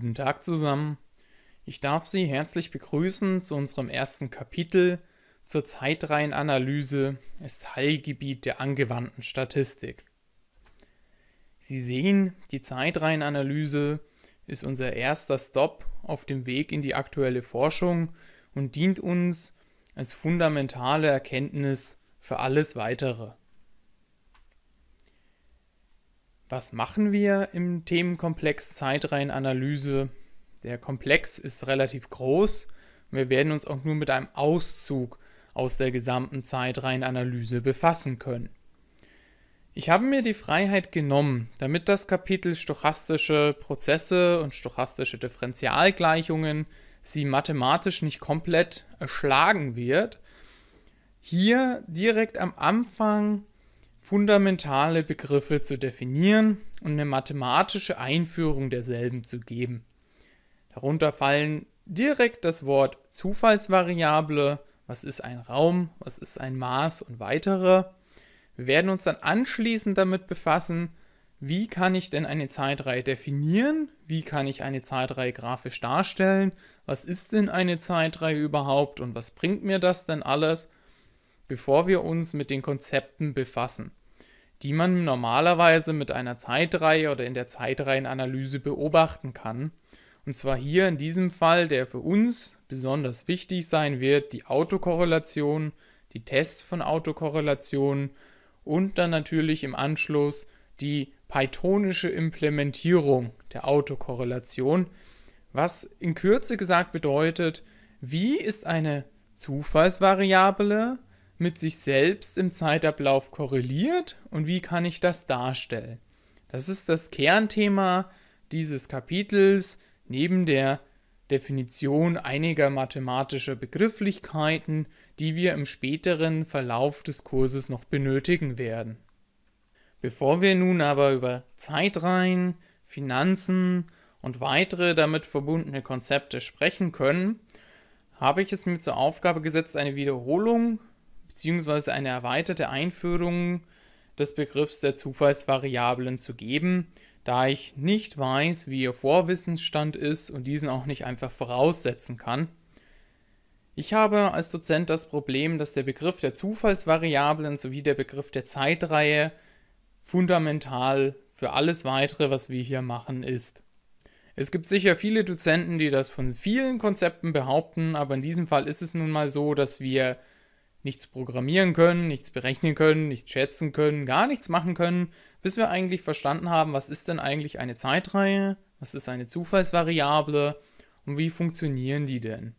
Guten Tag zusammen. Ich darf Sie herzlich begrüßen zu unserem ersten Kapitel zur Zeitreihenanalyse als Teilgebiet der angewandten Statistik. Sie sehen, die Zeitreihenanalyse ist unser erster Stop auf dem Weg in die aktuelle Forschung und dient uns als fundamentale Erkenntnis für alles Weitere. Was machen wir im Themenkomplex Zeitreihenanalyse? Der Komplex ist relativ groß und wir werden uns auch nur mit einem Auszug aus der gesamten Zeitreihenanalyse befassen können. Ich habe mir die Freiheit genommen, damit das Kapitel stochastische Prozesse und stochastische Differentialgleichungen sie mathematisch nicht komplett erschlagen wird, hier direkt am Anfang fundamentale Begriffe zu definieren und eine mathematische Einführung derselben zu geben. Darunter fallen direkt das Wort Zufallsvariable, was ist ein Raum, was ist ein Maß und weitere. Wir werden uns dann anschließend damit befassen, wie kann ich denn eine Zeitreihe definieren, wie kann ich eine Zeitreihe grafisch darstellen, was ist denn eine Zeitreihe überhaupt und was bringt mir das denn alles bevor wir uns mit den Konzepten befassen, die man normalerweise mit einer Zeitreihe oder in der Zeitreihenanalyse beobachten kann. Und zwar hier in diesem Fall, der für uns besonders wichtig sein wird, die Autokorrelation, die Tests von Autokorrelation und dann natürlich im Anschluss die pythonische Implementierung der Autokorrelation, was in Kürze gesagt bedeutet, wie ist eine Zufallsvariable mit sich selbst im Zeitablauf korreliert und wie kann ich das darstellen. Das ist das Kernthema dieses Kapitels neben der Definition einiger mathematischer Begrifflichkeiten, die wir im späteren Verlauf des Kurses noch benötigen werden. Bevor wir nun aber über Zeitreihen, Finanzen und weitere damit verbundene Konzepte sprechen können, habe ich es mir zur Aufgabe gesetzt, eine Wiederholung beziehungsweise eine erweiterte Einführung des Begriffs der Zufallsvariablen zu geben, da ich nicht weiß, wie ihr Vorwissensstand ist und diesen auch nicht einfach voraussetzen kann. Ich habe als Dozent das Problem, dass der Begriff der Zufallsvariablen sowie der Begriff der Zeitreihe fundamental für alles weitere, was wir hier machen, ist. Es gibt sicher viele Dozenten, die das von vielen Konzepten behaupten, aber in diesem Fall ist es nun mal so, dass wir nichts programmieren können, nichts berechnen können, nichts schätzen können, gar nichts machen können, bis wir eigentlich verstanden haben, was ist denn eigentlich eine Zeitreihe, was ist eine Zufallsvariable und wie funktionieren die denn.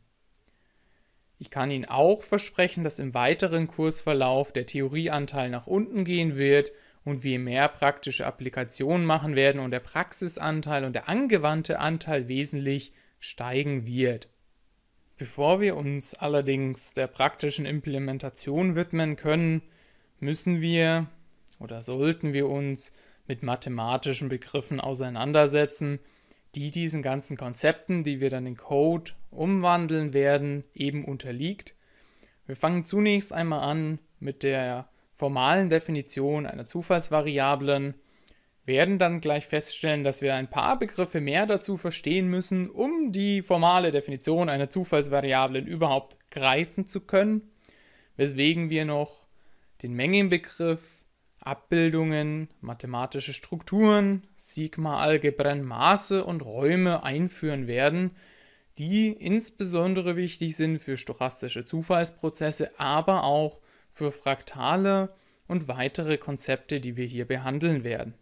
Ich kann Ihnen auch versprechen, dass im weiteren Kursverlauf der Theorieanteil nach unten gehen wird und wir mehr praktische Applikationen machen werden und der Praxisanteil und der angewandte Anteil wesentlich steigen wird. Bevor wir uns allerdings der praktischen Implementation widmen können, müssen wir oder sollten wir uns mit mathematischen Begriffen auseinandersetzen, die diesen ganzen Konzepten, die wir dann in Code umwandeln werden, eben unterliegt. Wir fangen zunächst einmal an mit der formalen Definition einer Zufallsvariablen werden dann gleich feststellen, dass wir ein paar Begriffe mehr dazu verstehen müssen, um die formale Definition einer Zufallsvariablen überhaupt greifen zu können, weswegen wir noch den Mengenbegriff, Abbildungen, mathematische Strukturen, Sigma-Algebren, Maße und Räume einführen werden, die insbesondere wichtig sind für stochastische Zufallsprozesse, aber auch für Fraktale und weitere Konzepte, die wir hier behandeln werden.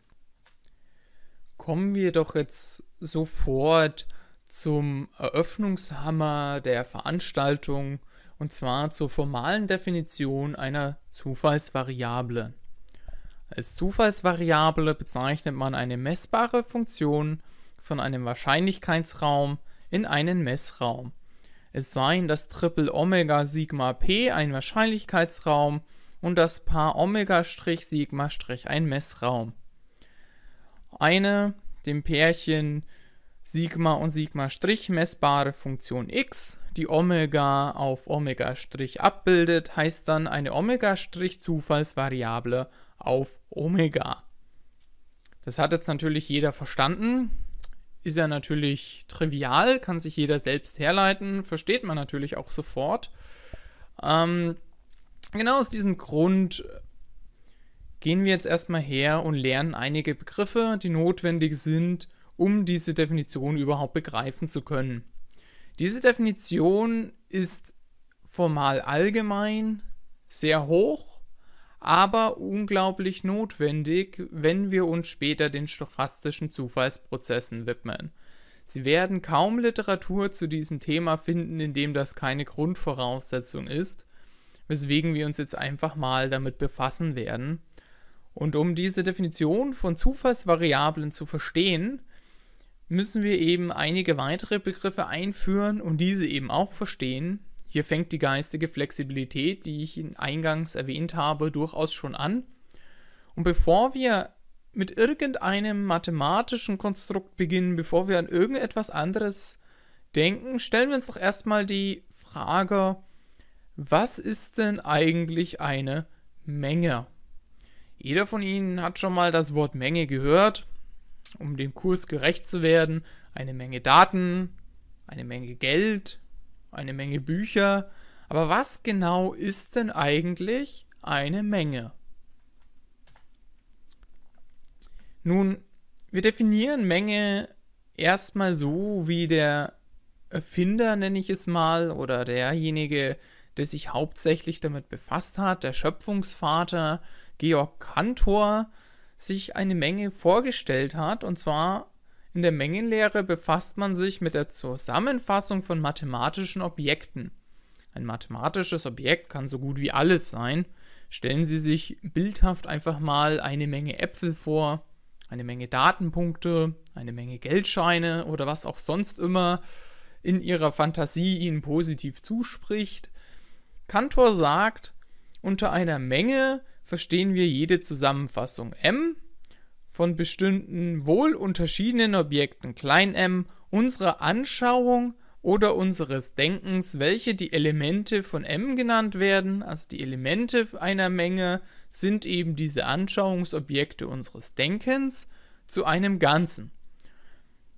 Kommen wir doch jetzt sofort zum Eröffnungshammer der Veranstaltung und zwar zur formalen Definition einer Zufallsvariable. Als Zufallsvariable bezeichnet man eine messbare Funktion von einem Wahrscheinlichkeitsraum in einen Messraum. Es seien das Triple Omega Sigma P ein Wahrscheinlichkeitsraum und das Paar Omega Strich Sigma Strich ein Messraum eine dem Pärchen Sigma und Sigma' Strich messbare Funktion x, die Omega auf Omega' Strich abbildet, heißt dann eine Omega' Strich Zufallsvariable auf Omega. Das hat jetzt natürlich jeder verstanden. Ist ja natürlich trivial, kann sich jeder selbst herleiten, versteht man natürlich auch sofort. Ähm, genau aus diesem Grund gehen wir jetzt erstmal her und lernen einige Begriffe, die notwendig sind, um diese Definition überhaupt begreifen zu können. Diese Definition ist formal allgemein, sehr hoch, aber unglaublich notwendig, wenn wir uns später den stochastischen Zufallsprozessen widmen. Sie werden kaum Literatur zu diesem Thema finden, in dem das keine Grundvoraussetzung ist, weswegen wir uns jetzt einfach mal damit befassen werden. Und um diese Definition von Zufallsvariablen zu verstehen, müssen wir eben einige weitere Begriffe einführen und diese eben auch verstehen. Hier fängt die geistige Flexibilität, die ich eingangs erwähnt habe, durchaus schon an. Und bevor wir mit irgendeinem mathematischen Konstrukt beginnen, bevor wir an irgendetwas anderes denken, stellen wir uns doch erstmal die Frage, was ist denn eigentlich eine Menge? Jeder von Ihnen hat schon mal das Wort Menge gehört. Um dem Kurs gerecht zu werden, eine Menge Daten, eine Menge Geld, eine Menge Bücher. Aber was genau ist denn eigentlich eine Menge? Nun, wir definieren Menge erstmal so, wie der Erfinder, nenne ich es mal, oder derjenige, der sich hauptsächlich damit befasst hat, der Schöpfungsvater, Georg Cantor sich eine Menge vorgestellt hat. Und zwar in der Mengenlehre befasst man sich mit der Zusammenfassung von mathematischen Objekten. Ein mathematisches Objekt kann so gut wie alles sein. Stellen Sie sich bildhaft einfach mal eine Menge Äpfel vor, eine Menge Datenpunkte, eine Menge Geldscheine oder was auch sonst immer in Ihrer Fantasie Ihnen positiv zuspricht. Kantor sagt, unter einer Menge verstehen wir jede Zusammenfassung M von bestimmten wohl unterschiedenen Objekten klein m unserer Anschauung oder unseres Denkens, welche die Elemente von M genannt werden, also die Elemente einer Menge sind eben diese Anschauungsobjekte unseres Denkens zu einem Ganzen.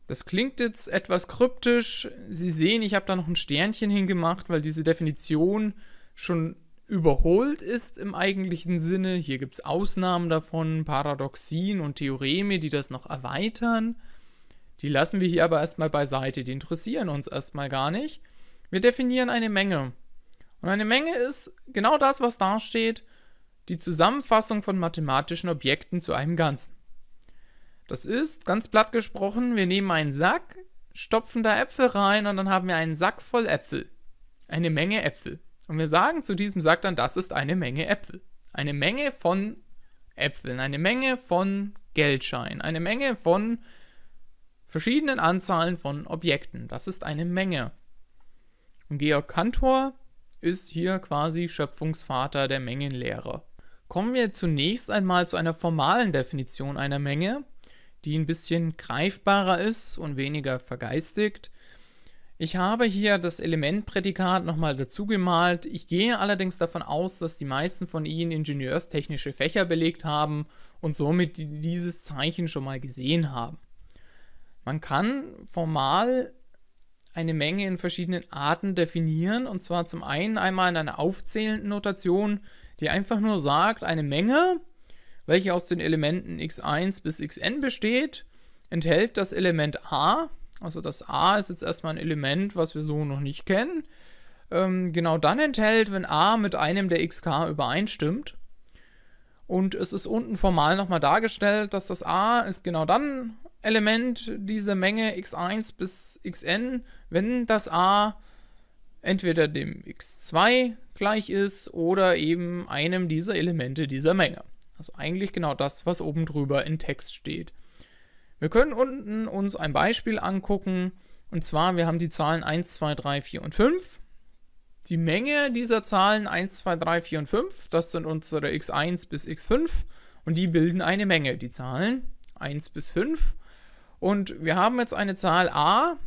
Das klingt jetzt etwas kryptisch. Sie sehen, ich habe da noch ein Sternchen hingemacht, weil diese Definition schon überholt ist im eigentlichen Sinne. Hier gibt es Ausnahmen davon, Paradoxien und Theoreme, die das noch erweitern. Die lassen wir hier aber erstmal beiseite, die interessieren uns erstmal gar nicht. Wir definieren eine Menge. Und eine Menge ist genau das, was da steht, die Zusammenfassung von mathematischen Objekten zu einem Ganzen. Das ist, ganz platt gesprochen, wir nehmen einen Sack, stopfen da Äpfel rein und dann haben wir einen Sack voll Äpfel. Eine Menge Äpfel. Und wir sagen zu diesem Sack dann, das ist eine Menge Äpfel. Eine Menge von Äpfeln, eine Menge von Geldscheinen, eine Menge von verschiedenen Anzahlen von Objekten. Das ist eine Menge. Und Georg Cantor ist hier quasi Schöpfungsvater der Mengenlehre. Kommen wir zunächst einmal zu einer formalen Definition einer Menge, die ein bisschen greifbarer ist und weniger vergeistigt. Ich habe hier das Elementprädikat nochmal dazu gemalt. Ich gehe allerdings davon aus, dass die meisten von Ihnen ingenieurstechnische Fächer belegt haben und somit dieses Zeichen schon mal gesehen haben. Man kann formal eine Menge in verschiedenen Arten definieren und zwar zum einen einmal in einer aufzählenden Notation, die einfach nur sagt, eine Menge, welche aus den Elementen x1 bis xn besteht, enthält das Element a also das a ist jetzt erstmal ein Element, was wir so noch nicht kennen. Ähm, genau dann enthält, wenn a mit einem der xk übereinstimmt. Und es ist unten formal nochmal dargestellt, dass das a ist genau dann Element dieser Menge x1 bis xn, wenn das a entweder dem x2 gleich ist oder eben einem dieser Elemente dieser Menge. Also eigentlich genau das, was oben drüber in Text steht. Wir können unten uns ein Beispiel angucken. Und zwar, wir haben die Zahlen 1, 2, 3, 4 und 5. Die Menge dieser Zahlen 1, 2, 3, 4 und 5, das sind unsere x1 bis x5 und die bilden eine Menge, die Zahlen 1 bis 5. Und wir haben jetzt eine Zahl a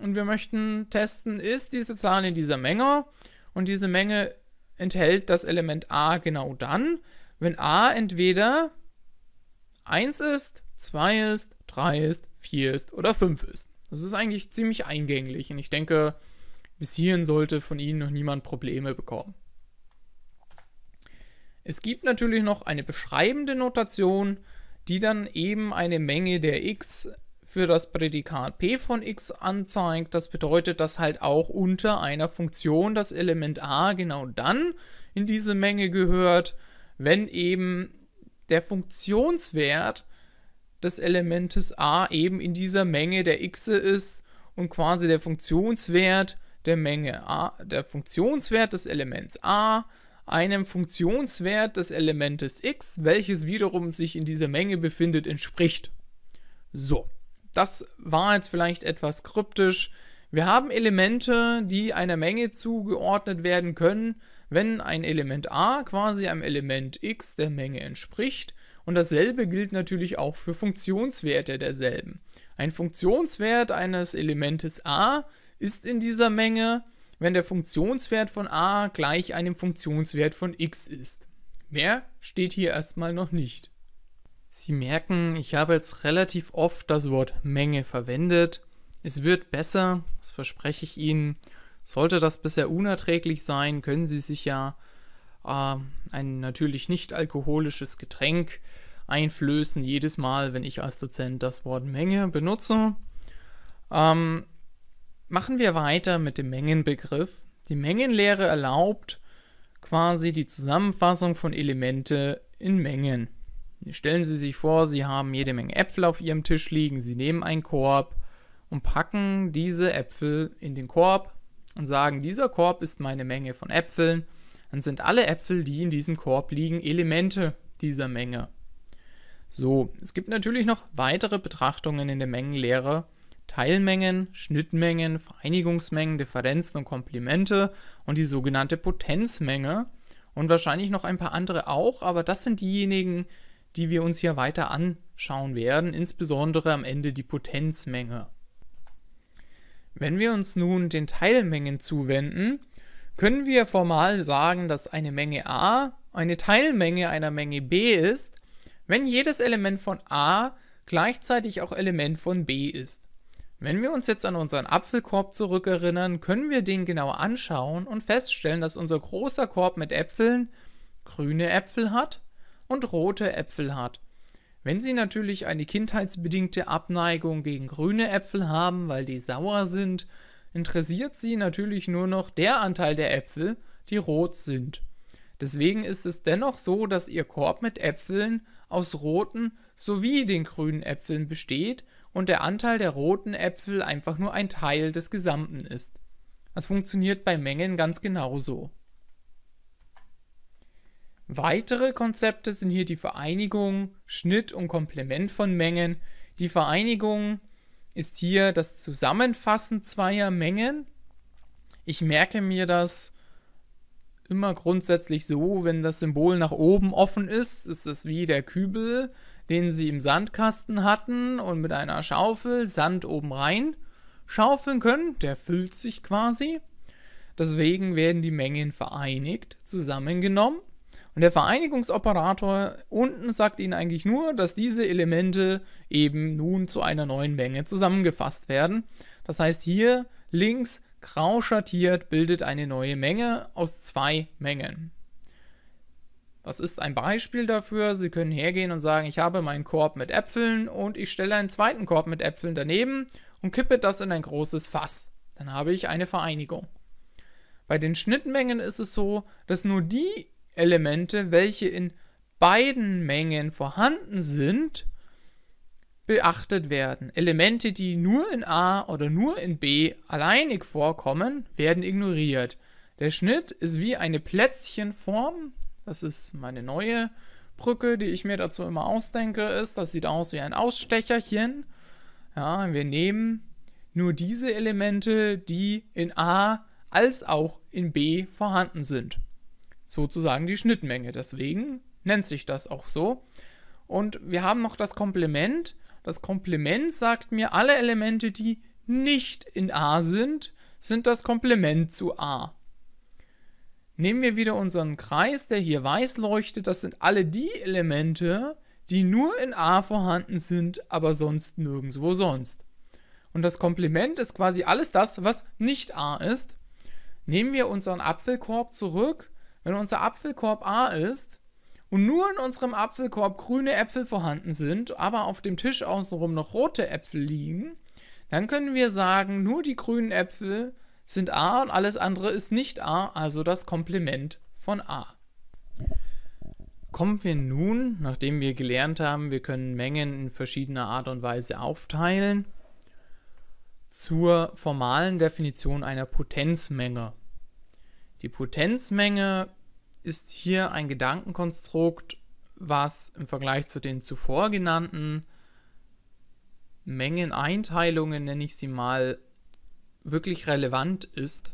und wir möchten testen, ist diese Zahl in dieser Menge und diese Menge enthält das Element a genau dann, wenn a entweder 1 ist, 2 ist, 3 ist, 4 ist oder 5 ist. Das ist eigentlich ziemlich eingänglich und ich denke, bis hierhin sollte von Ihnen noch niemand Probleme bekommen. Es gibt natürlich noch eine beschreibende Notation, die dann eben eine Menge der x für das Prädikat p von x anzeigt. Das bedeutet, dass halt auch unter einer Funktion das Element a genau dann in diese Menge gehört, wenn eben der Funktionswert des Elementes a eben in dieser Menge der x ist und quasi der Funktionswert der Menge a, der Funktionswert des Elements a einem Funktionswert des Elementes x, welches wiederum sich in dieser Menge befindet, entspricht. So, das war jetzt vielleicht etwas kryptisch. Wir haben Elemente, die einer Menge zugeordnet werden können, wenn ein Element a quasi einem Element x der Menge entspricht und dasselbe gilt natürlich auch für Funktionswerte derselben. Ein Funktionswert eines Elementes a ist in dieser Menge, wenn der Funktionswert von a gleich einem Funktionswert von x ist. Mehr steht hier erstmal noch nicht. Sie merken, ich habe jetzt relativ oft das Wort Menge verwendet. Es wird besser, das verspreche ich Ihnen. Sollte das bisher unerträglich sein, können Sie sich ja äh, ein natürlich nicht alkoholisches Getränk einflößen, jedes Mal, wenn ich als Dozent das Wort Menge benutze. Ähm, machen wir weiter mit dem Mengenbegriff. Die Mengenlehre erlaubt quasi die Zusammenfassung von Elemente in Mengen. Stellen Sie sich vor, Sie haben jede Menge Äpfel auf Ihrem Tisch liegen, Sie nehmen einen Korb und packen diese Äpfel in den Korb und sagen, dieser Korb ist meine Menge von Äpfeln dann sind alle Äpfel, die in diesem Korb liegen, Elemente dieser Menge. So, es gibt natürlich noch weitere Betrachtungen in der Mengenlehre. Teilmengen, Schnittmengen, Vereinigungsmengen, Differenzen und Komplimente und die sogenannte Potenzmenge und wahrscheinlich noch ein paar andere auch, aber das sind diejenigen, die wir uns hier weiter anschauen werden, insbesondere am Ende die Potenzmenge. Wenn wir uns nun den Teilmengen zuwenden, können wir formal sagen, dass eine Menge a eine Teilmenge einer Menge b ist, wenn jedes Element von a gleichzeitig auch Element von b ist. Wenn wir uns jetzt an unseren Apfelkorb zurückerinnern, können wir den genau anschauen und feststellen, dass unser großer Korb mit Äpfeln grüne Äpfel hat und rote Äpfel hat. Wenn Sie natürlich eine kindheitsbedingte Abneigung gegen grüne Äpfel haben, weil die sauer sind, interessiert sie natürlich nur noch der Anteil der Äpfel, die rot sind. Deswegen ist es dennoch so, dass ihr Korb mit Äpfeln aus roten sowie den grünen Äpfeln besteht und der Anteil der roten Äpfel einfach nur ein Teil des Gesamten ist. Das funktioniert bei Mengen ganz genauso. Weitere Konzepte sind hier die Vereinigung, Schnitt und Komplement von Mengen, die Vereinigung ist hier das Zusammenfassen zweier Mengen. Ich merke mir das immer grundsätzlich so, wenn das Symbol nach oben offen ist, ist es wie der Kübel, den sie im Sandkasten hatten und mit einer Schaufel Sand oben rein schaufeln können. Der füllt sich quasi. Deswegen werden die Mengen vereinigt, zusammengenommen und der Vereinigungsoperator unten sagt Ihnen eigentlich nur, dass diese Elemente eben nun zu einer neuen Menge zusammengefasst werden. Das heißt, hier links grau schattiert bildet eine neue Menge aus zwei Mengen. Das ist ein Beispiel dafür. Sie können hergehen und sagen, ich habe meinen Korb mit Äpfeln und ich stelle einen zweiten Korb mit Äpfeln daneben und kippe das in ein großes Fass. Dann habe ich eine Vereinigung. Bei den Schnittmengen ist es so, dass nur die Elemente, welche in beiden Mengen vorhanden sind, beachtet werden. Elemente, die nur in A oder nur in B alleinig vorkommen, werden ignoriert. Der Schnitt ist wie eine Plätzchenform. Das ist meine neue Brücke, die ich mir dazu immer ausdenke, ist, das sieht aus wie ein Ausstecherchen. Ja, wir nehmen nur diese Elemente, die in A als auch in B vorhanden sind sozusagen die Schnittmenge. Deswegen nennt sich das auch so. Und wir haben noch das Komplement. Das Komplement sagt mir, alle Elemente, die nicht in A sind, sind das Komplement zu A. Nehmen wir wieder unseren Kreis, der hier weiß leuchtet. Das sind alle die Elemente, die nur in A vorhanden sind, aber sonst nirgendwo sonst. Und das Komplement ist quasi alles das, was nicht A ist. Nehmen wir unseren Apfelkorb zurück wenn unser Apfelkorb A ist und nur in unserem Apfelkorb grüne Äpfel vorhanden sind, aber auf dem Tisch außenrum noch rote Äpfel liegen, dann können wir sagen, nur die grünen Äpfel sind A und alles andere ist nicht A, also das Komplement von A. Kommen wir nun, nachdem wir gelernt haben, wir können Mengen in verschiedener Art und Weise aufteilen, zur formalen Definition einer Potenzmenge. Die Potenzmenge ist hier ein Gedankenkonstrukt, was im Vergleich zu den zuvor genannten Mengeneinteilungen, nenne ich sie mal, wirklich relevant ist.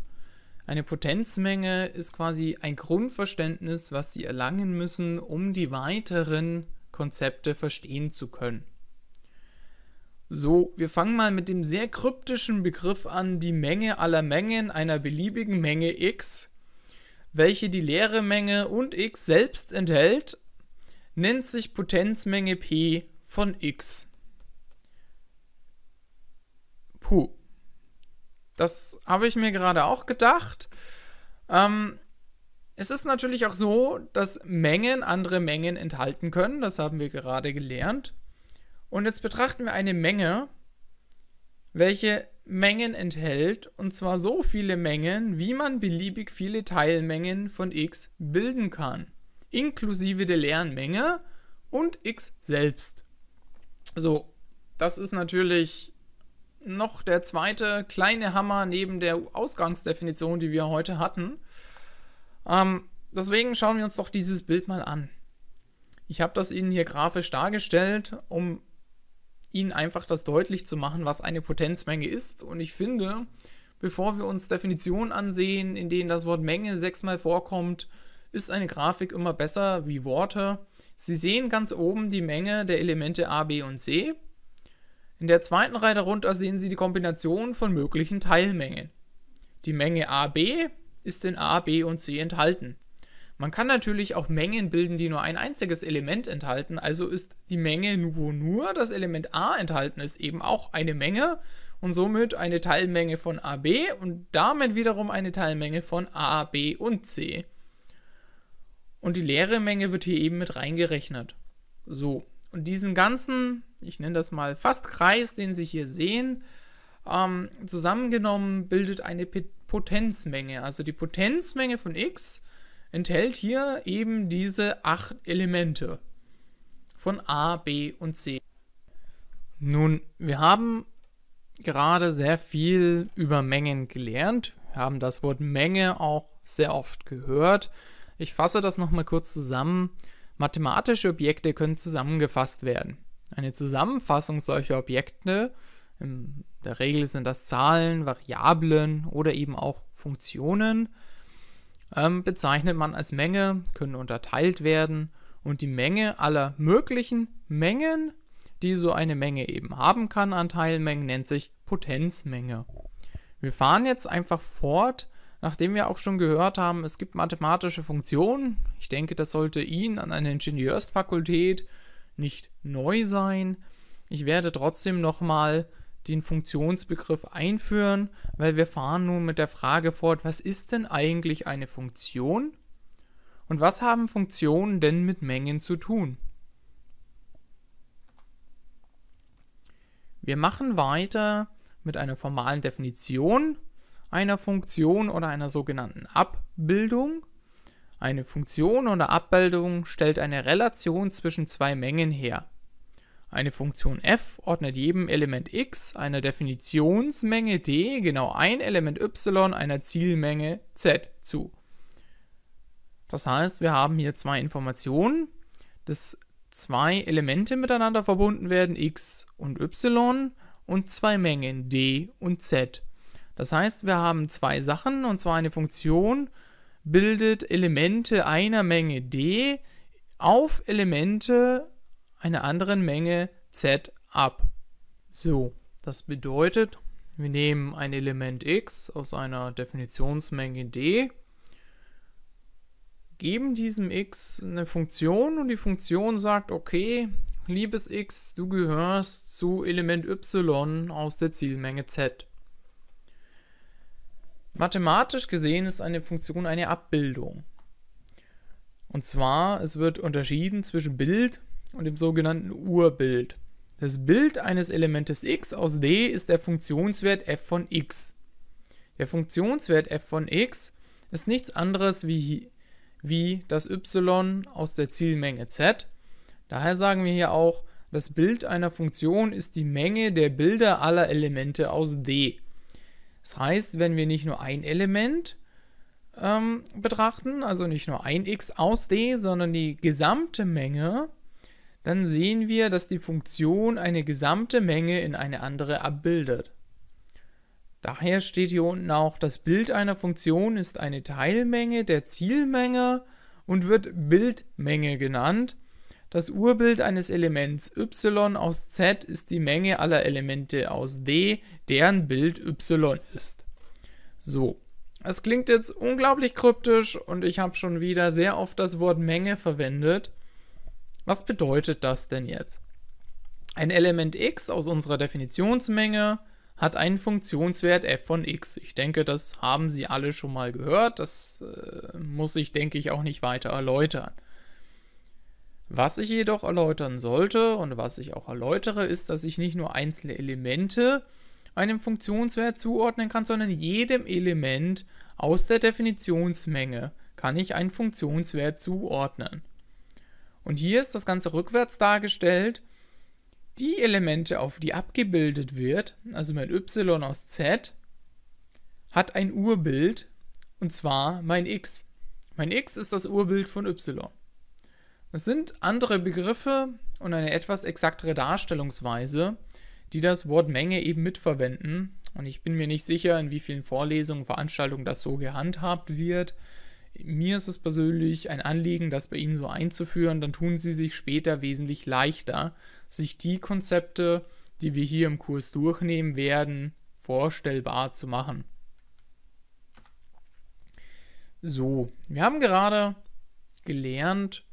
Eine Potenzmenge ist quasi ein Grundverständnis, was Sie erlangen müssen, um die weiteren Konzepte verstehen zu können. So, wir fangen mal mit dem sehr kryptischen Begriff an, die Menge aller Mengen einer beliebigen Menge x, welche die leere Menge und x selbst enthält, nennt sich Potenzmenge p von x. Puh. Das habe ich mir gerade auch gedacht. Ähm, es ist natürlich auch so, dass Mengen andere Mengen enthalten können, das haben wir gerade gelernt. Und jetzt betrachten wir eine Menge, welche Mengen enthält, und zwar so viele Mengen, wie man beliebig viele Teilmengen von x bilden kann, inklusive der leeren Menge und x selbst. So, das ist natürlich noch der zweite kleine Hammer neben der Ausgangsdefinition, die wir heute hatten. Ähm, deswegen schauen wir uns doch dieses Bild mal an. Ich habe das Ihnen hier grafisch dargestellt, um ihnen einfach das deutlich zu machen, was eine Potenzmenge ist. Und ich finde, bevor wir uns Definitionen ansehen, in denen das Wort Menge sechsmal vorkommt, ist eine Grafik immer besser wie Worte. Sie sehen ganz oben die Menge der Elemente A, B und C. In der zweiten Reihe darunter sehen Sie die Kombination von möglichen Teilmengen. Die Menge AB ist in A, B und C enthalten. Man kann natürlich auch Mengen bilden, die nur ein einziges Element enthalten. Also ist die Menge, wo nur das Element A enthalten ist, eben auch eine Menge und somit eine Teilmenge von AB und damit wiederum eine Teilmenge von A, B und C. Und die leere Menge wird hier eben mit reingerechnet. So, und diesen ganzen, ich nenne das mal fast Kreis, den Sie hier sehen, ähm, zusammengenommen bildet eine P Potenzmenge. Also die Potenzmenge von x enthält hier eben diese acht Elemente von A, B und C. Nun, wir haben gerade sehr viel über Mengen gelernt. Wir haben das Wort Menge auch sehr oft gehört. Ich fasse das nochmal kurz zusammen. Mathematische Objekte können zusammengefasst werden. Eine Zusammenfassung solcher Objekte, in der Regel sind das Zahlen, Variablen oder eben auch Funktionen, ähm, bezeichnet man als Menge, können unterteilt werden und die Menge aller möglichen Mengen, die so eine Menge eben haben kann an Teilmengen, nennt sich Potenzmenge. Wir fahren jetzt einfach fort, nachdem wir auch schon gehört haben, es gibt mathematische Funktionen. Ich denke, das sollte Ihnen an einer Ingenieursfakultät nicht neu sein. Ich werde trotzdem nochmal den Funktionsbegriff einführen, weil wir fahren nun mit der Frage fort, was ist denn eigentlich eine Funktion und was haben Funktionen denn mit Mengen zu tun? Wir machen weiter mit einer formalen Definition einer Funktion oder einer sogenannten Abbildung. Eine Funktion oder Abbildung stellt eine Relation zwischen zwei Mengen her. Eine Funktion f ordnet jedem Element x, einer Definitionsmenge d, genau ein Element y, einer Zielmenge z zu. Das heißt, wir haben hier zwei Informationen, dass zwei Elemente miteinander verbunden werden, x und y, und zwei Mengen d und z. Das heißt, wir haben zwei Sachen, und zwar eine Funktion bildet Elemente einer Menge d auf Elemente einer anderen Menge z ab. So, das bedeutet, wir nehmen ein Element x aus einer Definitionsmenge d, geben diesem x eine Funktion und die Funktion sagt, okay, liebes x, du gehörst zu Element y aus der Zielmenge z. Mathematisch gesehen ist eine Funktion eine Abbildung. Und zwar, es wird unterschieden zwischen Bild und dem sogenannten Urbild. Das Bild eines Elementes x aus D ist der Funktionswert f von x. Der Funktionswert f von x ist nichts anderes wie, wie das y aus der Zielmenge z. Daher sagen wir hier auch, das Bild einer Funktion ist die Menge der Bilder aller Elemente aus D. Das heißt, wenn wir nicht nur ein Element ähm, betrachten, also nicht nur ein x aus D, sondern die gesamte Menge dann sehen wir, dass die Funktion eine gesamte Menge in eine andere abbildet. Daher steht hier unten auch, das Bild einer Funktion ist eine Teilmenge der Zielmenge und wird Bildmenge genannt. Das Urbild eines Elements y aus z ist die Menge aller Elemente aus d, deren Bild y ist. So, es klingt jetzt unglaublich kryptisch und ich habe schon wieder sehr oft das Wort Menge verwendet. Was bedeutet das denn jetzt? Ein Element x aus unserer Definitionsmenge hat einen Funktionswert f von x. Ich denke, das haben Sie alle schon mal gehört. Das äh, muss ich, denke ich, auch nicht weiter erläutern. Was ich jedoch erläutern sollte und was ich auch erläutere, ist, dass ich nicht nur einzelne Elemente einem Funktionswert zuordnen kann, sondern jedem Element aus der Definitionsmenge kann ich einen Funktionswert zuordnen. Und hier ist das Ganze rückwärts dargestellt. Die Elemente, auf die abgebildet wird, also mein y aus z, hat ein Urbild, und zwar mein x. Mein x ist das Urbild von y. Das sind andere Begriffe und eine etwas exaktere Darstellungsweise, die das Wort Menge eben mitverwenden. Und ich bin mir nicht sicher, in wie vielen Vorlesungen, Veranstaltungen das so gehandhabt wird. Mir ist es persönlich ein Anliegen, das bei Ihnen so einzuführen, dann tun Sie sich später wesentlich leichter, sich die Konzepte, die wir hier im Kurs durchnehmen werden, vorstellbar zu machen. So, wir haben gerade gelernt,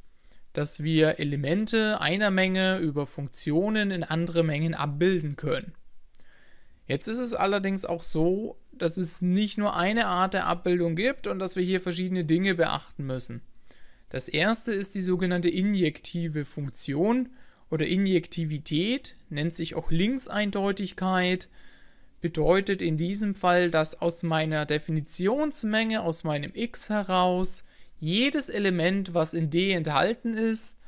dass wir Elemente einer Menge über Funktionen in andere Mengen abbilden können. Jetzt ist es allerdings auch so, dass es nicht nur eine Art der Abbildung gibt und dass wir hier verschiedene Dinge beachten müssen. Das erste ist die sogenannte injektive Funktion oder Injektivität, nennt sich auch Linkseindeutigkeit, bedeutet in diesem Fall, dass aus meiner Definitionsmenge, aus meinem x heraus, jedes Element, was in d enthalten ist,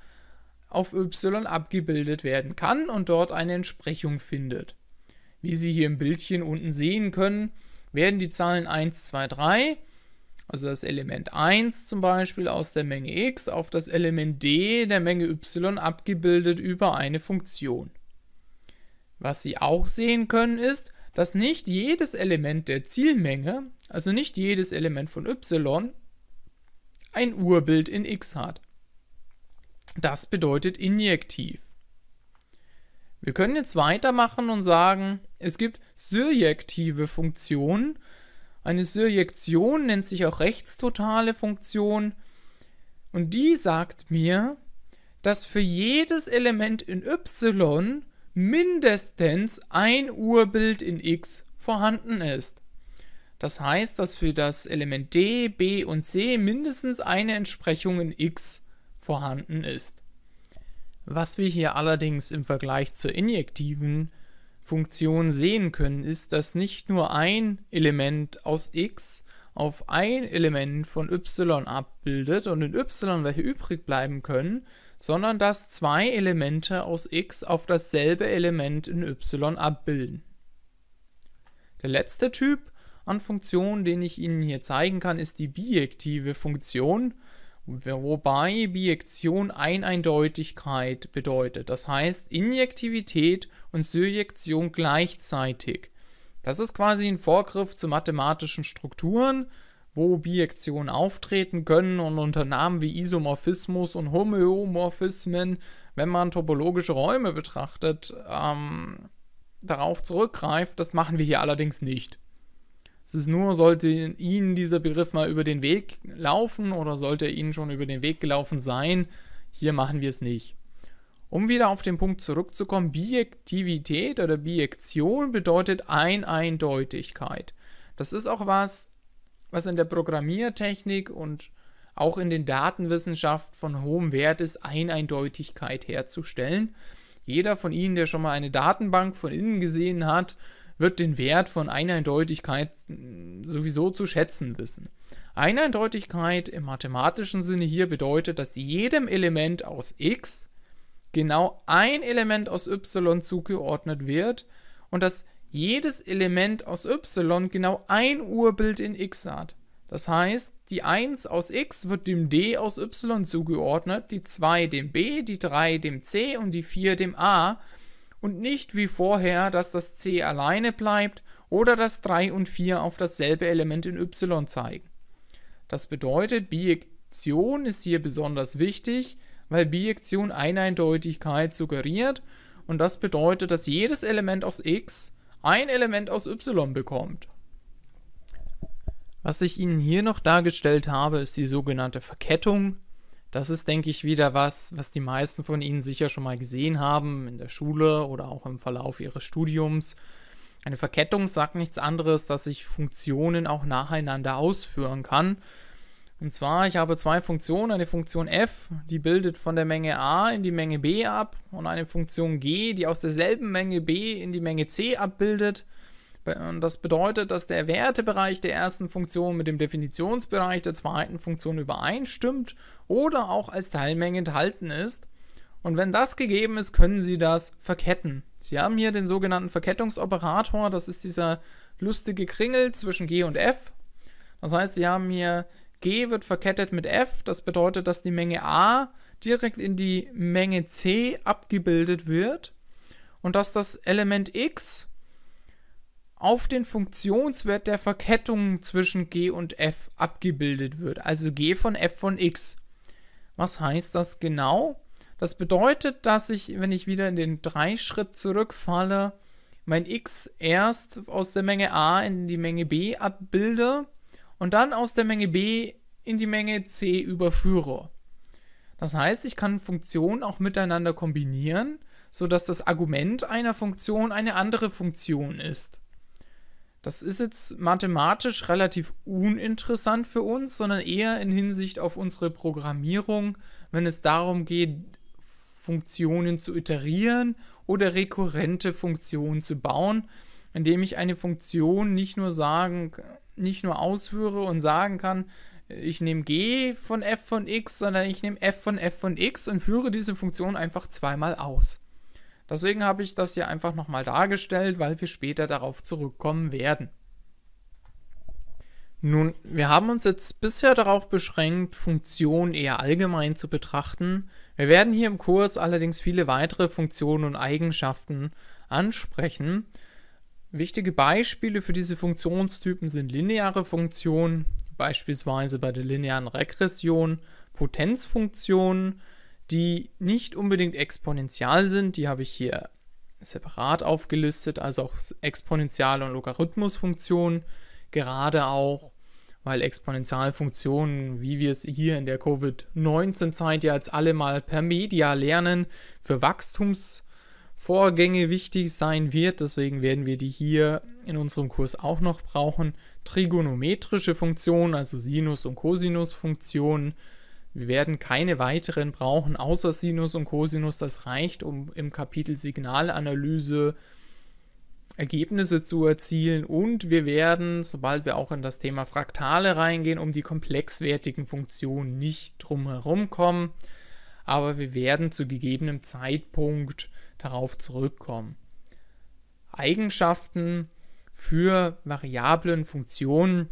auf y abgebildet werden kann und dort eine Entsprechung findet. Wie Sie hier im Bildchen unten sehen können, werden die Zahlen 1, 2, 3, also das Element 1 zum Beispiel aus der Menge x auf das Element d der Menge y abgebildet über eine Funktion. Was Sie auch sehen können ist, dass nicht jedes Element der Zielmenge, also nicht jedes Element von y, ein Urbild in x hat. Das bedeutet injektiv. Wir können jetzt weitermachen und sagen, es gibt surjektive Funktionen. Eine Surjektion nennt sich auch rechtstotale Funktion. Und die sagt mir, dass für jedes Element in y mindestens ein Urbild in x vorhanden ist. Das heißt, dass für das Element d, b und c mindestens eine Entsprechung in x vorhanden ist. Was wir hier allerdings im Vergleich zur injektiven Funktion sehen können, ist, dass nicht nur ein Element aus x auf ein Element von y abbildet und in y welche übrig bleiben können, sondern dass zwei Elemente aus x auf dasselbe Element in y abbilden. Der letzte Typ an Funktionen, den ich Ihnen hier zeigen kann, ist die bijektive Funktion. Wobei Bijektion Eineindeutigkeit bedeutet. Das heißt Injektivität und Surjektion gleichzeitig. Das ist quasi ein Vorgriff zu mathematischen Strukturen, wo Bijektionen auftreten können und unter Namen wie Isomorphismus und Homöomorphismen, wenn man topologische Räume betrachtet, ähm, darauf zurückgreift. Das machen wir hier allerdings nicht. Es ist nur, sollte Ihnen dieser Begriff mal über den Weg laufen oder sollte er Ihnen schon über den Weg gelaufen sein, hier machen wir es nicht. Um wieder auf den Punkt zurückzukommen, Bijektivität oder Bijektion bedeutet Eineindeutigkeit. Das ist auch was, was in der Programmiertechnik und auch in den Datenwissenschaften von hohem Wert ist, Eineindeutigkeit herzustellen. Jeder von Ihnen, der schon mal eine Datenbank von innen gesehen hat, wird den Wert von Eineindeutigkeit hm, sowieso zu schätzen wissen. Eineindeutigkeit im mathematischen Sinne hier bedeutet, dass jedem Element aus x genau ein Element aus y zugeordnet wird und dass jedes Element aus y genau ein Urbild in x hat. Das heißt, die 1 aus x wird dem d aus y zugeordnet, die 2 dem b, die 3 dem c und die 4 dem a und nicht wie vorher, dass das c alleine bleibt oder dass 3 und 4 auf dasselbe Element in y zeigen. Das bedeutet, Bijektion ist hier besonders wichtig, weil Bijektion Eineindeutigkeit suggeriert und das bedeutet, dass jedes Element aus x ein Element aus y bekommt. Was ich Ihnen hier noch dargestellt habe, ist die sogenannte Verkettung, das ist, denke ich, wieder was, was die meisten von Ihnen sicher schon mal gesehen haben in der Schule oder auch im Verlauf Ihres Studiums. Eine Verkettung sagt nichts anderes, dass ich Funktionen auch nacheinander ausführen kann. Und zwar, ich habe zwei Funktionen, eine Funktion f, die bildet von der Menge a in die Menge b ab und eine Funktion g, die aus derselben Menge b in die Menge c abbildet. Und das bedeutet, dass der Wertebereich der ersten Funktion mit dem Definitionsbereich der zweiten Funktion übereinstimmt oder auch als Teilmenge enthalten ist. Und wenn das gegeben ist, können Sie das verketten. Sie haben hier den sogenannten Verkettungsoperator, das ist dieser lustige Kringel zwischen G und F. Das heißt, Sie haben hier G wird verkettet mit F, das bedeutet, dass die Menge A direkt in die Menge C abgebildet wird und dass das Element X auf den Funktionswert der Verkettung zwischen g und f abgebildet wird, also g von f von x. Was heißt das genau? Das bedeutet, dass ich, wenn ich wieder in den 3-Schritt zurückfalle, mein x erst aus der Menge a in die Menge b abbilde und dann aus der Menge b in die Menge c überführe. Das heißt, ich kann Funktionen auch miteinander kombinieren, sodass das Argument einer Funktion eine andere Funktion ist. Das ist jetzt mathematisch relativ uninteressant für uns, sondern eher in Hinsicht auf unsere Programmierung, wenn es darum geht, Funktionen zu iterieren oder rekurrente Funktionen zu bauen, indem ich eine Funktion nicht nur sagen, nicht nur ausführe und sagen kann, ich nehme g von f von x, sondern ich nehme f von f von x und führe diese Funktion einfach zweimal aus. Deswegen habe ich das hier einfach nochmal dargestellt, weil wir später darauf zurückkommen werden. Nun, wir haben uns jetzt bisher darauf beschränkt, Funktionen eher allgemein zu betrachten. Wir werden hier im Kurs allerdings viele weitere Funktionen und Eigenschaften ansprechen. Wichtige Beispiele für diese Funktionstypen sind lineare Funktionen, beispielsweise bei der linearen Regression, Potenzfunktionen, die nicht unbedingt exponential sind. Die habe ich hier separat aufgelistet, also auch Exponential- und Logarithmusfunktionen, gerade auch, weil Exponentialfunktionen, wie wir es hier in der Covid-19-Zeit ja jetzt alle mal per Media lernen, für Wachstumsvorgänge wichtig sein wird. Deswegen werden wir die hier in unserem Kurs auch noch brauchen. Trigonometrische Funktionen, also Sinus- und Cosinusfunktionen, funktionen wir werden keine weiteren brauchen, außer Sinus und Cosinus. Das reicht, um im Kapitel Signalanalyse Ergebnisse zu erzielen. Und wir werden, sobald wir auch in das Thema Fraktale reingehen, um die komplexwertigen Funktionen nicht drumherum kommen. Aber wir werden zu gegebenem Zeitpunkt darauf zurückkommen. Eigenschaften für Variablen, Funktionen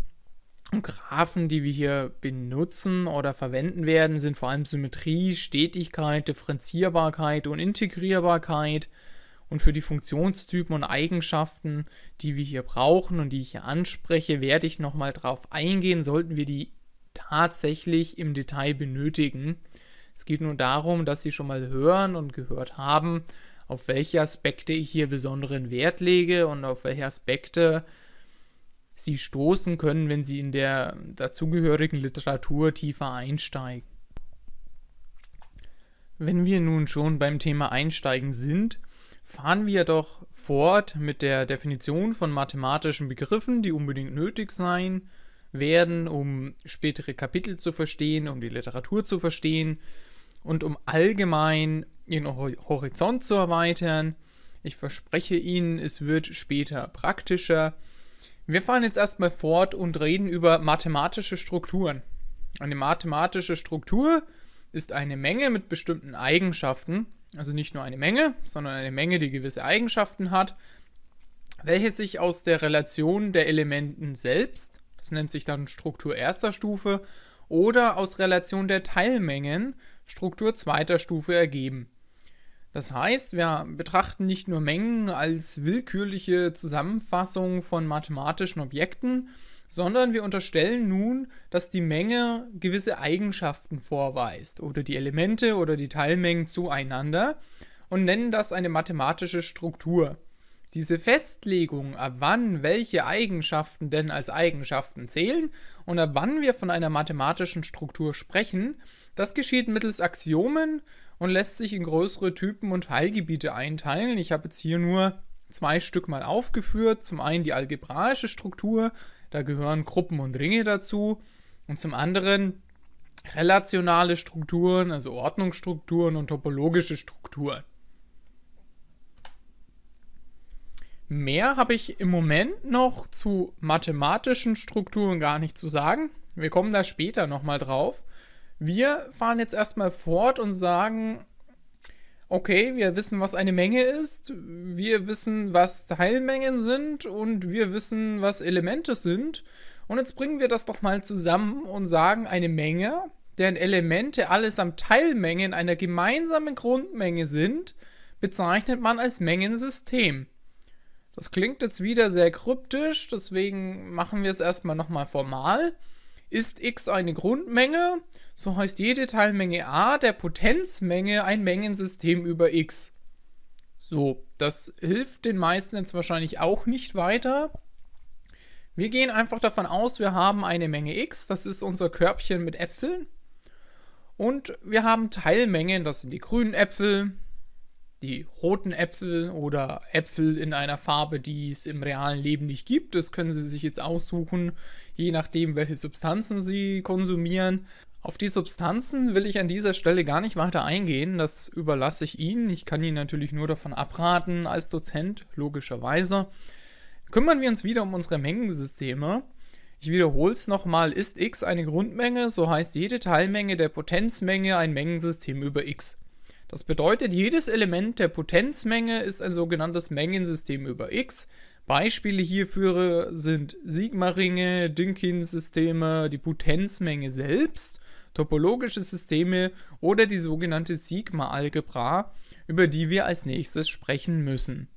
und Graphen, die wir hier benutzen oder verwenden werden, sind vor allem Symmetrie, Stetigkeit, Differenzierbarkeit und Integrierbarkeit. Und für die Funktionstypen und Eigenschaften, die wir hier brauchen und die ich hier anspreche, werde ich nochmal drauf eingehen, sollten wir die tatsächlich im Detail benötigen. Es geht nur darum, dass Sie schon mal hören und gehört haben, auf welche Aspekte ich hier besonderen Wert lege und auf welche Aspekte sie stoßen können, wenn sie in der dazugehörigen Literatur tiefer einsteigen. Wenn wir nun schon beim Thema Einsteigen sind, fahren wir doch fort mit der Definition von mathematischen Begriffen, die unbedingt nötig sein werden, um spätere Kapitel zu verstehen, um die Literatur zu verstehen und um allgemein ihren Horizont zu erweitern. Ich verspreche Ihnen, es wird später praktischer wir fahren jetzt erstmal fort und reden über mathematische Strukturen. Eine mathematische Struktur ist eine Menge mit bestimmten Eigenschaften, also nicht nur eine Menge, sondern eine Menge, die gewisse Eigenschaften hat, welche sich aus der Relation der Elementen selbst, das nennt sich dann Struktur erster Stufe, oder aus Relation der Teilmengen, Struktur zweiter Stufe ergeben. Das heißt, wir betrachten nicht nur Mengen als willkürliche Zusammenfassung von mathematischen Objekten, sondern wir unterstellen nun, dass die Menge gewisse Eigenschaften vorweist oder die Elemente oder die Teilmengen zueinander und nennen das eine mathematische Struktur. Diese Festlegung, ab wann welche Eigenschaften denn als Eigenschaften zählen und ab wann wir von einer mathematischen Struktur sprechen, das geschieht mittels Axiomen, und lässt sich in größere Typen und Teilgebiete einteilen. Ich habe jetzt hier nur zwei Stück mal aufgeführt. Zum einen die algebraische Struktur, da gehören Gruppen und Ringe dazu. Und zum anderen relationale Strukturen, also Ordnungsstrukturen und topologische Strukturen. Mehr habe ich im Moment noch zu mathematischen Strukturen gar nicht zu sagen. Wir kommen da später nochmal drauf. Wir fahren jetzt erstmal fort und sagen, okay, wir wissen, was eine Menge ist, wir wissen, was Teilmengen sind und wir wissen, was Elemente sind. Und jetzt bringen wir das doch mal zusammen und sagen, eine Menge, deren Elemente allesamt Teilmengen einer gemeinsamen Grundmenge sind, bezeichnet man als Mengensystem. Das klingt jetzt wieder sehr kryptisch, deswegen machen wir es erstmal nochmal formal. Ist x eine Grundmenge, so heißt jede Teilmenge a der Potenzmenge ein Mengensystem über x. So, das hilft den meisten jetzt wahrscheinlich auch nicht weiter. Wir gehen einfach davon aus, wir haben eine Menge x, das ist unser Körbchen mit Äpfeln. Und wir haben Teilmengen, das sind die grünen Äpfel, die roten Äpfel oder Äpfel in einer Farbe, die es im realen Leben nicht gibt. Das können Sie sich jetzt aussuchen, je nachdem, welche Substanzen Sie konsumieren. Auf die Substanzen will ich an dieser Stelle gar nicht weiter eingehen, das überlasse ich Ihnen. Ich kann Ihnen natürlich nur davon abraten, als Dozent, logischerweise. Kümmern wir uns wieder um unsere Mengensysteme. Ich wiederhole es nochmal, ist x eine Grundmenge, so heißt jede Teilmenge der Potenzmenge ein Mengensystem über x. Das bedeutet, jedes Element der Potenzmenge ist ein sogenanntes Mengensystem über x. Beispiele hierfür sind Sigma-Ringe, Dinkins-Systeme, die Potenzmenge selbst topologische Systeme oder die sogenannte Sigma-Algebra, über die wir als nächstes sprechen müssen.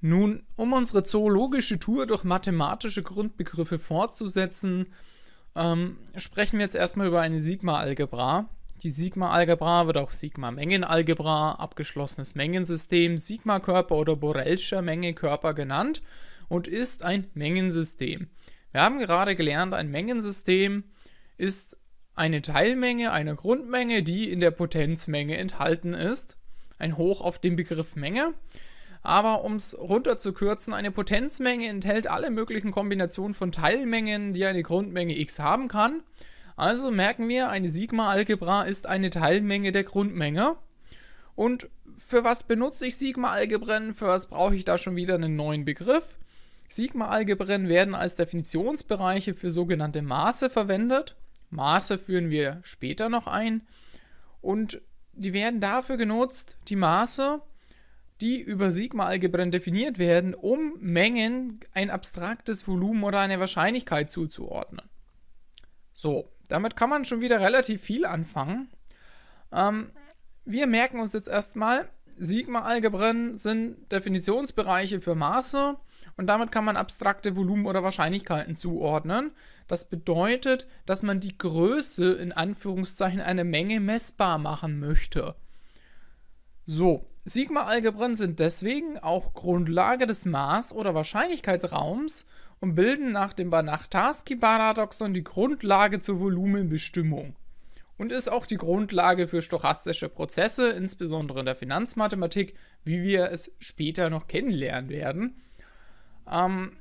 Nun, um unsere zoologische Tour durch mathematische Grundbegriffe fortzusetzen, ähm, sprechen wir jetzt erstmal über eine Sigma-Algebra. Die Sigma-Algebra wird auch Sigma-Mengenalgebra, abgeschlossenes Mengensystem, Sigma-Körper oder Borelscher menge genannt und ist ein Mengensystem. Wir haben gerade gelernt, ein Mengensystem ist eine Teilmenge einer Grundmenge, die in der Potenzmenge enthalten ist. Ein Hoch auf den Begriff Menge. Aber um es runterzukürzen, eine Potenzmenge enthält alle möglichen Kombinationen von Teilmengen, die eine Grundmenge x haben kann. Also merken wir, eine Sigma-Algebra ist eine Teilmenge der Grundmenge. Und für was benutze ich Sigma-Algebren? Für was brauche ich da schon wieder einen neuen Begriff? Sigma-Algebren werden als Definitionsbereiche für sogenannte Maße verwendet. Maße führen wir später noch ein. Und die werden dafür genutzt, die Maße, die über Sigma-Algebren definiert werden, um Mengen ein abstraktes Volumen oder eine Wahrscheinlichkeit zuzuordnen. So, damit kann man schon wieder relativ viel anfangen. Ähm, wir merken uns jetzt erstmal, Sigma-Algebren sind Definitionsbereiche für Maße und damit kann man abstrakte Volumen oder Wahrscheinlichkeiten zuordnen. Das bedeutet, dass man die Größe in Anführungszeichen einer Menge messbar machen möchte. So, Sigma-Algebren sind deswegen auch Grundlage des Maß- oder Wahrscheinlichkeitsraums und bilden nach dem Banach-Tarski-Paradoxon die Grundlage zur Volumenbestimmung und ist auch die Grundlage für stochastische Prozesse, insbesondere in der Finanzmathematik, wie wir es später noch kennenlernen werden. Ähm,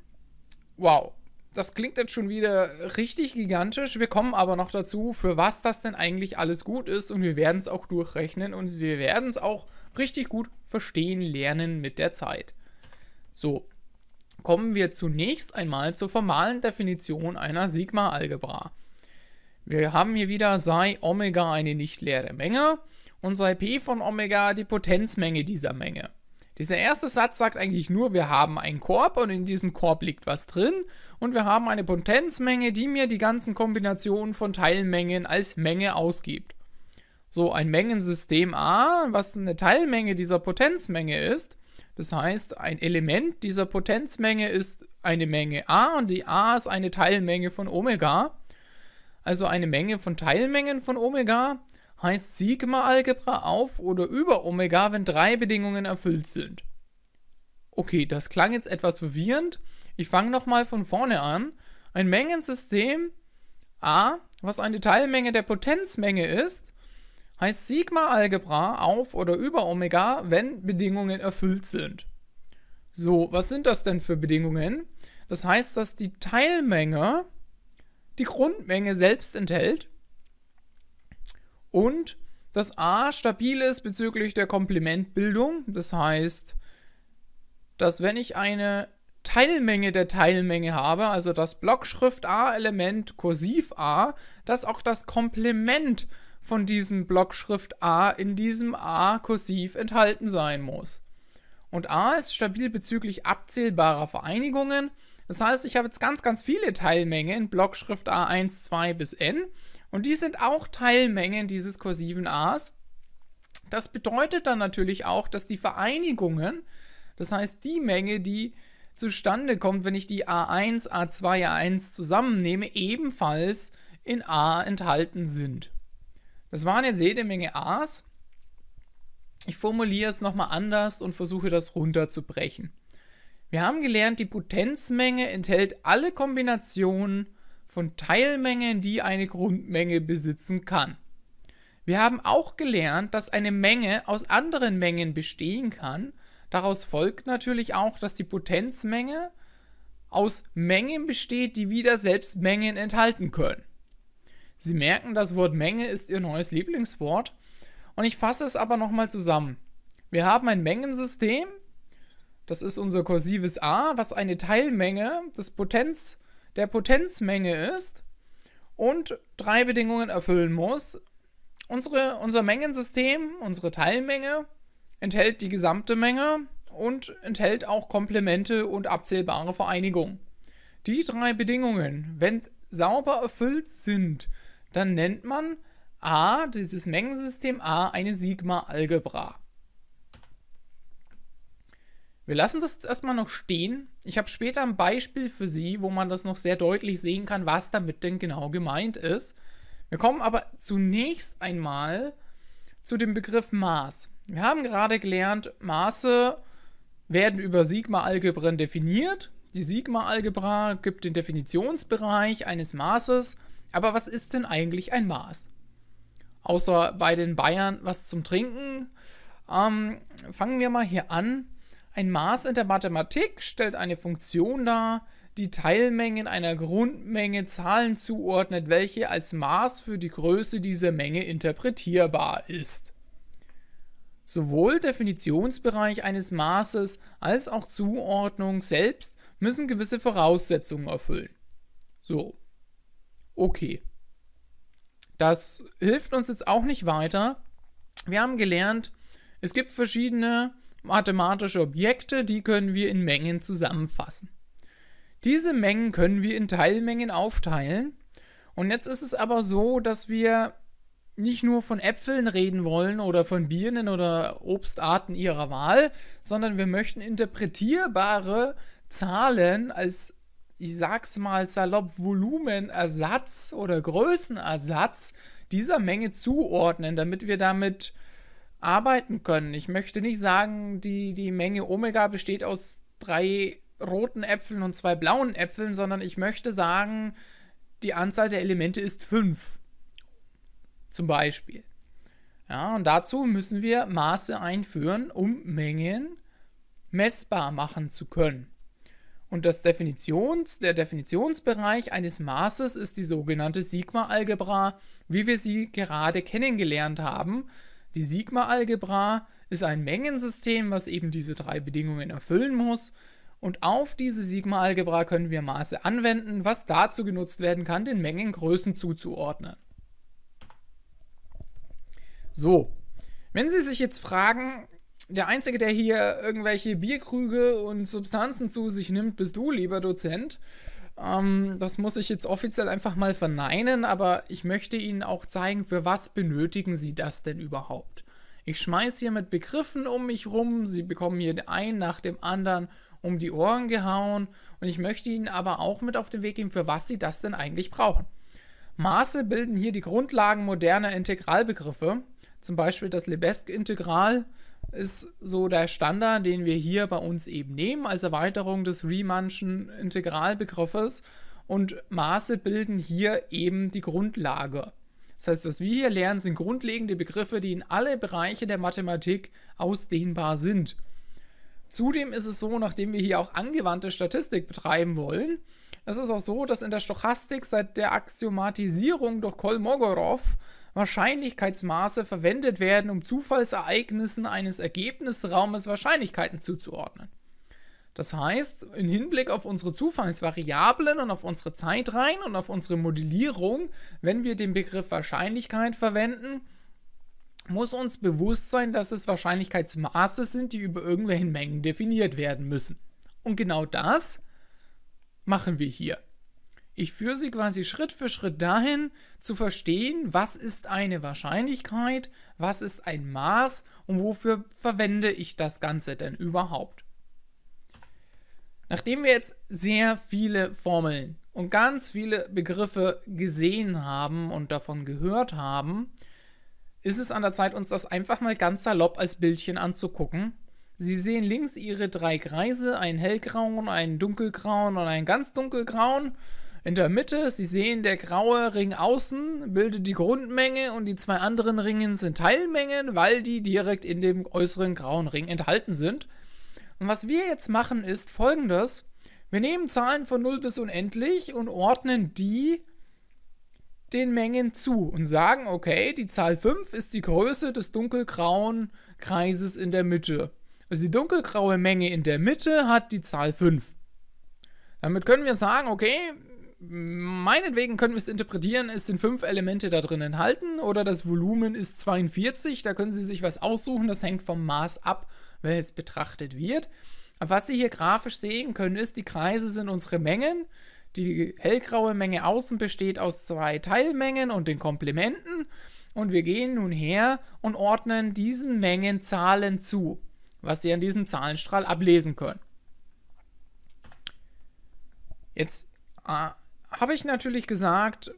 wow, das klingt jetzt schon wieder richtig gigantisch. Wir kommen aber noch dazu, für was das denn eigentlich alles gut ist. Und wir werden es auch durchrechnen und wir werden es auch richtig gut verstehen lernen mit der Zeit. So, kommen wir zunächst einmal zur formalen Definition einer Sigma-Algebra. Wir haben hier wieder sei Omega eine nicht leere Menge und sei P von Omega die Potenzmenge dieser Menge. Dieser erste Satz sagt eigentlich nur, wir haben einen Korb und in diesem Korb liegt was drin und wir haben eine Potenzmenge, die mir die ganzen Kombinationen von Teilmengen als Menge ausgibt. So, ein Mengensystem A, was eine Teilmenge dieser Potenzmenge ist, das heißt, ein Element dieser Potenzmenge ist eine Menge A und die A ist eine Teilmenge von Omega, also eine Menge von Teilmengen von Omega heißt Sigma-Algebra auf oder über Omega, wenn drei Bedingungen erfüllt sind. Okay, das klang jetzt etwas verwirrend. Ich fange nochmal von vorne an. Ein Mengensystem A, was eine Teilmenge der Potenzmenge ist, heißt Sigma-Algebra auf oder über Omega, wenn Bedingungen erfüllt sind. So, was sind das denn für Bedingungen? Das heißt, dass die Teilmenge die Grundmenge selbst enthält und dass A stabil ist bezüglich der Komplementbildung. Das heißt, dass wenn ich eine Teilmenge der Teilmenge habe, also das Blockschrift A-Element kursiv A, dass auch das Komplement von diesem Blockschrift A in diesem A kursiv enthalten sein muss. Und A ist stabil bezüglich abzählbarer Vereinigungen. Das heißt, ich habe jetzt ganz, ganz viele Teilmengen in Blockschrift A1, 2 bis N und die sind auch Teilmengen dieses kursiven A's. Das bedeutet dann natürlich auch, dass die Vereinigungen, das heißt die Menge, die zustande kommt, wenn ich die A1, A2, A1 zusammennehme, ebenfalls in A enthalten sind. Das waren jetzt jede Menge A's. Ich formuliere es nochmal anders und versuche das runterzubrechen. Wir haben gelernt, die Potenzmenge enthält alle Kombinationen von Teilmengen, die eine Grundmenge besitzen kann. Wir haben auch gelernt, dass eine Menge aus anderen Mengen bestehen kann. Daraus folgt natürlich auch, dass die Potenzmenge aus Mengen besteht, die wieder selbst Mengen enthalten können. Sie merken, das Wort Menge ist Ihr neues Lieblingswort. Und ich fasse es aber nochmal zusammen. Wir haben ein Mengensystem, das ist unser kursives a, was eine Teilmenge des Potenz der Potenzmenge ist und drei Bedingungen erfüllen muss. Unsere, unser Mengensystem, unsere Teilmenge, enthält die gesamte Menge und enthält auch Komplemente und abzählbare Vereinigungen. Die drei Bedingungen, wenn sauber erfüllt sind, dann nennt man A, dieses Mengensystem A, eine Sigma-Algebra. Wir lassen das jetzt erstmal noch stehen. Ich habe später ein Beispiel für Sie, wo man das noch sehr deutlich sehen kann, was damit denn genau gemeint ist. Wir kommen aber zunächst einmal zu dem Begriff Maß. Wir haben gerade gelernt, Maße werden über Sigma-Algebren definiert. Die Sigma-Algebra gibt den Definitionsbereich eines Maßes. Aber was ist denn eigentlich ein Maß? Außer bei den Bayern was zum Trinken. Ähm, fangen wir mal hier an ein Maß in der Mathematik stellt eine Funktion dar, die Teilmengen einer Grundmenge Zahlen zuordnet, welche als Maß für die Größe dieser Menge interpretierbar ist. Sowohl Definitionsbereich eines Maßes als auch Zuordnung selbst müssen gewisse Voraussetzungen erfüllen. So. Okay. Das hilft uns jetzt auch nicht weiter. Wir haben gelernt, es gibt verschiedene mathematische Objekte, die können wir in Mengen zusammenfassen. Diese Mengen können wir in Teilmengen aufteilen. Und jetzt ist es aber so, dass wir nicht nur von Äpfeln reden wollen oder von Birnen oder Obstarten ihrer Wahl, sondern wir möchten interpretierbare Zahlen als, ich sag's mal salopp, Volumenersatz oder Größenersatz dieser Menge zuordnen, damit wir damit arbeiten können. Ich möchte nicht sagen, die, die Menge Omega besteht aus drei roten Äpfeln und zwei blauen Äpfeln, sondern ich möchte sagen, die Anzahl der Elemente ist fünf. Zum Beispiel. Ja, und dazu müssen wir Maße einführen, um Mengen messbar machen zu können. Und das Definitions, der Definitionsbereich eines Maßes ist die sogenannte Sigma-Algebra, wie wir sie gerade kennengelernt haben. Die Sigma-Algebra ist ein Mengensystem, was eben diese drei Bedingungen erfüllen muss. Und auf diese Sigma-Algebra können wir Maße anwenden, was dazu genutzt werden kann, den Mengengrößen zuzuordnen. So, wenn Sie sich jetzt fragen, der Einzige, der hier irgendwelche Bierkrüge und Substanzen zu sich nimmt, bist du, lieber Dozent. Ähm, das muss ich jetzt offiziell einfach mal verneinen, aber ich möchte Ihnen auch zeigen, für was benötigen Sie das denn überhaupt. Ich schmeiße hier mit Begriffen um mich rum, Sie bekommen hier einen nach dem anderen um die Ohren gehauen und ich möchte Ihnen aber auch mit auf den Weg geben, für was Sie das denn eigentlich brauchen. Maße bilden hier die Grundlagen moderner Integralbegriffe, zum Beispiel das Lebesgue-Integral, ist so der Standard, den wir hier bei uns eben nehmen als Erweiterung des Riemannschen Integralbegriffes und Maße bilden hier eben die Grundlage. Das heißt, was wir hier lernen, sind grundlegende Begriffe, die in alle Bereiche der Mathematik ausdehnbar sind. Zudem ist es so, nachdem wir hier auch angewandte Statistik betreiben wollen, es ist auch so, dass in der Stochastik seit der Axiomatisierung durch Kolmogorov Wahrscheinlichkeitsmaße verwendet werden, um Zufallsereignissen eines Ergebnisraumes Wahrscheinlichkeiten zuzuordnen. Das heißt, im Hinblick auf unsere Zufallsvariablen und auf unsere Zeitreihen und auf unsere Modellierung, wenn wir den Begriff Wahrscheinlichkeit verwenden, muss uns bewusst sein, dass es Wahrscheinlichkeitsmaße sind, die über irgendwelchen Mengen definiert werden müssen. Und genau das machen wir hier. Ich führe sie quasi Schritt für Schritt dahin, zu verstehen, was ist eine Wahrscheinlichkeit, was ist ein Maß und wofür verwende ich das Ganze denn überhaupt. Nachdem wir jetzt sehr viele Formeln und ganz viele Begriffe gesehen haben und davon gehört haben, ist es an der Zeit, uns das einfach mal ganz salopp als Bildchen anzugucken. Sie sehen links ihre drei Kreise, einen hellgrauen, einen dunkelgrauen und einen ganz dunkelgrauen in der Mitte, Sie sehen, der graue Ring außen bildet die Grundmenge und die zwei anderen Ringen sind Teilmengen, weil die direkt in dem äußeren grauen Ring enthalten sind. Und was wir jetzt machen ist folgendes. Wir nehmen Zahlen von 0 bis unendlich und ordnen die den Mengen zu und sagen, okay, die Zahl 5 ist die Größe des dunkelgrauen Kreises in der Mitte. Also die dunkelgraue Menge in der Mitte hat die Zahl 5. Damit können wir sagen, okay, meinetwegen können wir es interpretieren, es sind fünf Elemente da drin enthalten oder das Volumen ist 42, da können Sie sich was aussuchen, das hängt vom Maß ab, welches betrachtet wird. Aber was Sie hier grafisch sehen können, ist, die Kreise sind unsere Mengen. Die hellgraue Menge außen besteht aus zwei Teilmengen und den Komplementen. Und wir gehen nun her und ordnen diesen Mengen Zahlen zu, was Sie an diesem Zahlenstrahl ablesen können. Jetzt ah, habe ich natürlich gesagt,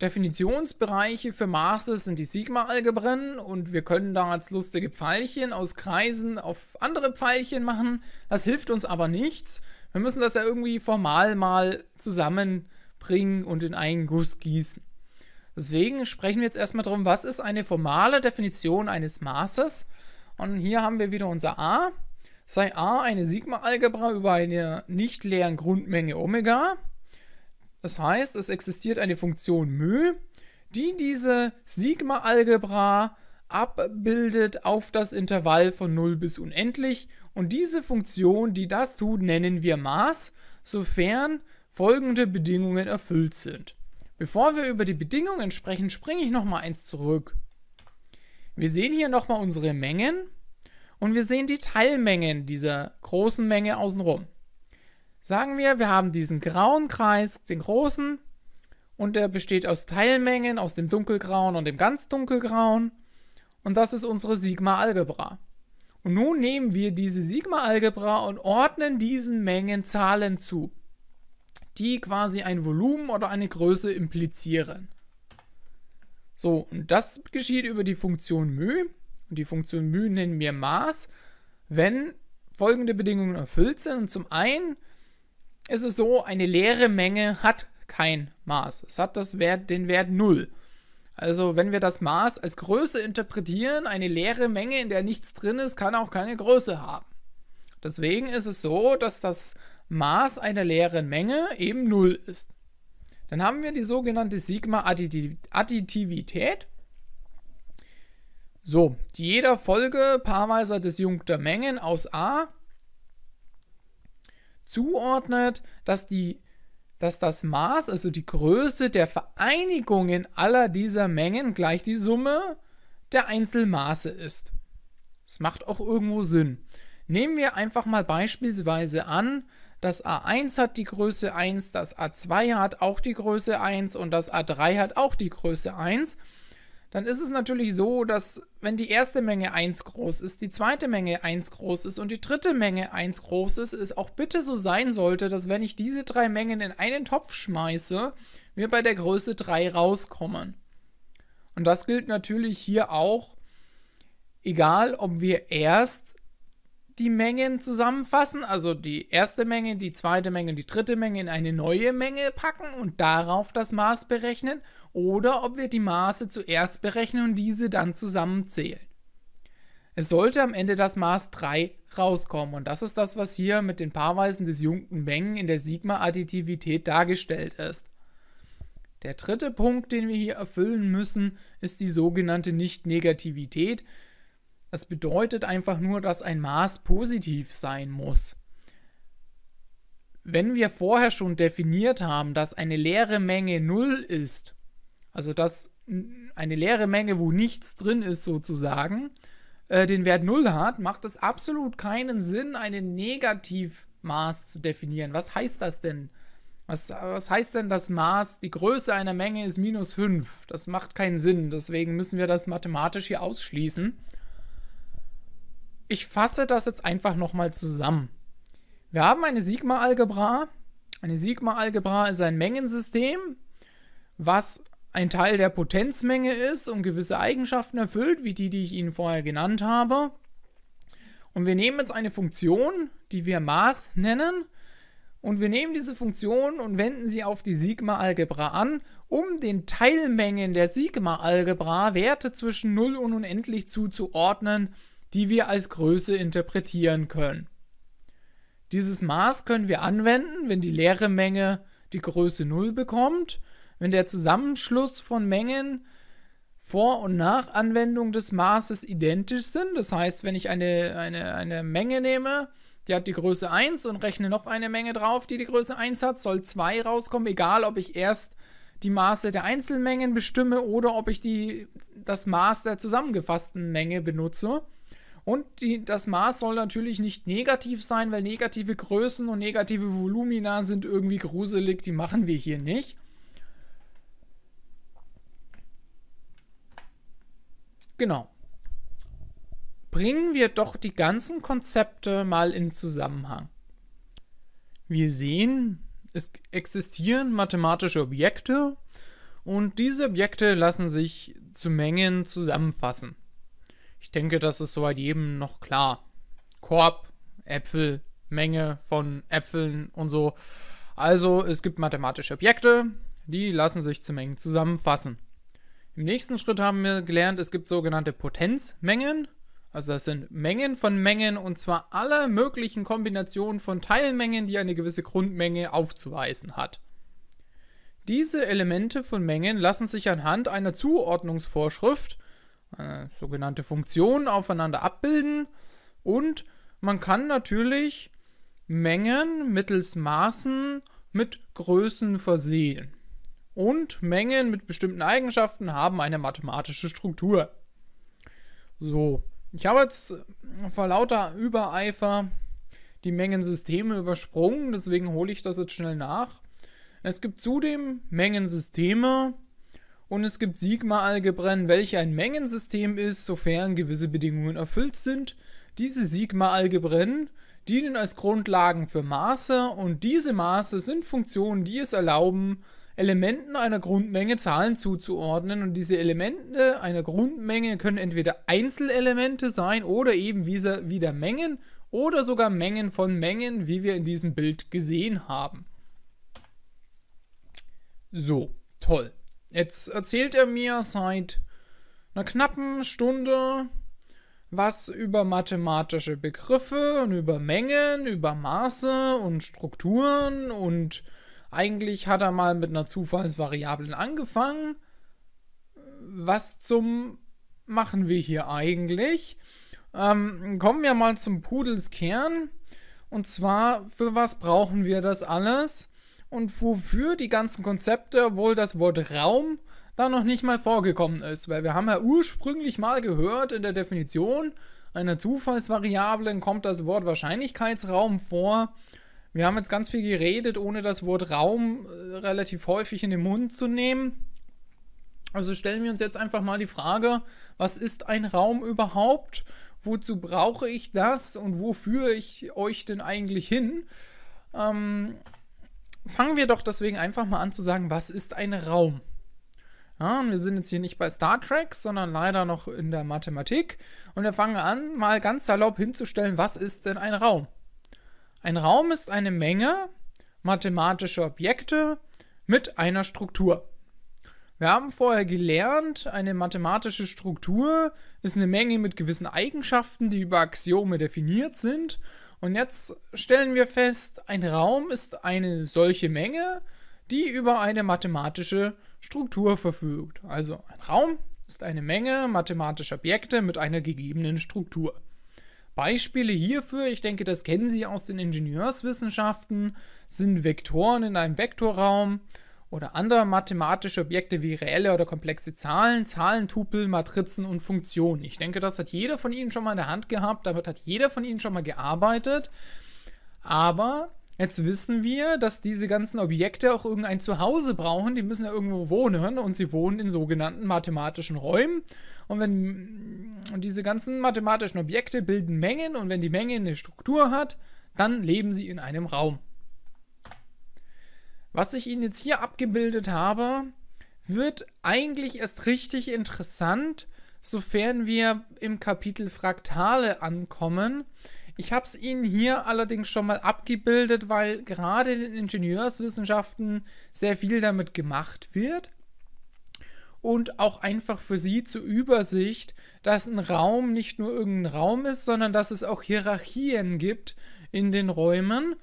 Definitionsbereiche für Masters sind die Sigma-Algebren und wir können da als lustige Pfeilchen aus Kreisen auf andere Pfeilchen machen. Das hilft uns aber nichts. Wir müssen das ja irgendwie formal mal zusammenbringen und in einen Guss gießen. Deswegen sprechen wir jetzt erstmal darum, was ist eine formale Definition eines Maßes? Und hier haben wir wieder unser A. Sei A eine Sigma-Algebra über eine nicht leeren Grundmenge Omega das heißt, es existiert eine Funktion μ, die diese Sigma-Algebra abbildet auf das Intervall von 0 bis unendlich. Und diese Funktion, die das tut, nennen wir Maß, sofern folgende Bedingungen erfüllt sind. Bevor wir über die Bedingungen sprechen, springe ich nochmal eins zurück. Wir sehen hier nochmal unsere Mengen und wir sehen die Teilmengen dieser großen Menge außenrum. Sagen wir, wir haben diesen grauen Kreis, den großen, und der besteht aus Teilmengen, aus dem dunkelgrauen und dem ganz dunkelgrauen. Und das ist unsere Sigma-Algebra. Und nun nehmen wir diese Sigma-Algebra und ordnen diesen Mengen Zahlen zu, die quasi ein Volumen oder eine Größe implizieren. So, und das geschieht über die Funktion μ. Und die Funktion μ nennen wir Maß, wenn folgende Bedingungen erfüllt sind. Und zum einen ist es so, eine leere Menge hat kein Maß. Es hat das Wert, den Wert 0. Also wenn wir das Maß als Größe interpretieren, eine leere Menge, in der nichts drin ist, kann auch keine Größe haben. Deswegen ist es so, dass das Maß einer leeren Menge eben 0 ist. Dann haben wir die sogenannte Sigma-Additivität. So, die jeder Folge paarweiser disjunkter Mengen aus A zuordnet, dass die dass das Maß, also die Größe der Vereinigungen aller dieser Mengen gleich die Summe der Einzelmaße ist. Das macht auch irgendwo Sinn. Nehmen wir einfach mal beispielsweise an, das A1 hat die Größe 1, das A2 hat auch die Größe 1 und das A3 hat auch die Größe 1 dann ist es natürlich so, dass wenn die erste Menge 1 groß ist, die zweite Menge 1 groß ist und die dritte Menge 1 groß ist, es auch bitte so sein sollte, dass wenn ich diese drei Mengen in einen Topf schmeiße, wir bei der Größe 3 rauskommen. Und das gilt natürlich hier auch, egal ob wir erst die Mengen zusammenfassen, also die erste Menge, die zweite Menge und die dritte Menge in eine neue Menge packen und darauf das Maß berechnen oder ob wir die Maße zuerst berechnen und diese dann zusammenzählen. Es sollte am Ende das Maß 3 rauskommen und das ist das, was hier mit den Paarweisen des jungten Mengen in der Sigma-Additivität dargestellt ist. Der dritte Punkt, den wir hier erfüllen müssen, ist die sogenannte Nicht-Negativität, das bedeutet einfach nur, dass ein Maß positiv sein muss. Wenn wir vorher schon definiert haben, dass eine leere Menge 0 ist, also dass eine leere Menge, wo nichts drin ist sozusagen, äh, den Wert 0 hat, macht es absolut keinen Sinn, einen Negativmaß zu definieren. Was heißt das denn? Was, was, heißt denn das Maß? Die Größe einer Menge ist minus 5. Das macht keinen Sinn. Deswegen müssen wir das mathematisch hier ausschließen ich fasse das jetzt einfach nochmal zusammen. Wir haben eine Sigma-Algebra. Eine Sigma-Algebra ist ein Mengensystem, was ein Teil der Potenzmenge ist und gewisse Eigenschaften erfüllt, wie die, die ich Ihnen vorher genannt habe. Und wir nehmen jetzt eine Funktion, die wir Maß nennen, und wir nehmen diese Funktion und wenden sie auf die Sigma-Algebra an, um den Teilmengen der Sigma-Algebra Werte zwischen 0 und unendlich zuzuordnen, die wir als Größe interpretieren können. Dieses Maß können wir anwenden, wenn die leere Menge die Größe 0 bekommt, wenn der Zusammenschluss von Mengen vor und nach Anwendung des Maßes identisch sind. Das heißt, wenn ich eine, eine, eine Menge nehme, die hat die Größe 1 und rechne noch eine Menge drauf, die die Größe 1 hat, soll 2 rauskommen, egal ob ich erst die Maße der Einzelmengen bestimme oder ob ich die, das Maß der zusammengefassten Menge benutze. Und die, das Maß soll natürlich nicht negativ sein, weil negative Größen und negative Volumina sind irgendwie gruselig, die machen wir hier nicht. Genau. Bringen wir doch die ganzen Konzepte mal in Zusammenhang. Wir sehen, es existieren mathematische Objekte und diese Objekte lassen sich zu Mengen zusammenfassen. Ich denke, das ist soweit jedem noch klar. Korb, Äpfel, Menge von Äpfeln und so. Also es gibt mathematische Objekte, die lassen sich zu Mengen zusammenfassen. Im nächsten Schritt haben wir gelernt, es gibt sogenannte Potenzmengen. Also das sind Mengen von Mengen und zwar alle möglichen Kombinationen von Teilmengen, die eine gewisse Grundmenge aufzuweisen hat. Diese Elemente von Mengen lassen sich anhand einer Zuordnungsvorschrift eine sogenannte Funktion aufeinander abbilden und man kann natürlich Mengen mittels Maßen mit Größen versehen. Und Mengen mit bestimmten Eigenschaften haben eine mathematische Struktur. So, ich habe jetzt vor lauter Übereifer die Mengensysteme übersprungen, deswegen hole ich das jetzt schnell nach. Es gibt zudem Mengensysteme, und es gibt Sigma-Algebren, welche ein Mengensystem ist, sofern gewisse Bedingungen erfüllt sind. Diese Sigma-Algebren dienen als Grundlagen für Maße und diese Maße sind Funktionen, die es erlauben, Elementen einer Grundmenge Zahlen zuzuordnen und diese Elemente einer Grundmenge können entweder Einzelelemente sein oder eben wieder Mengen oder sogar Mengen von Mengen, wie wir in diesem Bild gesehen haben. So, toll. Jetzt erzählt er mir seit einer knappen Stunde was über mathematische Begriffe und über Mengen, über Maße und Strukturen und eigentlich hat er mal mit einer Zufallsvariablen angefangen. Was zum machen wir hier eigentlich? Ähm, kommen wir mal zum Pudelskern. Und zwar, für was brauchen wir das alles? und wofür die ganzen Konzepte wohl das Wort Raum da noch nicht mal vorgekommen ist. Weil wir haben ja ursprünglich mal gehört in der Definition einer Zufallsvariablen kommt das Wort Wahrscheinlichkeitsraum vor. Wir haben jetzt ganz viel geredet, ohne das Wort Raum äh, relativ häufig in den Mund zu nehmen. Also stellen wir uns jetzt einfach mal die Frage, was ist ein Raum überhaupt? Wozu brauche ich das und wo führe ich euch denn eigentlich hin? Ähm, fangen wir doch deswegen einfach mal an zu sagen, was ist ein Raum? Ja, und wir sind jetzt hier nicht bei Star Trek, sondern leider noch in der Mathematik. Und wir fangen an, mal ganz salopp hinzustellen, was ist denn ein Raum? Ein Raum ist eine Menge mathematischer Objekte mit einer Struktur. Wir haben vorher gelernt, eine mathematische Struktur ist eine Menge mit gewissen Eigenschaften, die über Axiome definiert sind und jetzt stellen wir fest, ein Raum ist eine solche Menge, die über eine mathematische Struktur verfügt. Also ein Raum ist eine Menge mathematischer Objekte mit einer gegebenen Struktur. Beispiele hierfür, ich denke, das kennen Sie aus den Ingenieurswissenschaften, sind Vektoren in einem Vektorraum, oder andere mathematische Objekte wie reelle oder komplexe Zahlen, Zahlentupel, Matrizen und Funktionen. Ich denke, das hat jeder von Ihnen schon mal in der Hand gehabt, damit hat jeder von Ihnen schon mal gearbeitet. Aber jetzt wissen wir, dass diese ganzen Objekte auch irgendein Zuhause brauchen, die müssen ja irgendwo wohnen und sie wohnen in sogenannten mathematischen Räumen. Und wenn und diese ganzen mathematischen Objekte bilden Mengen und wenn die Menge eine Struktur hat, dann leben sie in einem Raum was ich Ihnen jetzt hier abgebildet habe, wird eigentlich erst richtig interessant, sofern wir im Kapitel Fraktale ankommen. Ich habe es Ihnen hier allerdings schon mal abgebildet, weil gerade in den Ingenieurswissenschaften sehr viel damit gemacht wird. Und auch einfach für Sie zur Übersicht, dass ein Raum nicht nur irgendein Raum ist, sondern dass es auch Hierarchien gibt in den Räumen.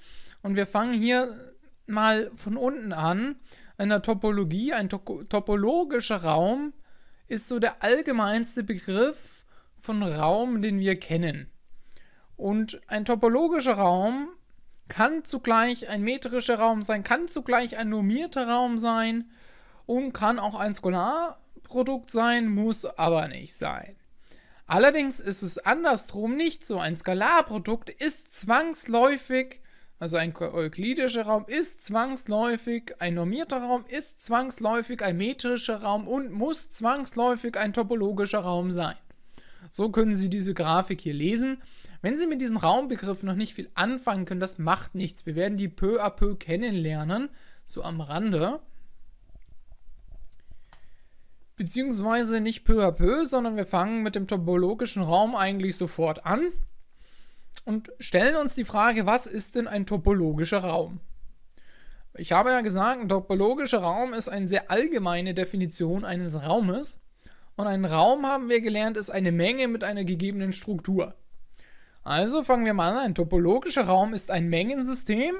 Und wir fangen hier mal von unten an, in der Topologie, ein to topologischer Raum ist so der allgemeinste Begriff von Raum, den wir kennen. Und ein topologischer Raum kann zugleich ein metrischer Raum sein, kann zugleich ein normierter Raum sein und kann auch ein Skalarprodukt sein, muss aber nicht sein. Allerdings ist es andersrum nicht so. Ein Skalarprodukt ist zwangsläufig also ein euklidischer Raum ist zwangsläufig, ein normierter Raum ist zwangsläufig ein metrischer Raum und muss zwangsläufig ein topologischer Raum sein. So können Sie diese Grafik hier lesen. Wenn Sie mit diesen Raumbegriffen noch nicht viel anfangen können, das macht nichts. Wir werden die peu à peu kennenlernen, so am Rande. Beziehungsweise nicht peu à peu, sondern wir fangen mit dem topologischen Raum eigentlich sofort an und stellen uns die Frage, was ist denn ein topologischer Raum? Ich habe ja gesagt, ein topologischer Raum ist eine sehr allgemeine Definition eines Raumes. Und ein Raum, haben wir gelernt, ist eine Menge mit einer gegebenen Struktur. Also fangen wir mal an. Ein topologischer Raum ist ein Mengensystem,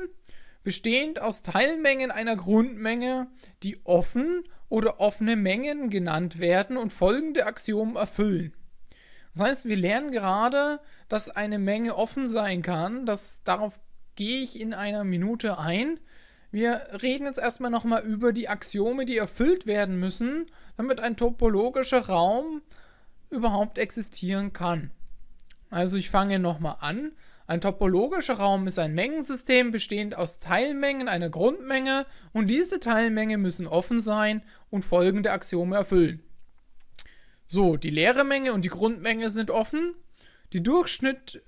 bestehend aus Teilmengen einer Grundmenge, die offen oder offene Mengen genannt werden und folgende Axiomen erfüllen. Das heißt, wir lernen gerade, dass eine Menge offen sein kann. Das, darauf gehe ich in einer Minute ein. Wir reden jetzt erstmal nochmal über die Axiome, die erfüllt werden müssen, damit ein topologischer Raum überhaupt existieren kann. Also ich fange nochmal an. Ein topologischer Raum ist ein Mengensystem bestehend aus Teilmengen einer Grundmenge und diese Teilmenge müssen offen sein und folgende Axiome erfüllen. So, die leere Menge und die Grundmenge sind offen. Die Durchschnitte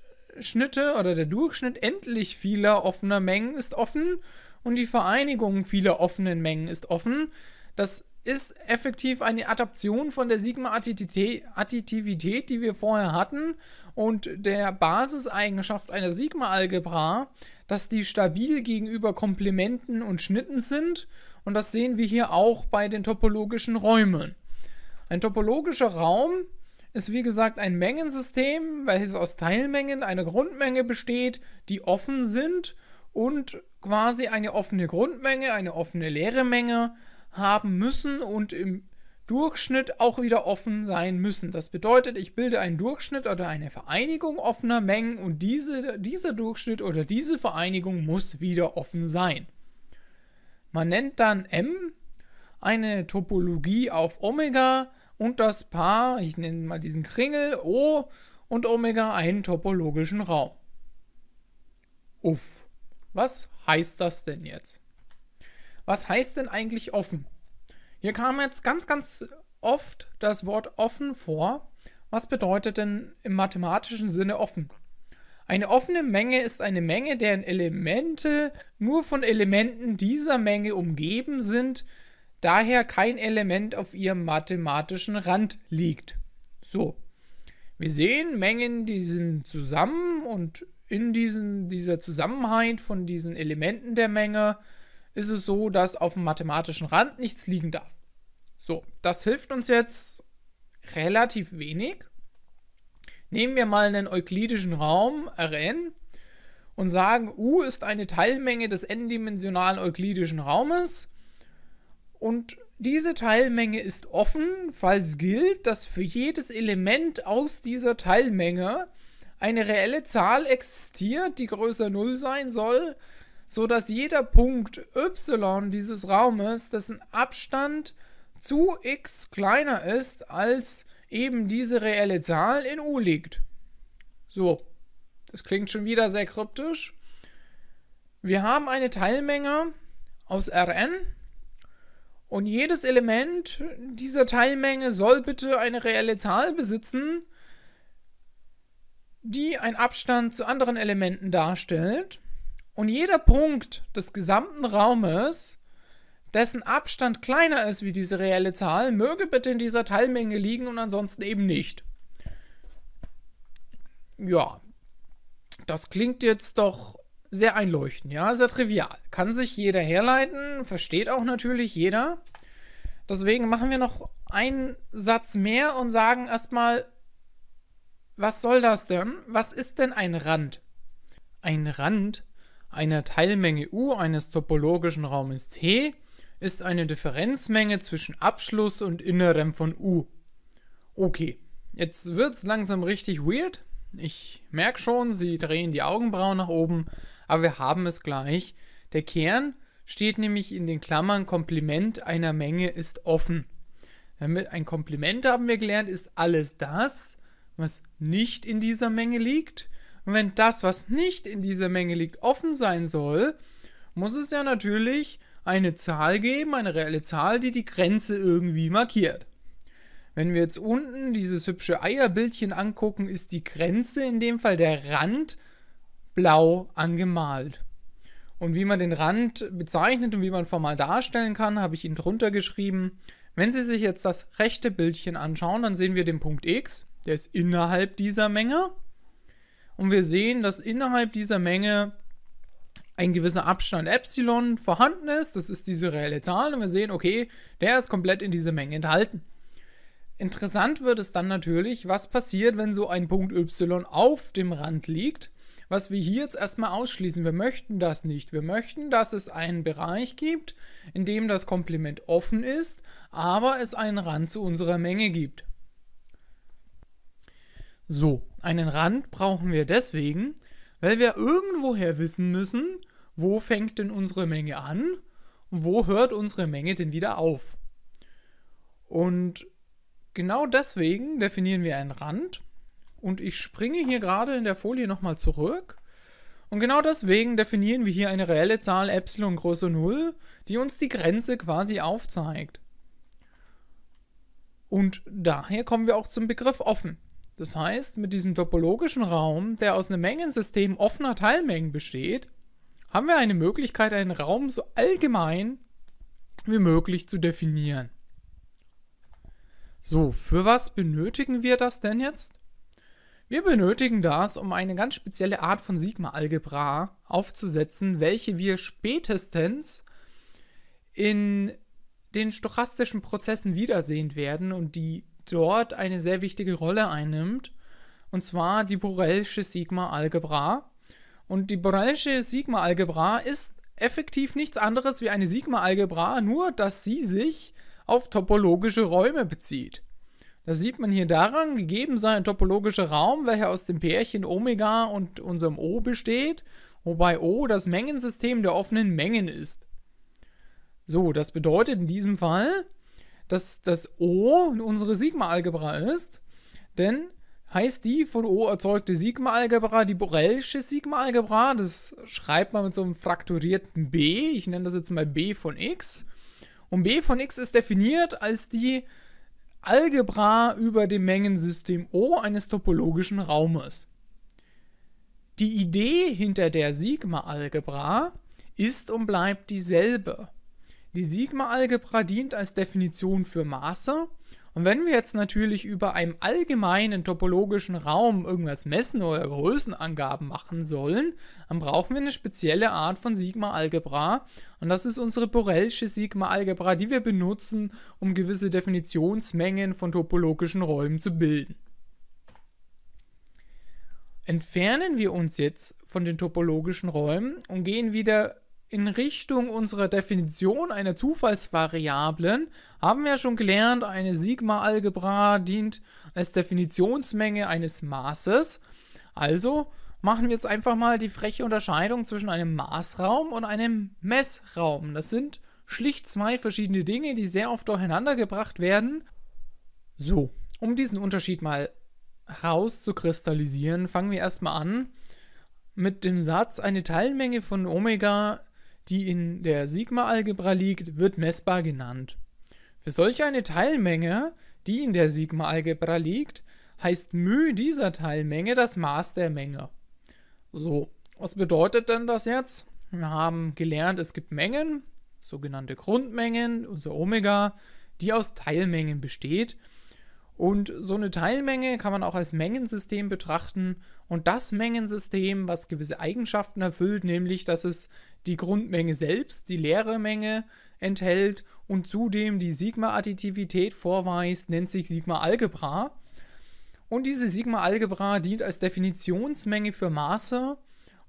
oder der Durchschnitt endlich vieler offener Mengen ist offen und die Vereinigung vieler offenen Mengen ist offen. Das ist effektiv eine Adaption von der Sigma-Additivität, die wir vorher hatten, und der Basiseigenschaft einer Sigma-Algebra, dass die stabil gegenüber Komplementen und Schnitten sind. Und das sehen wir hier auch bei den topologischen Räumen. Ein topologischer Raum ist wie gesagt ein Mengensystem, welches aus Teilmengen einer Grundmenge besteht, die offen sind und quasi eine offene Grundmenge, eine offene leere Menge haben müssen und im Durchschnitt auch wieder offen sein müssen. Das bedeutet, ich bilde einen Durchschnitt oder eine Vereinigung offener Mengen und diese, dieser Durchschnitt oder diese Vereinigung muss wieder offen sein. Man nennt dann M eine Topologie auf Omega, und das Paar, ich nenne mal diesen Kringel O und Omega einen topologischen Raum. Uff, was heißt das denn jetzt? Was heißt denn eigentlich offen? Hier kam jetzt ganz, ganz oft das Wort offen vor. Was bedeutet denn im mathematischen Sinne offen? Eine offene Menge ist eine Menge, deren Elemente nur von Elementen dieser Menge umgeben sind, daher kein Element auf ihrem mathematischen Rand liegt. So. Wir sehen, Mengen, die sind zusammen und in diesen, dieser Zusammenhalt von diesen Elementen der Menge ist es so, dass auf dem mathematischen Rand nichts liegen darf. So, das hilft uns jetzt relativ wenig. Nehmen wir mal einen euklidischen Raum, Rn, und sagen, U ist eine Teilmenge des n-dimensionalen euklidischen Raumes und diese Teilmenge ist offen, falls gilt, dass für jedes Element aus dieser Teilmenge eine reelle Zahl existiert, die größer 0 sein soll, so dass jeder Punkt y dieses Raumes, dessen Abstand zu x kleiner ist als eben diese reelle Zahl in U liegt. So, das klingt schon wieder sehr kryptisch. Wir haben eine Teilmenge aus Rn und jedes Element dieser Teilmenge soll bitte eine reelle Zahl besitzen, die einen Abstand zu anderen Elementen darstellt. Und jeder Punkt des gesamten Raumes, dessen Abstand kleiner ist wie diese reelle Zahl, möge bitte in dieser Teilmenge liegen und ansonsten eben nicht. Ja, das klingt jetzt doch sehr einleuchtend, ja, sehr trivial. Kann sich jeder herleiten, versteht auch natürlich jeder. Deswegen machen wir noch einen Satz mehr und sagen erstmal, was soll das denn? Was ist denn ein Rand? Ein Rand einer Teilmenge U eines topologischen Raumes T ist eine Differenzmenge zwischen Abschluss und Innerem von U. Okay, jetzt wird es langsam richtig weird. Ich merke schon, sie drehen die Augenbrauen nach oben, aber wir haben es gleich. Der Kern steht nämlich in den Klammern Kompliment einer Menge ist offen. Damit ein Kompliment haben wir gelernt, ist alles das, was nicht in dieser Menge liegt. Und wenn das, was nicht in dieser Menge liegt, offen sein soll, muss es ja natürlich eine Zahl geben, eine reelle Zahl, die die Grenze irgendwie markiert. Wenn wir jetzt unten dieses hübsche Eierbildchen angucken, ist die Grenze in dem Fall der Rand blau angemalt. Und wie man den Rand bezeichnet und wie man formal darstellen kann, habe ich Ihnen drunter geschrieben. Wenn Sie sich jetzt das rechte Bildchen anschauen, dann sehen wir den Punkt X, der ist innerhalb dieser Menge. Und wir sehen, dass innerhalb dieser Menge ein gewisser Abstand Epsilon vorhanden ist. Das ist diese reelle Zahl. Und wir sehen, okay, der ist komplett in dieser Menge enthalten. Interessant wird es dann natürlich, was passiert, wenn so ein Punkt Y auf dem Rand liegt was wir hier jetzt erstmal ausschließen. Wir möchten das nicht. Wir möchten, dass es einen Bereich gibt, in dem das Komplement offen ist, aber es einen Rand zu unserer Menge gibt. So, einen Rand brauchen wir deswegen, weil wir irgendwoher wissen müssen, wo fängt denn unsere Menge an und wo hört unsere Menge denn wieder auf. Und genau deswegen definieren wir einen Rand und ich springe hier gerade in der Folie nochmal zurück. Und genau deswegen definieren wir hier eine reelle Zahl Epsilon größer 0, die uns die Grenze quasi aufzeigt. Und daher kommen wir auch zum Begriff offen. Das heißt, mit diesem topologischen Raum, der aus einem Mengensystem offener Teilmengen besteht, haben wir eine Möglichkeit, einen Raum so allgemein wie möglich zu definieren. So, für was benötigen wir das denn jetzt? Wir benötigen das, um eine ganz spezielle Art von Sigma-Algebra aufzusetzen, welche wir spätestens in den stochastischen Prozessen wiedersehen werden und die dort eine sehr wichtige Rolle einnimmt, und zwar die borelsche Sigma-Algebra. Und die borelsche Sigma-Algebra ist effektiv nichts anderes wie eine Sigma-Algebra, nur dass sie sich auf topologische Räume bezieht. Das sieht man hier daran, gegeben sei ein topologischer Raum, welcher aus dem Pärchen Omega und unserem O besteht, wobei O das Mengensystem der offenen Mengen ist. So, das bedeutet in diesem Fall, dass das O unsere Sigma-Algebra ist, denn heißt die von O erzeugte Sigma-Algebra die Borellsche Sigma-Algebra. Das schreibt man mit so einem frakturierten B. Ich nenne das jetzt mal B von X. Und B von X ist definiert als die Algebra über dem Mengensystem O eines topologischen Raumes. Die Idee hinter der Sigma-Algebra ist und bleibt dieselbe. Die Sigma-Algebra dient als Definition für Maße und wenn wir jetzt natürlich über einem allgemeinen topologischen Raum irgendwas messen oder Größenangaben machen sollen, dann brauchen wir eine spezielle Art von Sigma-Algebra. Und das ist unsere Borelsche Sigma-Algebra, die wir benutzen, um gewisse Definitionsmengen von topologischen Räumen zu bilden. Entfernen wir uns jetzt von den topologischen Räumen und gehen wieder in Richtung unserer Definition einer Zufallsvariablen haben wir schon gelernt, eine Sigma-Algebra dient als Definitionsmenge eines Maßes. Also machen wir jetzt einfach mal die freche Unterscheidung zwischen einem Maßraum und einem Messraum. Das sind schlicht zwei verschiedene Dinge, die sehr oft durcheinander gebracht werden. So, um diesen Unterschied mal rauszukristallisieren, fangen wir erstmal an mit dem Satz, eine Teilmenge von Omega die in der Sigma-Algebra liegt, wird messbar genannt. Für solch eine Teilmenge, die in der Sigma-Algebra liegt, heißt μ dieser Teilmenge das Maß der Menge. So, was bedeutet denn das jetzt? Wir haben gelernt, es gibt Mengen, sogenannte Grundmengen, unser Omega, die aus Teilmengen besteht. Und so eine Teilmenge kann man auch als Mengensystem betrachten und das Mengensystem, was gewisse Eigenschaften erfüllt, nämlich dass es die Grundmenge selbst, die leere Menge enthält und zudem die Sigma-Additivität vorweist, nennt sich Sigma-Algebra. Und diese Sigma-Algebra dient als Definitionsmenge für Maße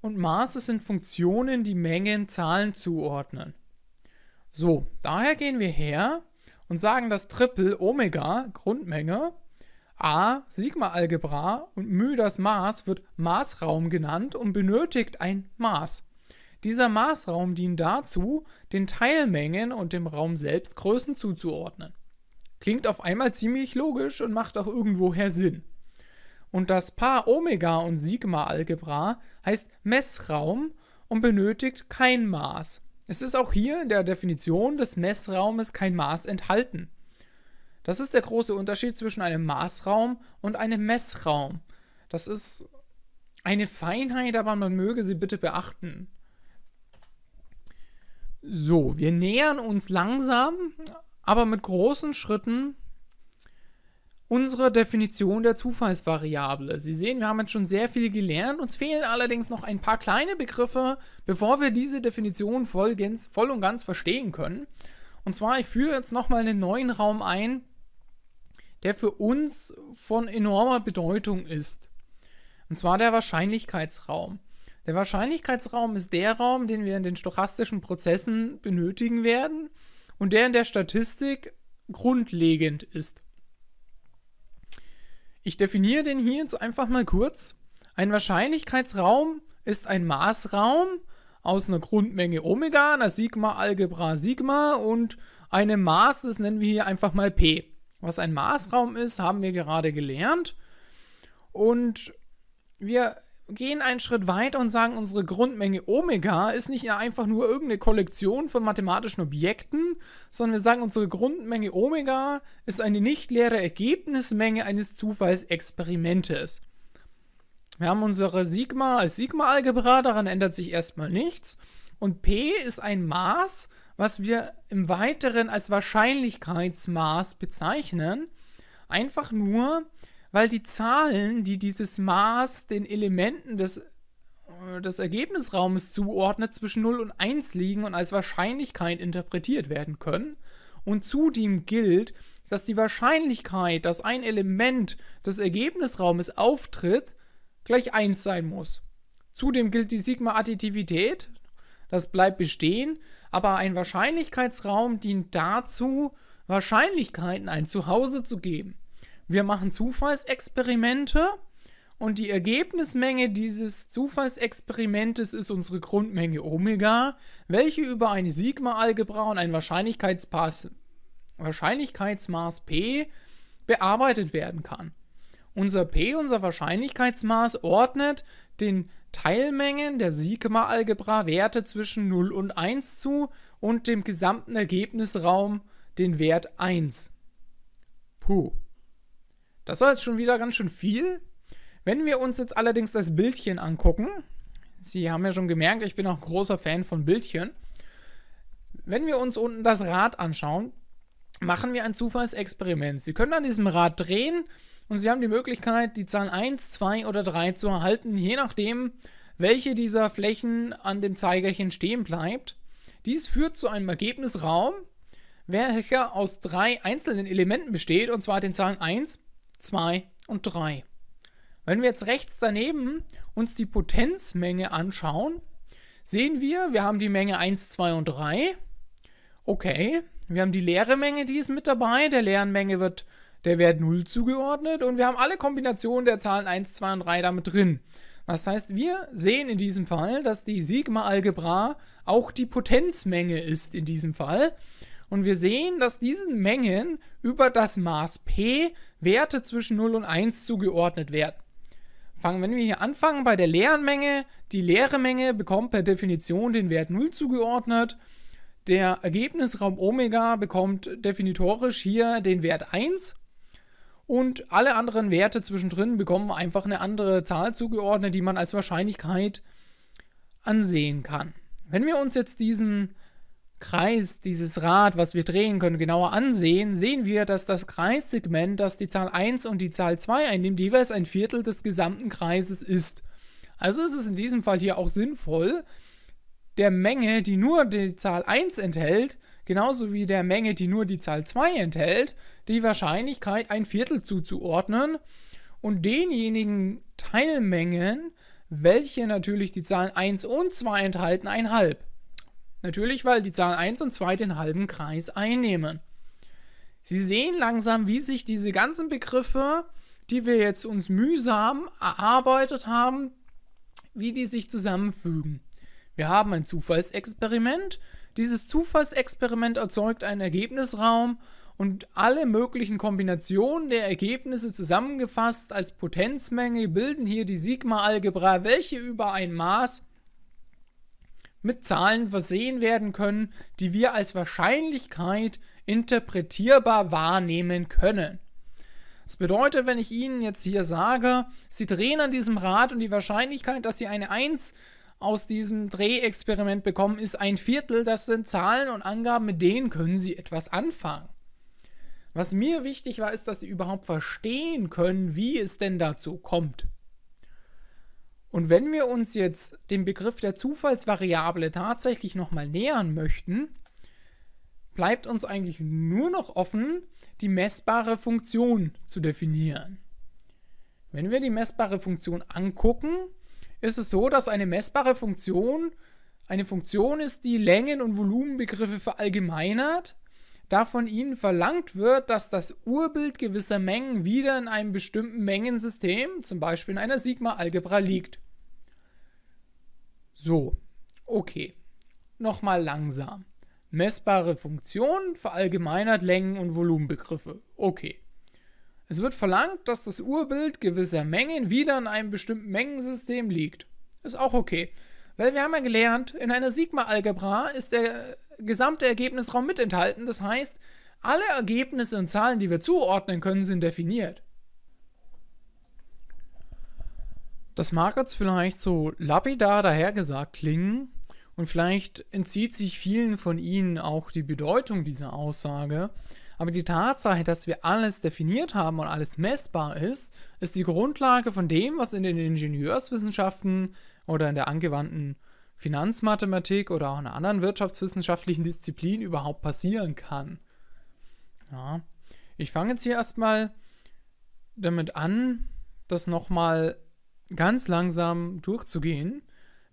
und Maße sind Funktionen, die Mengen Zahlen zuordnen. So, daher gehen wir her und sagen, dass Triple Omega, Grundmenge, A, Sigma-Algebra und μ, das Maß, wird Maßraum genannt und benötigt ein Maß. Dieser Maßraum dient dazu, den Teilmengen und dem Raum selbst Größen zuzuordnen. Klingt auf einmal ziemlich logisch und macht auch irgendwoher Sinn. Und das Paar Omega und Sigma Algebra heißt Messraum und benötigt kein Maß. Es ist auch hier in der Definition des Messraumes kein Maß enthalten. Das ist der große Unterschied zwischen einem Maßraum und einem Messraum. Das ist eine Feinheit, aber man möge sie bitte beachten. So, wir nähern uns langsam, aber mit großen Schritten unserer Definition der Zufallsvariable. Sie sehen, wir haben jetzt schon sehr viel gelernt. Uns fehlen allerdings noch ein paar kleine Begriffe, bevor wir diese Definition voll, ganz, voll und ganz verstehen können. Und zwar, ich führe jetzt nochmal einen neuen Raum ein, der für uns von enormer Bedeutung ist. Und zwar der Wahrscheinlichkeitsraum. Der Wahrscheinlichkeitsraum ist der Raum, den wir in den stochastischen Prozessen benötigen werden und der in der Statistik grundlegend ist. Ich definiere den hier jetzt einfach mal kurz. Ein Wahrscheinlichkeitsraum ist ein Maßraum aus einer Grundmenge Omega, einer Sigma Algebra Sigma und einem Maß, das nennen wir hier einfach mal P. Was ein Maßraum ist, haben wir gerade gelernt. Und wir gehen einen Schritt weiter und sagen, unsere Grundmenge Omega ist nicht einfach nur irgendeine Kollektion von mathematischen Objekten, sondern wir sagen, unsere Grundmenge Omega ist eine nicht leere Ergebnismenge eines Zufallsexperimentes. Wir haben unsere Sigma als Sigma-Algebra, daran ändert sich erstmal nichts. Und P ist ein Maß, was wir im Weiteren als Wahrscheinlichkeitsmaß bezeichnen. Einfach nur, weil die Zahlen, die dieses Maß den Elementen des, äh, des Ergebnisraumes zuordnet, zwischen 0 und 1 liegen und als Wahrscheinlichkeit interpretiert werden können. Und zudem gilt, dass die Wahrscheinlichkeit, dass ein Element des Ergebnisraumes auftritt, gleich 1 sein muss. Zudem gilt die Sigma-Additivität, das bleibt bestehen, aber ein Wahrscheinlichkeitsraum dient dazu, Wahrscheinlichkeiten ein Zuhause zu geben wir machen Zufallsexperimente und die Ergebnismenge dieses Zufallsexperimentes ist unsere Grundmenge Omega, welche über eine Sigma-Algebra und ein Wahrscheinlichkeitsmaß P bearbeitet werden kann. Unser P, unser Wahrscheinlichkeitsmaß, ordnet den Teilmengen der Sigma-Algebra Werte zwischen 0 und 1 zu und dem gesamten Ergebnisraum den Wert 1. Puh. Das war jetzt schon wieder ganz schön viel. Wenn wir uns jetzt allerdings das Bildchen angucken, Sie haben ja schon gemerkt, ich bin auch großer Fan von Bildchen. Wenn wir uns unten das Rad anschauen, machen wir ein Zufallsexperiment. Sie können an diesem Rad drehen und Sie haben die Möglichkeit, die Zahlen 1, 2 oder 3 zu erhalten, je nachdem, welche dieser Flächen an dem Zeigerchen stehen bleibt. Dies führt zu einem Ergebnisraum, welcher aus drei einzelnen Elementen besteht, und zwar den Zahlen 1, 2, 2 und 3. Wenn wir jetzt rechts daneben uns die Potenzmenge anschauen, sehen wir, wir haben die Menge 1, 2 und 3. Okay, wir haben die leere Menge, die ist mit dabei. Der leeren Menge wird der Wert 0 zugeordnet und wir haben alle Kombinationen der Zahlen 1, 2 und 3 damit drin. Das heißt, wir sehen in diesem Fall, dass die Sigma-Algebra auch die Potenzmenge ist in diesem Fall. Und wir sehen, dass diese Mengen über das Maß P Werte zwischen 0 und 1 zugeordnet werden. Fangen, wenn wir hier anfangen bei der leeren Menge, die leere Menge bekommt per Definition den Wert 0 zugeordnet. Der Ergebnisraum Omega bekommt definitorisch hier den Wert 1 und alle anderen Werte zwischendrin bekommen einfach eine andere Zahl zugeordnet, die man als Wahrscheinlichkeit ansehen kann. Wenn wir uns jetzt diesen Kreis, dieses Rad, was wir drehen können, genauer ansehen, sehen wir, dass das Kreissegment, das die Zahl 1 und die Zahl 2 einnimmt, jeweils ein Viertel des gesamten Kreises ist. Also ist es in diesem Fall hier auch sinnvoll, der Menge, die nur die Zahl 1 enthält, genauso wie der Menge, die nur die Zahl 2 enthält, die Wahrscheinlichkeit ein Viertel zuzuordnen und denjenigen Teilmengen, welche natürlich die Zahlen 1 und 2 enthalten, ein Halb. Natürlich, weil die Zahl 1 und 2 den halben Kreis einnehmen. Sie sehen langsam, wie sich diese ganzen Begriffe, die wir jetzt uns mühsam erarbeitet haben, wie die sich zusammenfügen. Wir haben ein Zufallsexperiment. Dieses Zufallsexperiment erzeugt einen Ergebnisraum und alle möglichen Kombinationen der Ergebnisse zusammengefasst als Potenzmenge bilden hier die Sigma-Algebra, welche über ein Maß mit Zahlen versehen werden können, die wir als Wahrscheinlichkeit interpretierbar wahrnehmen können. Das bedeutet, wenn ich Ihnen jetzt hier sage, Sie drehen an diesem Rad und die Wahrscheinlichkeit, dass Sie eine 1 aus diesem Drehexperiment bekommen, ist ein Viertel. Das sind Zahlen und Angaben, mit denen können Sie etwas anfangen. Was mir wichtig war, ist, dass Sie überhaupt verstehen können, wie es denn dazu kommt. Und wenn wir uns jetzt dem Begriff der Zufallsvariable tatsächlich nochmal nähern möchten, bleibt uns eigentlich nur noch offen, die messbare Funktion zu definieren. Wenn wir die messbare Funktion angucken, ist es so, dass eine messbare Funktion eine Funktion ist, die Längen- und Volumenbegriffe verallgemeinert da von ihnen verlangt wird, dass das Urbild gewisser Mengen wieder in einem bestimmten Mengensystem, zum Beispiel in einer Sigma-Algebra, liegt. So, okay. Nochmal langsam. Messbare Funktionen verallgemeinert Längen- und Volumenbegriffe. Okay. Es wird verlangt, dass das Urbild gewisser Mengen wieder in einem bestimmten Mengensystem liegt. Ist auch okay. Weil wir haben ja gelernt, in einer Sigma-Algebra ist der gesamte Ergebnisraum mit enthalten. Das heißt, alle Ergebnisse und Zahlen, die wir zuordnen können, sind definiert. Das mag jetzt vielleicht so lapidar dahergesagt klingen und vielleicht entzieht sich vielen von Ihnen auch die Bedeutung dieser Aussage, aber die Tatsache, dass wir alles definiert haben und alles messbar ist, ist die Grundlage von dem, was in den Ingenieurswissenschaften oder in der angewandten Finanzmathematik oder auch einer anderen wirtschaftswissenschaftlichen Disziplin überhaupt passieren kann. Ja. Ich fange jetzt hier erstmal damit an, das nochmal ganz langsam durchzugehen.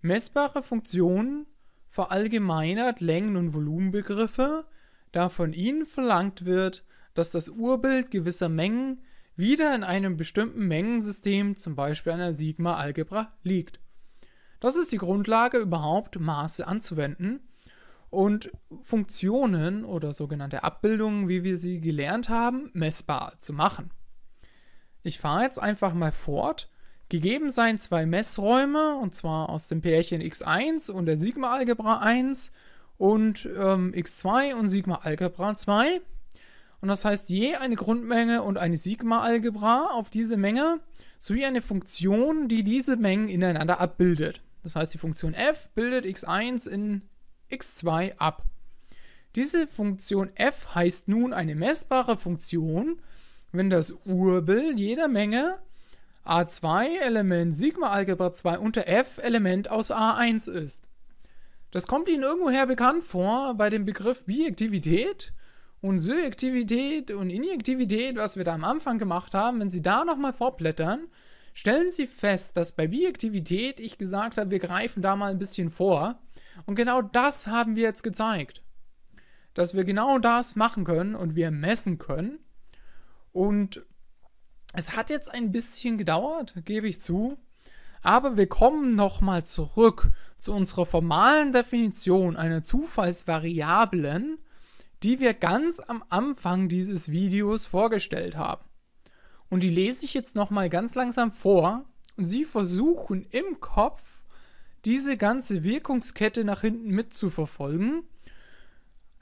Messbare Funktionen verallgemeinert Längen- und Volumenbegriffe, da von ihnen verlangt wird, dass das Urbild gewisser Mengen wieder in einem bestimmten Mengensystem, zum Beispiel einer Sigma-Algebra, liegt. Das ist die Grundlage, überhaupt Maße anzuwenden. Und Funktionen oder sogenannte Abbildungen, wie wir sie gelernt haben, messbar zu machen. Ich fahre jetzt einfach mal fort. Gegeben seien zwei Messräume, und zwar aus dem Pärchen x1 und der Sigma-Algebra 1 und ähm, x2 und Sigma-Algebra 2. Und das heißt, je eine Grundmenge und eine Sigma-Algebra auf diese Menge sowie eine Funktion, die diese Mengen ineinander abbildet. Das heißt, die Funktion f bildet x1 in x2 ab. Diese Funktion f heißt nun eine messbare Funktion, wenn das Urbel jeder Menge a2 Element Sigma Algebra 2 unter f Element aus a1 ist. Das kommt Ihnen irgendwoher bekannt vor bei dem Begriff Bijektivität und Surjektivität und Injektivität, was wir da am Anfang gemacht haben. Wenn Sie da nochmal vorblättern, Stellen Sie fest, dass bei Bijektivität ich gesagt habe, wir greifen da mal ein bisschen vor. Und genau das haben wir jetzt gezeigt. Dass wir genau das machen können und wir messen können. Und es hat jetzt ein bisschen gedauert, gebe ich zu. Aber wir kommen nochmal zurück zu unserer formalen Definition einer Zufallsvariablen, die wir ganz am Anfang dieses Videos vorgestellt haben. Und die lese ich jetzt nochmal ganz langsam vor. Und Sie versuchen im Kopf diese ganze Wirkungskette nach hinten mitzuverfolgen.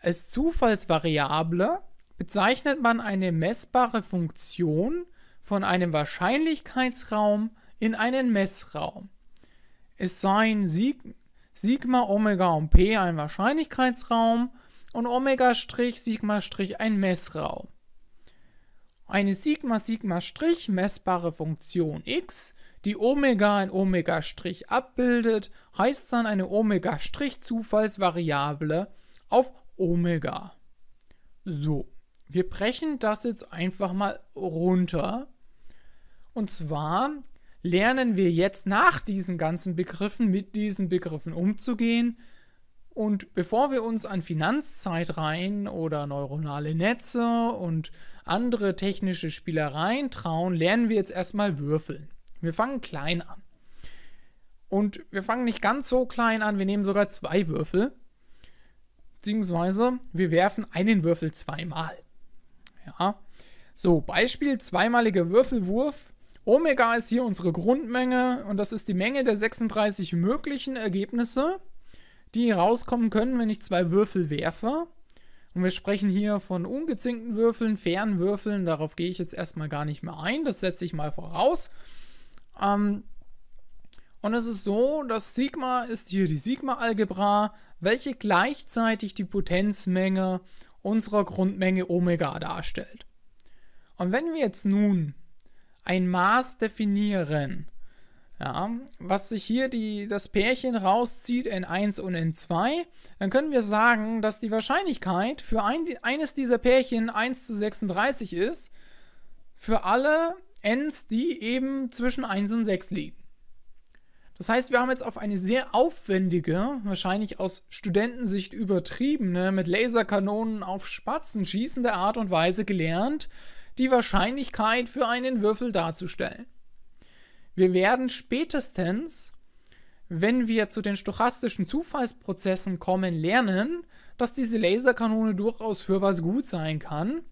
Als Zufallsvariable bezeichnet man eine messbare Funktion von einem Wahrscheinlichkeitsraum in einen Messraum. Es seien Sig Sigma, Omega und P ein Wahrscheinlichkeitsraum und Omega-Sigma-ein strich Messraum eine Sigma-Sigma-Strich messbare Funktion x, die Omega in Omega-Strich abbildet, heißt dann eine Omega-Strich-Zufallsvariable auf Omega. So, wir brechen das jetzt einfach mal runter. Und zwar lernen wir jetzt nach diesen ganzen Begriffen mit diesen Begriffen umzugehen, und bevor wir uns an Finanzzeitreihen oder neuronale Netze und andere technische Spielereien trauen, lernen wir jetzt erstmal würfeln. Wir fangen klein an. Und wir fangen nicht ganz so klein an, wir nehmen sogar zwei Würfel. Beziehungsweise wir werfen einen Würfel zweimal. Ja. So, Beispiel zweimaliger Würfelwurf. Omega ist hier unsere Grundmenge und das ist die Menge der 36 möglichen Ergebnisse die rauskommen können, wenn ich zwei Würfel werfe. Und wir sprechen hier von ungezinkten Würfeln, fairen Würfeln. Darauf gehe ich jetzt erstmal gar nicht mehr ein. Das setze ich mal voraus. Ähm, und es ist so, dass Sigma ist hier die Sigma-Algebra, welche gleichzeitig die Potenzmenge unserer Grundmenge Omega darstellt. Und wenn wir jetzt nun ein Maß definieren, ja, was sich hier die, das Pärchen rauszieht, N1 und N2, dann können wir sagen, dass die Wahrscheinlichkeit für ein, eines dieser Pärchen 1 zu 36 ist, für alle Ns, die eben zwischen 1 und 6 liegen. Das heißt, wir haben jetzt auf eine sehr aufwendige, wahrscheinlich aus Studentensicht übertriebene, mit Laserkanonen auf Spatzen schießende Art und Weise gelernt, die Wahrscheinlichkeit für einen Würfel darzustellen. Wir werden spätestens, wenn wir zu den stochastischen Zufallsprozessen kommen, lernen, dass diese Laserkanone durchaus für was gut sein kann.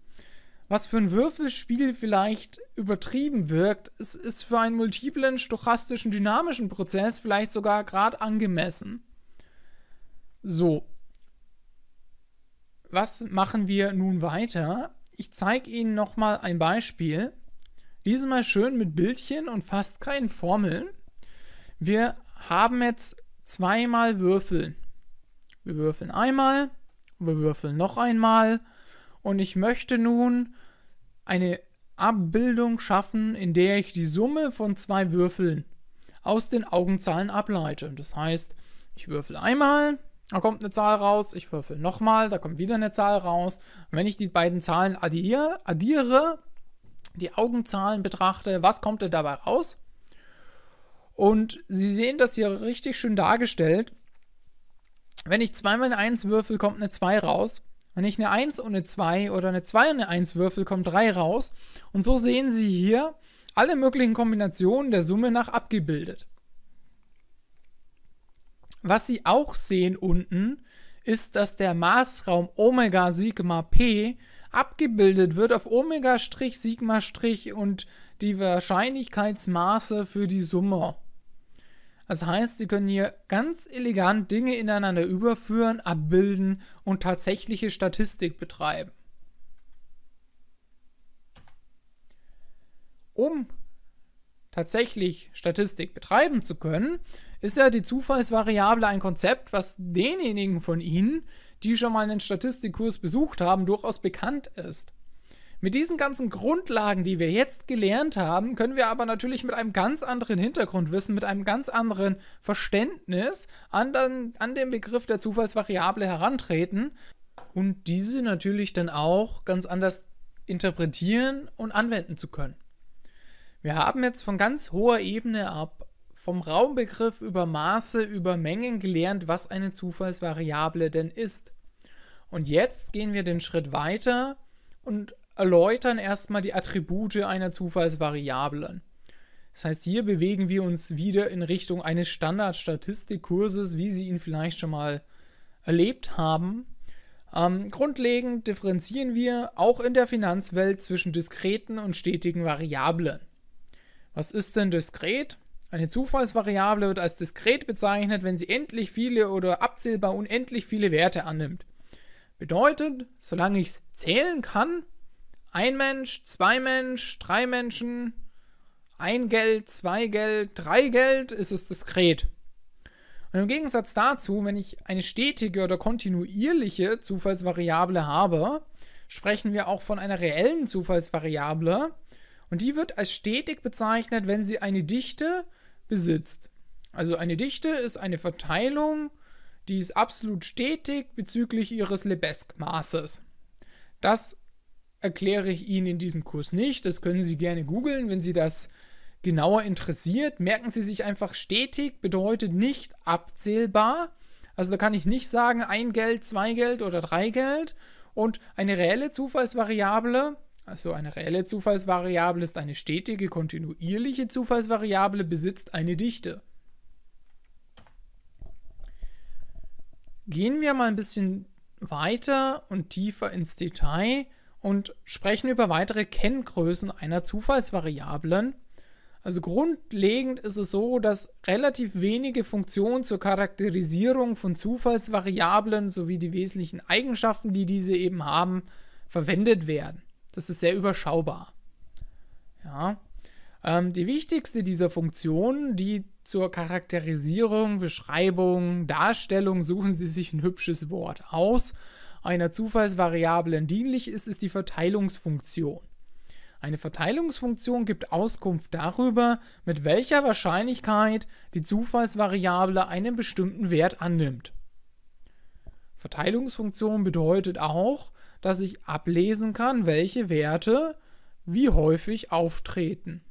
Was für ein Würfelspiel vielleicht übertrieben wirkt, es ist für einen multiplen, stochastischen, dynamischen Prozess vielleicht sogar gerade angemessen. So. Was machen wir nun weiter? Ich zeige Ihnen nochmal ein Beispiel. Diesmal schön mit Bildchen und fast keinen Formeln. Wir haben jetzt zweimal Würfeln. Wir würfeln einmal, wir würfeln noch einmal und ich möchte nun eine Abbildung schaffen, in der ich die Summe von zwei Würfeln aus den Augenzahlen ableite. Das heißt, ich würfel einmal, da kommt eine Zahl raus, ich würfel nochmal, da kommt wieder eine Zahl raus. Und wenn ich die beiden Zahlen addiere, addiere die Augenzahlen betrachte, was kommt denn dabei raus? Und Sie sehen das hier richtig schön dargestellt. Wenn ich zweimal eine 1 würfel, kommt eine 2 raus. Wenn ich eine 1 und eine 2 oder eine 2 und eine 1 würfel, kommt 3 raus. Und so sehen Sie hier alle möglichen Kombinationen der Summe nach abgebildet. Was Sie auch sehen unten, ist, dass der Maßraum Omega Sigma P abgebildet wird auf Omega-, Sigma- und die Wahrscheinlichkeitsmaße für die Summe. Das heißt, Sie können hier ganz elegant Dinge ineinander überführen, abbilden und tatsächliche Statistik betreiben. Um tatsächlich Statistik betreiben zu können, ist ja die Zufallsvariable ein Konzept, was denjenigen von Ihnen, die schon mal einen Statistikkurs besucht haben, durchaus bekannt ist. Mit diesen ganzen Grundlagen, die wir jetzt gelernt haben, können wir aber natürlich mit einem ganz anderen Hintergrundwissen, mit einem ganz anderen Verständnis an, den, an den Begriff der Zufallsvariable herantreten und diese natürlich dann auch ganz anders interpretieren und anwenden zu können. Wir haben jetzt von ganz hoher Ebene ab vom Raumbegriff über Maße, über Mengen gelernt, was eine Zufallsvariable denn ist. Und jetzt gehen wir den Schritt weiter und erläutern erstmal die Attribute einer Zufallsvariablen. Das heißt, hier bewegen wir uns wieder in Richtung eines Standardstatistikkurses, wie Sie ihn vielleicht schon mal erlebt haben. Ähm, grundlegend differenzieren wir auch in der Finanzwelt zwischen diskreten und stetigen Variablen. Was ist denn diskret? Eine Zufallsvariable wird als diskret bezeichnet, wenn sie endlich viele oder abzählbar unendlich viele Werte annimmt. Bedeutet, solange ich es zählen kann, ein Mensch, zwei Mensch, drei Menschen, ein Geld, zwei Geld, drei Geld, ist es diskret. Und im Gegensatz dazu, wenn ich eine stetige oder kontinuierliche Zufallsvariable habe, sprechen wir auch von einer reellen Zufallsvariable. Und die wird als stetig bezeichnet, wenn sie eine Dichte besitzt. Also eine Dichte ist eine Verteilung, die ist absolut stetig bezüglich ihres Lebesgue-Maßes. Das erkläre ich Ihnen in diesem Kurs nicht. Das können Sie gerne googeln, wenn Sie das genauer interessiert. Merken Sie sich einfach, stetig bedeutet nicht abzählbar. Also da kann ich nicht sagen, ein Geld, zwei Geld oder drei Geld. Und eine reelle Zufallsvariable also eine reelle Zufallsvariable ist eine stetige, kontinuierliche Zufallsvariable, besitzt eine Dichte. Gehen wir mal ein bisschen weiter und tiefer ins Detail und sprechen über weitere Kenngrößen einer Zufallsvariablen. Also grundlegend ist es so, dass relativ wenige Funktionen zur Charakterisierung von Zufallsvariablen sowie die wesentlichen Eigenschaften, die diese eben haben, verwendet werden. Das ist sehr überschaubar. Ja. Ähm, die wichtigste dieser Funktionen, die zur Charakterisierung, Beschreibung, Darstellung suchen Sie sich ein hübsches Wort aus, einer Zufallsvariablen dienlich ist, ist die Verteilungsfunktion. Eine Verteilungsfunktion gibt Auskunft darüber, mit welcher Wahrscheinlichkeit die Zufallsvariable einen bestimmten Wert annimmt. Verteilungsfunktion bedeutet auch, dass ich ablesen kann, welche Werte wie häufig auftreten.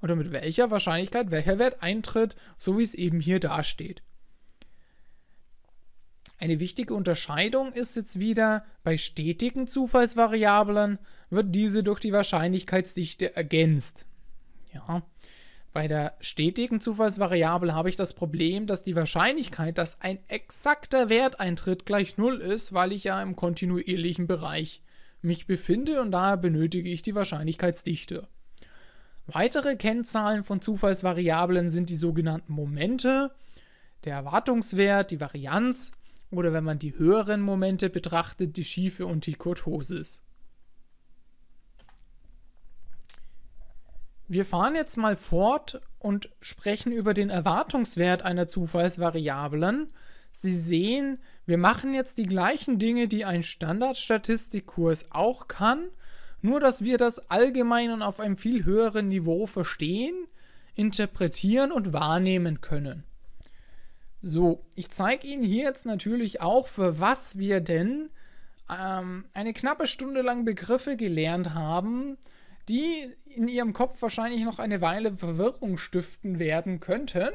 Oder mit welcher Wahrscheinlichkeit welcher Wert eintritt, so wie es eben hier dasteht. Eine wichtige Unterscheidung ist jetzt wieder, bei stetigen Zufallsvariablen wird diese durch die Wahrscheinlichkeitsdichte ergänzt. Ja. Bei der stetigen Zufallsvariable habe ich das Problem, dass die Wahrscheinlichkeit, dass ein exakter Wert eintritt, gleich 0 ist, weil ich ja im kontinuierlichen Bereich mich befinde und daher benötige ich die Wahrscheinlichkeitsdichte. Weitere Kennzahlen von Zufallsvariablen sind die sogenannten Momente, der Erwartungswert, die Varianz oder wenn man die höheren Momente betrachtet, die Schiefe und die Kurtosis. Wir fahren jetzt mal fort und sprechen über den Erwartungswert einer Zufallsvariablen. Sie sehen, wir machen jetzt die gleichen Dinge, die ein Standardstatistikkurs auch kann, nur dass wir das allgemein und auf einem viel höheren Niveau verstehen, interpretieren und wahrnehmen können. So, ich zeige Ihnen hier jetzt natürlich auch, für was wir denn ähm, eine knappe Stunde lang Begriffe gelernt haben, die in ihrem Kopf wahrscheinlich noch eine Weile Verwirrung stiften werden könnten.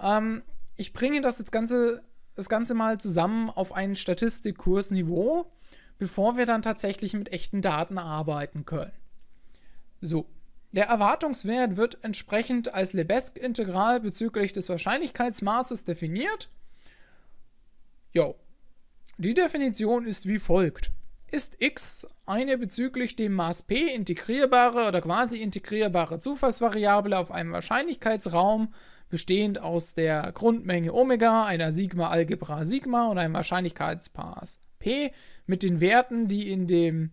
Ähm, ich bringe das, jetzt Ganze, das Ganze mal zusammen auf ein Statistikkursniveau, bevor wir dann tatsächlich mit echten Daten arbeiten können. So. Der Erwartungswert wird entsprechend als Lebesgue-Integral bezüglich des Wahrscheinlichkeitsmaßes definiert. Jo. Die Definition ist wie folgt ist x eine bezüglich dem Maß p integrierbare oder quasi integrierbare Zufallsvariable auf einem Wahrscheinlichkeitsraum bestehend aus der Grundmenge Omega, einer Sigma-Algebra Sigma und einem Wahrscheinlichkeitspaar P mit den Werten, die in dem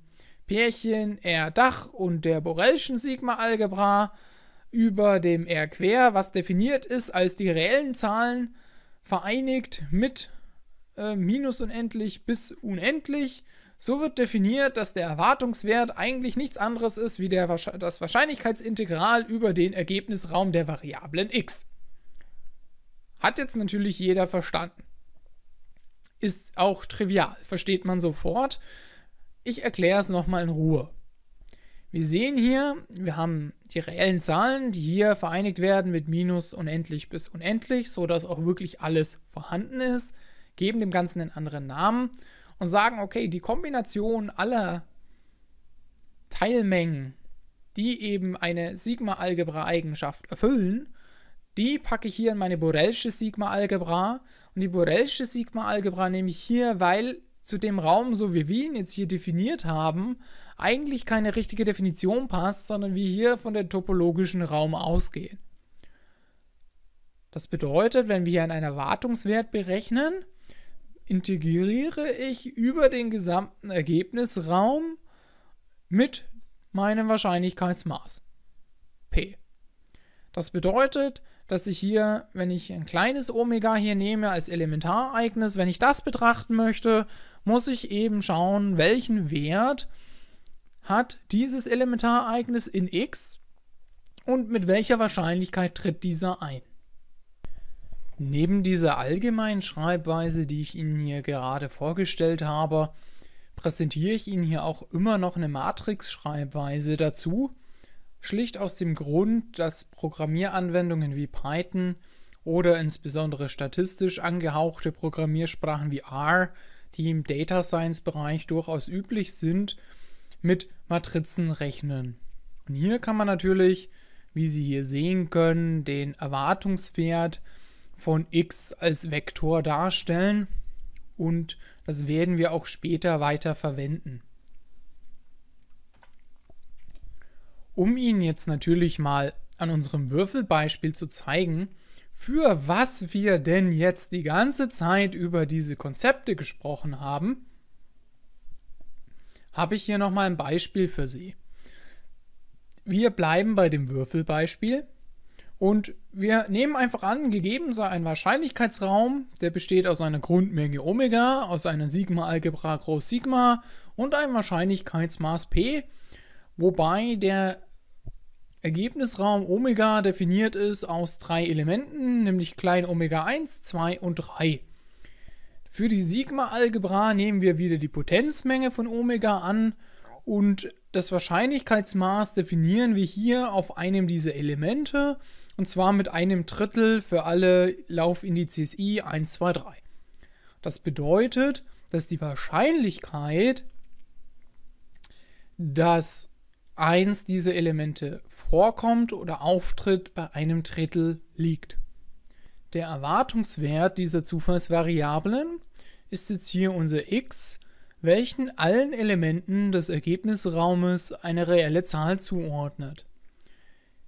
Pärchen R-Dach und der Borellschen Sigma-Algebra über dem R-Quer, was definiert ist als die reellen Zahlen, vereinigt mit äh, minus unendlich bis unendlich so wird definiert, dass der Erwartungswert eigentlich nichts anderes ist wie der, das Wahrscheinlichkeitsintegral über den Ergebnisraum der Variablen x. Hat jetzt natürlich jeder verstanden. Ist auch trivial, versteht man sofort. Ich erkläre es nochmal in Ruhe. Wir sehen hier, wir haben die reellen Zahlen, die hier vereinigt werden mit minus unendlich bis unendlich, sodass auch wirklich alles vorhanden ist, geben dem Ganzen einen anderen Namen und sagen, okay, die Kombination aller Teilmengen, die eben eine Sigma-Algebra-Eigenschaft erfüllen, die packe ich hier in meine Borelsche Sigma-Algebra. Und die Borelsche Sigma-Algebra nehme ich hier, weil zu dem Raum, so wie wir ihn jetzt hier definiert haben, eigentlich keine richtige Definition passt, sondern wir hier von der topologischen Raum ausgehen. Das bedeutet, wenn wir hier einen Erwartungswert berechnen, integriere ich über den gesamten Ergebnisraum mit meinem Wahrscheinlichkeitsmaß P. Das bedeutet, dass ich hier, wenn ich ein kleines Omega hier nehme als Elementareignis, wenn ich das betrachten möchte, muss ich eben schauen, welchen Wert hat dieses Elementareignis in X und mit welcher Wahrscheinlichkeit tritt dieser ein. Neben dieser allgemeinen Schreibweise, die ich Ihnen hier gerade vorgestellt habe, präsentiere ich Ihnen hier auch immer noch eine Matrix-Schreibweise dazu. Schlicht aus dem Grund, dass Programmieranwendungen wie Python oder insbesondere statistisch angehauchte Programmiersprachen wie R, die im Data Science Bereich durchaus üblich sind, mit Matrizen rechnen. Und hier kann man natürlich, wie Sie hier sehen können, den Erwartungswert von x als Vektor darstellen und das werden wir auch später weiter verwenden. Um Ihnen jetzt natürlich mal an unserem Würfelbeispiel zu zeigen, für was wir denn jetzt die ganze Zeit über diese Konzepte gesprochen haben, habe ich hier nochmal ein Beispiel für Sie. Wir bleiben bei dem Würfelbeispiel und wir nehmen einfach an, gegeben sei ein Wahrscheinlichkeitsraum, der besteht aus einer Grundmenge Omega, aus einer Sigma-Algebra Groß Sigma und einem Wahrscheinlichkeitsmaß P, wobei der Ergebnisraum Omega definiert ist aus drei Elementen, nämlich klein Omega 1, 2 und 3. Für die Sigma-Algebra nehmen wir wieder die Potenzmenge von Omega an und das Wahrscheinlichkeitsmaß definieren wir hier auf einem dieser Elemente. Und zwar mit einem Drittel für alle Laufindizes i 1, 2, 3. Das bedeutet, dass die Wahrscheinlichkeit, dass eins dieser Elemente vorkommt oder auftritt, bei einem Drittel liegt. Der Erwartungswert dieser Zufallsvariablen ist jetzt hier unser x, welchen allen Elementen des Ergebnisraumes eine reelle Zahl zuordnet.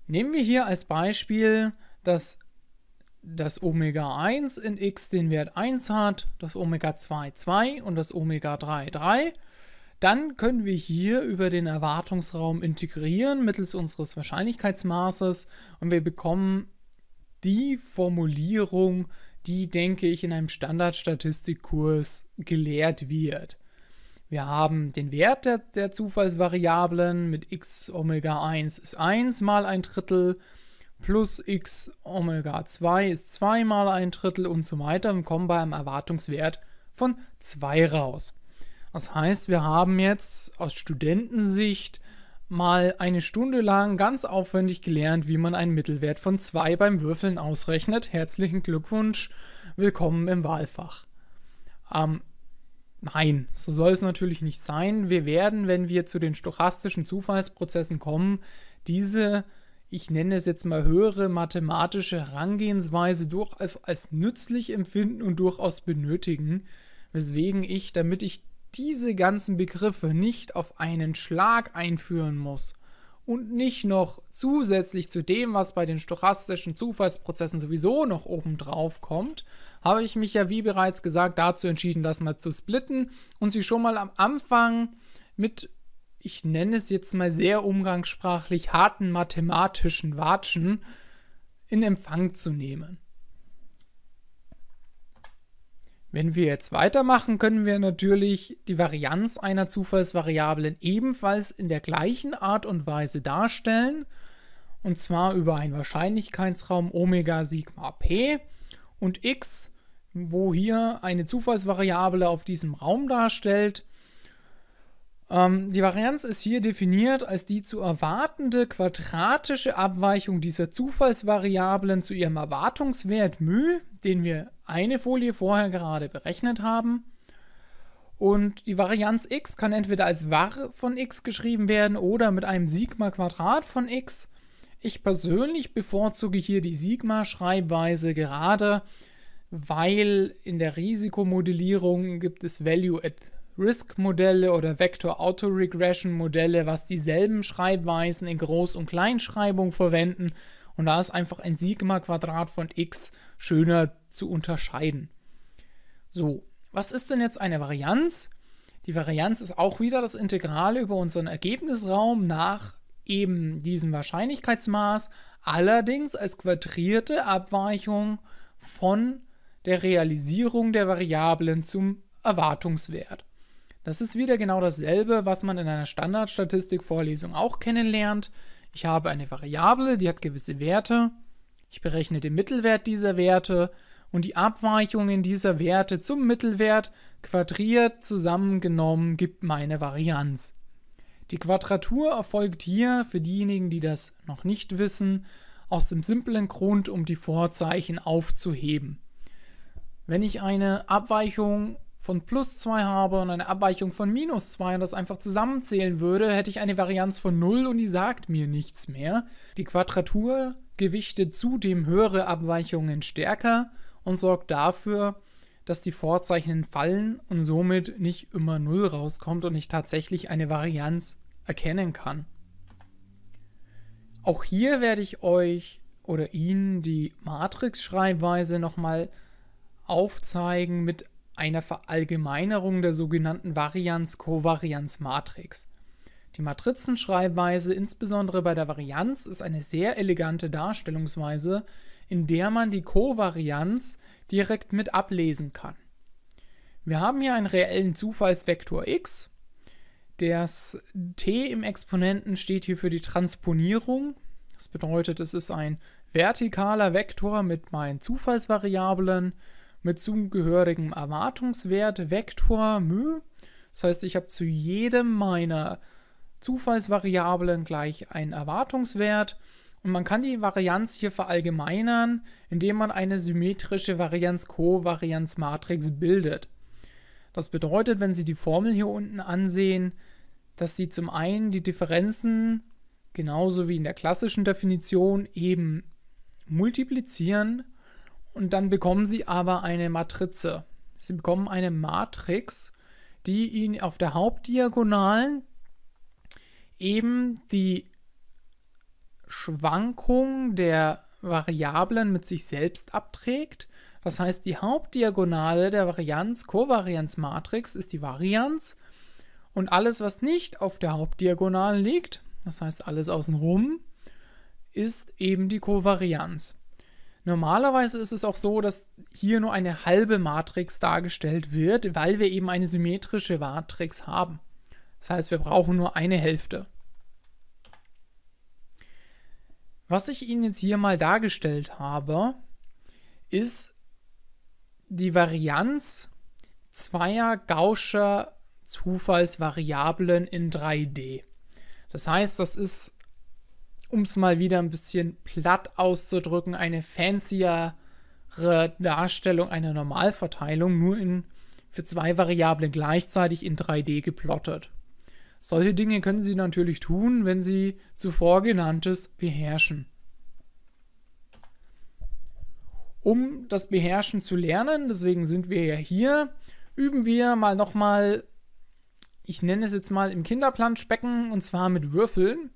Nehmen wir hier als Beispiel, dass das Omega 1 in x den Wert 1 hat, das Omega 2 2 und das Omega 3 3. Dann können wir hier über den Erwartungsraum integrieren mittels unseres Wahrscheinlichkeitsmaßes und wir bekommen die Formulierung, die, denke ich, in einem Standardstatistikkurs gelehrt wird. Wir haben den Wert der, der Zufallsvariablen mit x Omega 1 ist 1 mal ein Drittel plus x Omega 2 ist 2 mal ein Drittel und so weiter und kommen bei einem Erwartungswert von 2 raus. Das heißt, wir haben jetzt aus Studentensicht mal eine Stunde lang ganz aufwendig gelernt, wie man einen Mittelwert von 2 beim Würfeln ausrechnet. Herzlichen Glückwunsch, willkommen im Wahlfach. Ähm, Nein, so soll es natürlich nicht sein. Wir werden, wenn wir zu den stochastischen Zufallsprozessen kommen, diese, ich nenne es jetzt mal höhere mathematische Herangehensweise durchaus als nützlich empfinden und durchaus benötigen, weswegen ich, damit ich diese ganzen Begriffe nicht auf einen Schlag einführen muss und nicht noch zusätzlich zu dem, was bei den stochastischen Zufallsprozessen sowieso noch obendrauf kommt, habe ich mich ja, wie bereits gesagt, dazu entschieden, das mal zu splitten und sie schon mal am Anfang mit, ich nenne es jetzt mal sehr umgangssprachlich, harten mathematischen Watschen in Empfang zu nehmen. Wenn wir jetzt weitermachen, können wir natürlich die Varianz einer Zufallsvariablen ebenfalls in der gleichen Art und Weise darstellen, und zwar über einen Wahrscheinlichkeitsraum Omega Sigma P und x wo hier eine Zufallsvariable auf diesem Raum darstellt. Ähm, die Varianz ist hier definiert als die zu erwartende quadratische Abweichung dieser Zufallsvariablen zu ihrem Erwartungswert μ, den wir eine Folie vorher gerade berechnet haben. Und die Varianz x kann entweder als var von x geschrieben werden oder mit einem Sigma-Quadrat von x. Ich persönlich bevorzuge hier die Sigma-Schreibweise gerade, weil in der Risikomodellierung gibt es Value at Risk Modelle oder Vector Auto Regression Modelle, was dieselben Schreibweisen in Groß- und Kleinschreibung verwenden und da ist einfach ein Sigma Quadrat von x schöner zu unterscheiden. So, was ist denn jetzt eine Varianz? Die Varianz ist auch wieder das Integrale über unseren Ergebnisraum nach eben diesem Wahrscheinlichkeitsmaß, allerdings als quadrierte Abweichung von der Realisierung der Variablen zum Erwartungswert. Das ist wieder genau dasselbe, was man in einer Standardstatistikvorlesung auch kennenlernt. Ich habe eine Variable, die hat gewisse Werte. Ich berechne den Mittelwert dieser Werte und die Abweichungen dieser Werte zum Mittelwert quadriert zusammengenommen gibt meine Varianz. Die Quadratur erfolgt hier, für diejenigen, die das noch nicht wissen, aus dem simplen Grund, um die Vorzeichen aufzuheben. Wenn ich eine Abweichung von plus 2 habe und eine Abweichung von minus 2 und das einfach zusammenzählen würde, hätte ich eine Varianz von 0 und die sagt mir nichts mehr. Die Quadratur gewichtet zudem höhere Abweichungen stärker und sorgt dafür, dass die Vorzeichen fallen und somit nicht immer 0 rauskommt und ich tatsächlich eine Varianz erkennen kann. Auch hier werde ich euch oder Ihnen die Matrix-Schreibweise nochmal mal aufzeigen mit einer Verallgemeinerung der sogenannten Varianz-Kovarianz-Matrix. Die Matrizenschreibweise, insbesondere bei der Varianz, ist eine sehr elegante Darstellungsweise, in der man die Kovarianz direkt mit ablesen kann. Wir haben hier einen reellen Zufallsvektor x. Das t im Exponenten steht hier für die Transponierung. Das bedeutet, es ist ein vertikaler Vektor mit meinen Zufallsvariablen mit zugehörigem Erwartungswert Vektor μ. Das heißt, ich habe zu jedem meiner Zufallsvariablen gleich einen Erwartungswert. Und man kann die Varianz hier verallgemeinern, indem man eine symmetrische Varianz-Kovarianz-Matrix bildet. Das bedeutet, wenn Sie die Formel hier unten ansehen, dass Sie zum einen die Differenzen, genauso wie in der klassischen Definition, eben multiplizieren und dann bekommen sie aber eine Matrize. Sie bekommen eine Matrix, die ihnen auf der Hauptdiagonalen eben die Schwankung der Variablen mit sich selbst abträgt. Das heißt, die Hauptdiagonale der Varianz-Kovarianz-Matrix ist die Varianz und alles, was nicht auf der Hauptdiagonalen liegt, das heißt alles außenrum, ist eben die Kovarianz. Normalerweise ist es auch so, dass hier nur eine halbe Matrix dargestellt wird, weil wir eben eine symmetrische Matrix haben. Das heißt, wir brauchen nur eine Hälfte. Was ich Ihnen jetzt hier mal dargestellt habe, ist die Varianz zweier Gauscher Zufallsvariablen in 3D. Das heißt, das ist um es mal wieder ein bisschen platt auszudrücken, eine fancyere Darstellung einer Normalverteilung nur in, für zwei Variablen gleichzeitig in 3D geplottet. Solche Dinge können Sie natürlich tun, wenn Sie zuvor genanntes beherrschen. Um das Beherrschen zu lernen, deswegen sind wir ja hier, üben wir mal nochmal, ich nenne es jetzt mal im Kinderplanschbecken und zwar mit Würfeln.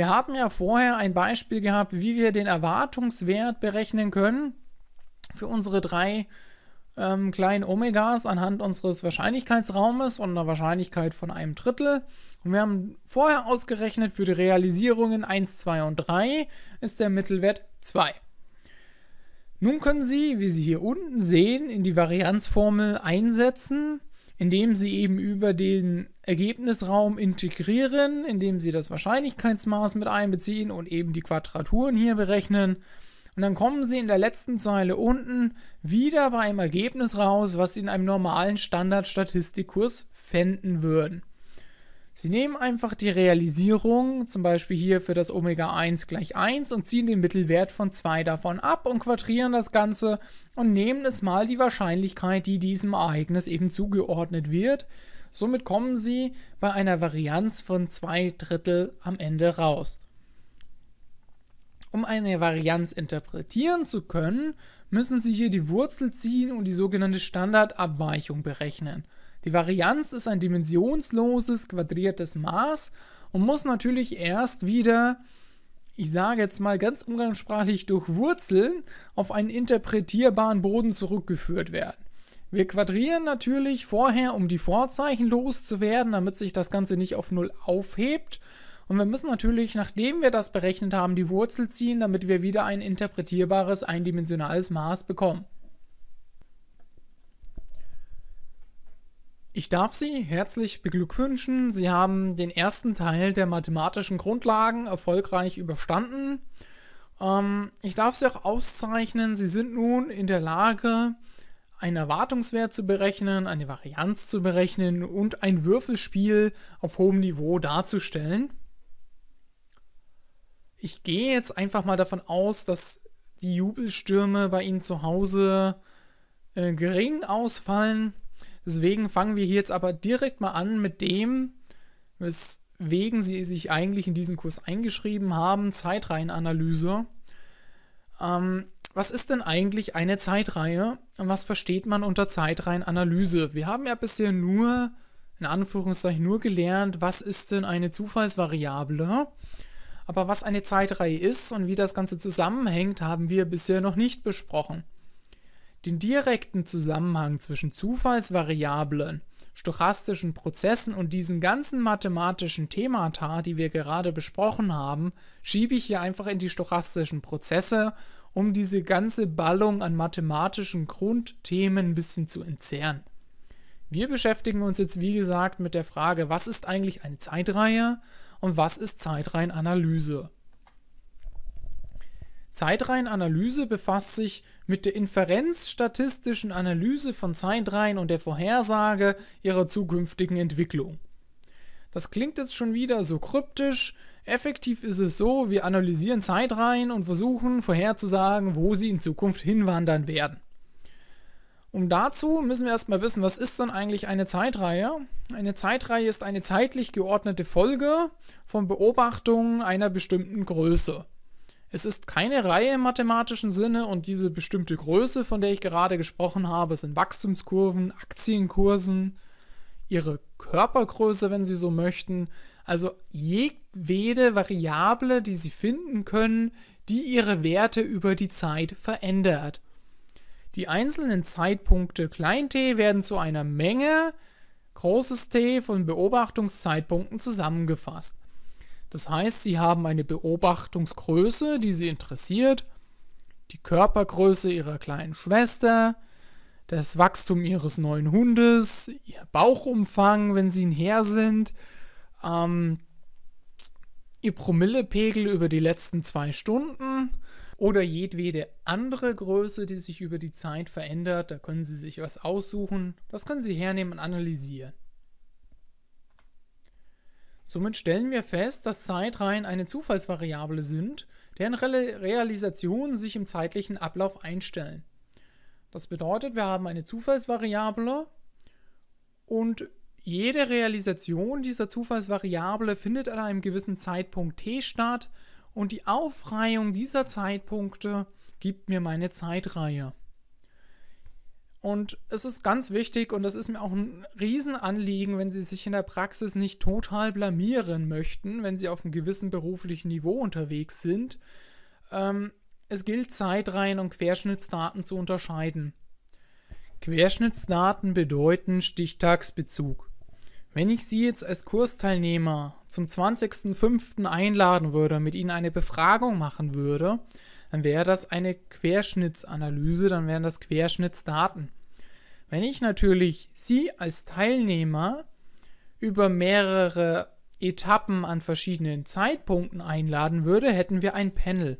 Wir haben ja vorher ein Beispiel gehabt, wie wir den Erwartungswert berechnen können für unsere drei ähm, kleinen Omegas anhand unseres Wahrscheinlichkeitsraumes und einer Wahrscheinlichkeit von einem Drittel. Und wir haben vorher ausgerechnet, für die Realisierungen 1, 2 und 3 ist der Mittelwert 2. Nun können Sie, wie Sie hier unten sehen, in die Varianzformel einsetzen indem sie eben über den Ergebnisraum integrieren, indem sie das Wahrscheinlichkeitsmaß mit einbeziehen und eben die Quadraturen hier berechnen. Und dann kommen sie in der letzten Zeile unten wieder bei einem Ergebnis raus, was sie in einem normalen Standardstatistikkurs fänden würden. Sie nehmen einfach die Realisierung, zum Beispiel hier für das Omega 1 gleich 1 und ziehen den Mittelwert von 2 davon ab und quadrieren das Ganze und nehmen es mal die Wahrscheinlichkeit, die diesem Ereignis eben zugeordnet wird. Somit kommen Sie bei einer Varianz von 2 Drittel am Ende raus. Um eine Varianz interpretieren zu können, müssen Sie hier die Wurzel ziehen und die sogenannte Standardabweichung berechnen. Die Varianz ist ein dimensionsloses, quadriertes Maß und muss natürlich erst wieder, ich sage jetzt mal ganz umgangssprachlich, durch Wurzeln auf einen interpretierbaren Boden zurückgeführt werden. Wir quadrieren natürlich vorher, um die Vorzeichen loszuwerden, damit sich das Ganze nicht auf Null aufhebt. Und wir müssen natürlich, nachdem wir das berechnet haben, die Wurzel ziehen, damit wir wieder ein interpretierbares, eindimensionales Maß bekommen. Ich darf Sie herzlich beglückwünschen. Sie haben den ersten Teil der mathematischen Grundlagen erfolgreich überstanden. Ähm, ich darf Sie auch auszeichnen. Sie sind nun in der Lage, einen Erwartungswert zu berechnen, eine Varianz zu berechnen und ein Würfelspiel auf hohem Niveau darzustellen. Ich gehe jetzt einfach mal davon aus, dass die Jubelstürme bei Ihnen zu Hause äh, gering ausfallen. Deswegen fangen wir hier jetzt aber direkt mal an mit dem, weswegen Sie sich eigentlich in diesen Kurs eingeschrieben haben, Zeitreihenanalyse. Ähm, was ist denn eigentlich eine Zeitreihe und was versteht man unter Zeitreihenanalyse? Wir haben ja bisher nur, in Anführungszeichen, nur gelernt, was ist denn eine Zufallsvariable. Aber was eine Zeitreihe ist und wie das Ganze zusammenhängt, haben wir bisher noch nicht besprochen. Den direkten Zusammenhang zwischen Zufallsvariablen, stochastischen Prozessen und diesen ganzen mathematischen Themata, die wir gerade besprochen haben, schiebe ich hier einfach in die stochastischen Prozesse, um diese ganze Ballung an mathematischen Grundthemen ein bisschen zu entzerren. Wir beschäftigen uns jetzt, wie gesagt, mit der Frage, was ist eigentlich eine Zeitreihe und was ist Zeitreihenanalyse? Zeitreihenanalyse befasst sich mit der inferenzstatistischen Analyse von Zeitreihen und der Vorhersage ihrer zukünftigen Entwicklung. Das klingt jetzt schon wieder so kryptisch. Effektiv ist es so, wir analysieren Zeitreihen und versuchen vorherzusagen, wo sie in Zukunft hinwandern werden. Um dazu müssen wir erstmal wissen, was ist dann eigentlich eine Zeitreihe? Eine Zeitreihe ist eine zeitlich geordnete Folge von Beobachtungen einer bestimmten Größe. Es ist keine Reihe im mathematischen Sinne und diese bestimmte Größe, von der ich gerade gesprochen habe, sind Wachstumskurven, Aktienkursen, ihre Körpergröße, wenn Sie so möchten. Also jedwede Variable, die Sie finden können, die ihre Werte über die Zeit verändert. Die einzelnen Zeitpunkte klein t werden zu einer Menge großes T von Beobachtungszeitpunkten zusammengefasst. Das heißt, sie haben eine Beobachtungsgröße, die sie interessiert, die Körpergröße ihrer kleinen Schwester, das Wachstum ihres neuen Hundes, ihr Bauchumfang, wenn sie ein Herr sind, ähm, ihr Promillepegel über die letzten zwei Stunden oder jedwede andere Größe, die sich über die Zeit verändert. Da können Sie sich was aussuchen. Das können Sie hernehmen und analysieren. Somit stellen wir fest, dass Zeitreihen eine Zufallsvariable sind, deren Re Realisationen sich im zeitlichen Ablauf einstellen. Das bedeutet, wir haben eine Zufallsvariable und jede Realisation dieser Zufallsvariable findet an einem gewissen Zeitpunkt t statt und die Aufreihung dieser Zeitpunkte gibt mir meine Zeitreihe. Und es ist ganz wichtig und das ist mir auch ein Riesenanliegen, wenn Sie sich in der Praxis nicht total blamieren möchten, wenn Sie auf einem gewissen beruflichen Niveau unterwegs sind. Ähm, es gilt, Zeitreihen und Querschnittsdaten zu unterscheiden. Querschnittsdaten bedeuten Stichtagsbezug. Wenn ich Sie jetzt als Kursteilnehmer zum 20.05. einladen würde, mit Ihnen eine Befragung machen würde, dann wäre das eine Querschnittsanalyse, dann wären das Querschnittsdaten. Wenn ich natürlich Sie als Teilnehmer über mehrere Etappen an verschiedenen Zeitpunkten einladen würde, hätten wir ein Panel.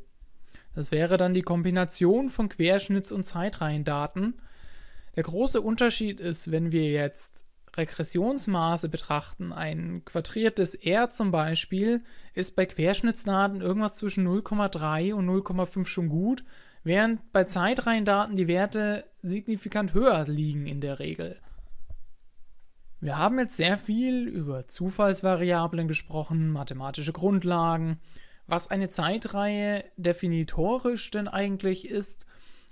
Das wäre dann die Kombination von Querschnitts- und Zeitreihendaten. Der große Unterschied ist, wenn wir jetzt Regressionsmaße betrachten, ein quadriertes R zum Beispiel, ist bei Querschnittsdaten irgendwas zwischen 0,3 und 0,5 schon gut, während bei Zeitreihendaten die Werte signifikant höher liegen in der Regel. Wir haben jetzt sehr viel über Zufallsvariablen gesprochen, mathematische Grundlagen, was eine Zeitreihe definitorisch denn eigentlich ist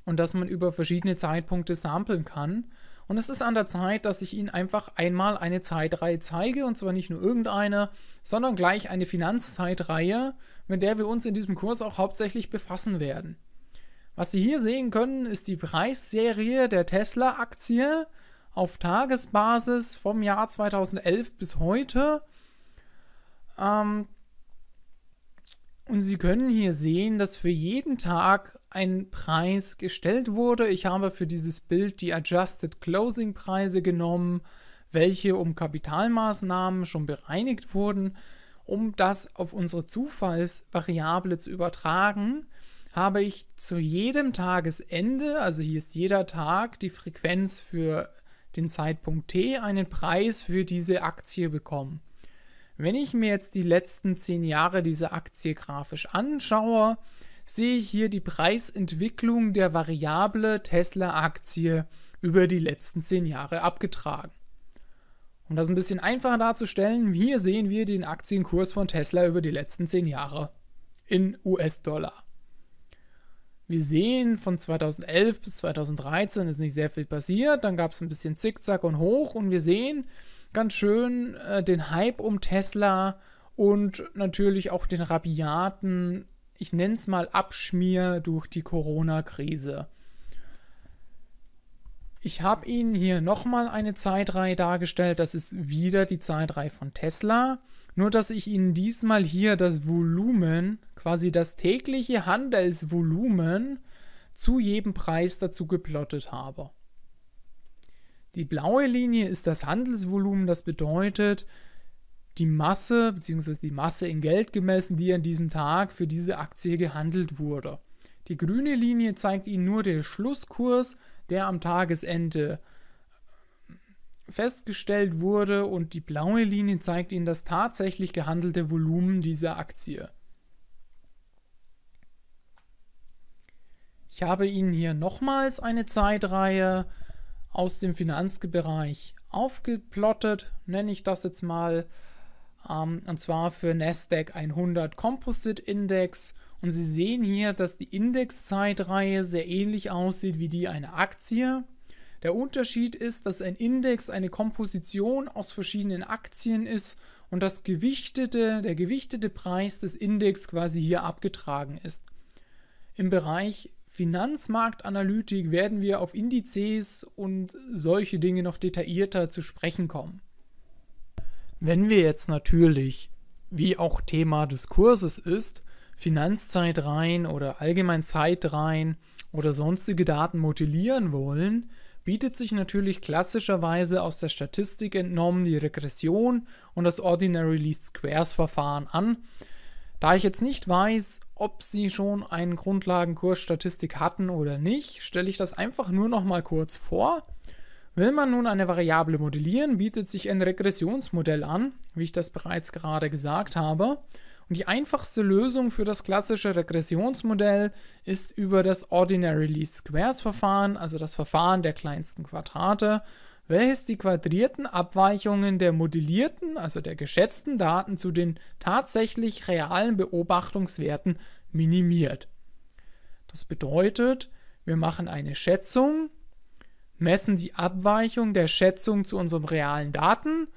und dass man über verschiedene Zeitpunkte samplen kann und es ist an der Zeit, dass ich Ihnen einfach einmal eine Zeitreihe zeige, und zwar nicht nur irgendeine, sondern gleich eine Finanzzeitreihe, mit der wir uns in diesem Kurs auch hauptsächlich befassen werden. Was Sie hier sehen können, ist die Preisserie der Tesla-Aktie auf Tagesbasis vom Jahr 2011 bis heute. Ähm, und Sie können hier sehen, dass für jeden Tag ein Preis gestellt wurde. Ich habe für dieses Bild die Adjusted Closing Preise genommen, welche um Kapitalmaßnahmen schon bereinigt wurden. Um das auf unsere Zufallsvariable zu übertragen, habe ich zu jedem Tagesende, also hier ist jeder Tag die Frequenz für den Zeitpunkt T, einen Preis für diese Aktie bekommen. Wenn ich mir jetzt die letzten zehn Jahre diese Aktie grafisch anschaue, sehe ich hier die Preisentwicklung der Variable Tesla-Aktie über die letzten zehn Jahre abgetragen. Um das ein bisschen einfacher darzustellen, hier sehen wir den Aktienkurs von Tesla über die letzten zehn Jahre in US-Dollar. Wir sehen, von 2011 bis 2013 ist nicht sehr viel passiert, dann gab es ein bisschen Zickzack und hoch und wir sehen ganz schön äh, den Hype um Tesla und natürlich auch den rabiaten ich nenne es mal Abschmier durch die Corona-Krise. Ich habe Ihnen hier nochmal eine Zeitreihe dargestellt. Das ist wieder die Zeitreihe von Tesla. Nur dass ich Ihnen diesmal hier das Volumen, quasi das tägliche Handelsvolumen zu jedem Preis dazu geplottet habe. Die blaue Linie ist das Handelsvolumen, das bedeutet, die Masse bzw. die Masse in Geld gemessen, die an diesem Tag für diese Aktie gehandelt wurde. Die grüne Linie zeigt Ihnen nur den Schlusskurs, der am Tagesende äh, festgestellt wurde und die blaue Linie zeigt Ihnen das tatsächlich gehandelte Volumen dieser Aktie. Ich habe Ihnen hier nochmals eine Zeitreihe aus dem Finanzbereich aufgeplottet, nenne ich das jetzt mal ähm, und zwar für NASDAQ 100 Composite Index. Und Sie sehen hier, dass die Indexzeitreihe sehr ähnlich aussieht wie die einer Aktie. Der Unterschied ist, dass ein Index eine Komposition aus verschiedenen Aktien ist und das gewichtete, der gewichtete Preis des Index quasi hier abgetragen ist. Im Bereich Finanzmarktanalytik werden wir auf Indizes und solche Dinge noch detaillierter zu sprechen kommen. Wenn wir jetzt natürlich, wie auch Thema des Kurses ist, Finanzzeit rein oder allgemein Zeit rein oder sonstige Daten modellieren wollen, bietet sich natürlich klassischerweise aus der Statistik entnommen die Regression und das Ordinary Least Squares Verfahren an. Da ich jetzt nicht weiß, ob Sie schon einen Grundlagenkurs Statistik hatten oder nicht, stelle ich das einfach nur noch mal kurz vor. Will man nun eine Variable modellieren, bietet sich ein Regressionsmodell an, wie ich das bereits gerade gesagt habe. Und die einfachste Lösung für das klassische Regressionsmodell ist über das Ordinary Least Squares Verfahren, also das Verfahren der kleinsten Quadrate, welches die quadrierten Abweichungen der modellierten, also der geschätzten Daten zu den tatsächlich realen Beobachtungswerten minimiert. Das bedeutet, wir machen eine Schätzung messen die Abweichung der Schätzung zu unseren realen Daten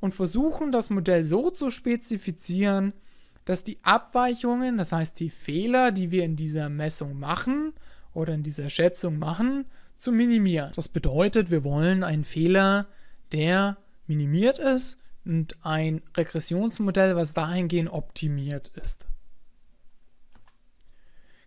und versuchen das Modell so zu spezifizieren, dass die Abweichungen, das heißt die Fehler, die wir in dieser Messung machen oder in dieser Schätzung machen, zu minimieren. Das bedeutet, wir wollen einen Fehler, der minimiert ist und ein Regressionsmodell, was dahingehend optimiert ist.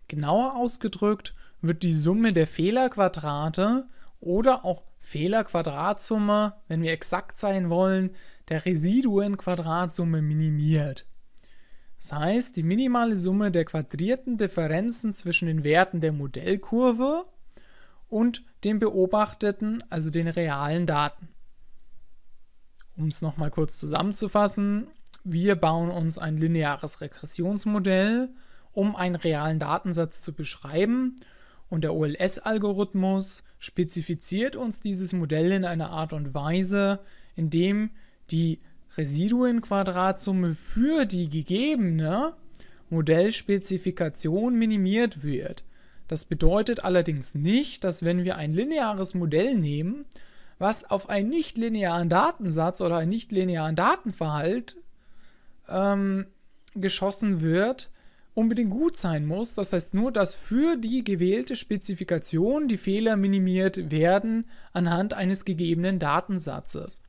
Genauer ausgedrückt wird die Summe der Fehlerquadrate oder auch Fehlerquadratsumme, wenn wir exakt sein wollen, der Residuenquadratsumme minimiert. Das heißt, die minimale Summe der quadrierten Differenzen zwischen den Werten der Modellkurve und den beobachteten, also den realen Daten. Um es nochmal kurz zusammenzufassen, wir bauen uns ein lineares Regressionsmodell, um einen realen Datensatz zu beschreiben und der OLS-Algorithmus spezifiziert uns dieses Modell in einer Art und Weise, indem die Residuenquadratsumme für die gegebene Modellspezifikation minimiert wird. Das bedeutet allerdings nicht, dass wenn wir ein lineares Modell nehmen, was auf einen nichtlinearen Datensatz oder einen nichtlinearen Datenverhalt ähm, geschossen wird, unbedingt gut sein muss. Das heißt nur, dass für die gewählte Spezifikation die Fehler minimiert werden anhand eines gegebenen Datensatzes.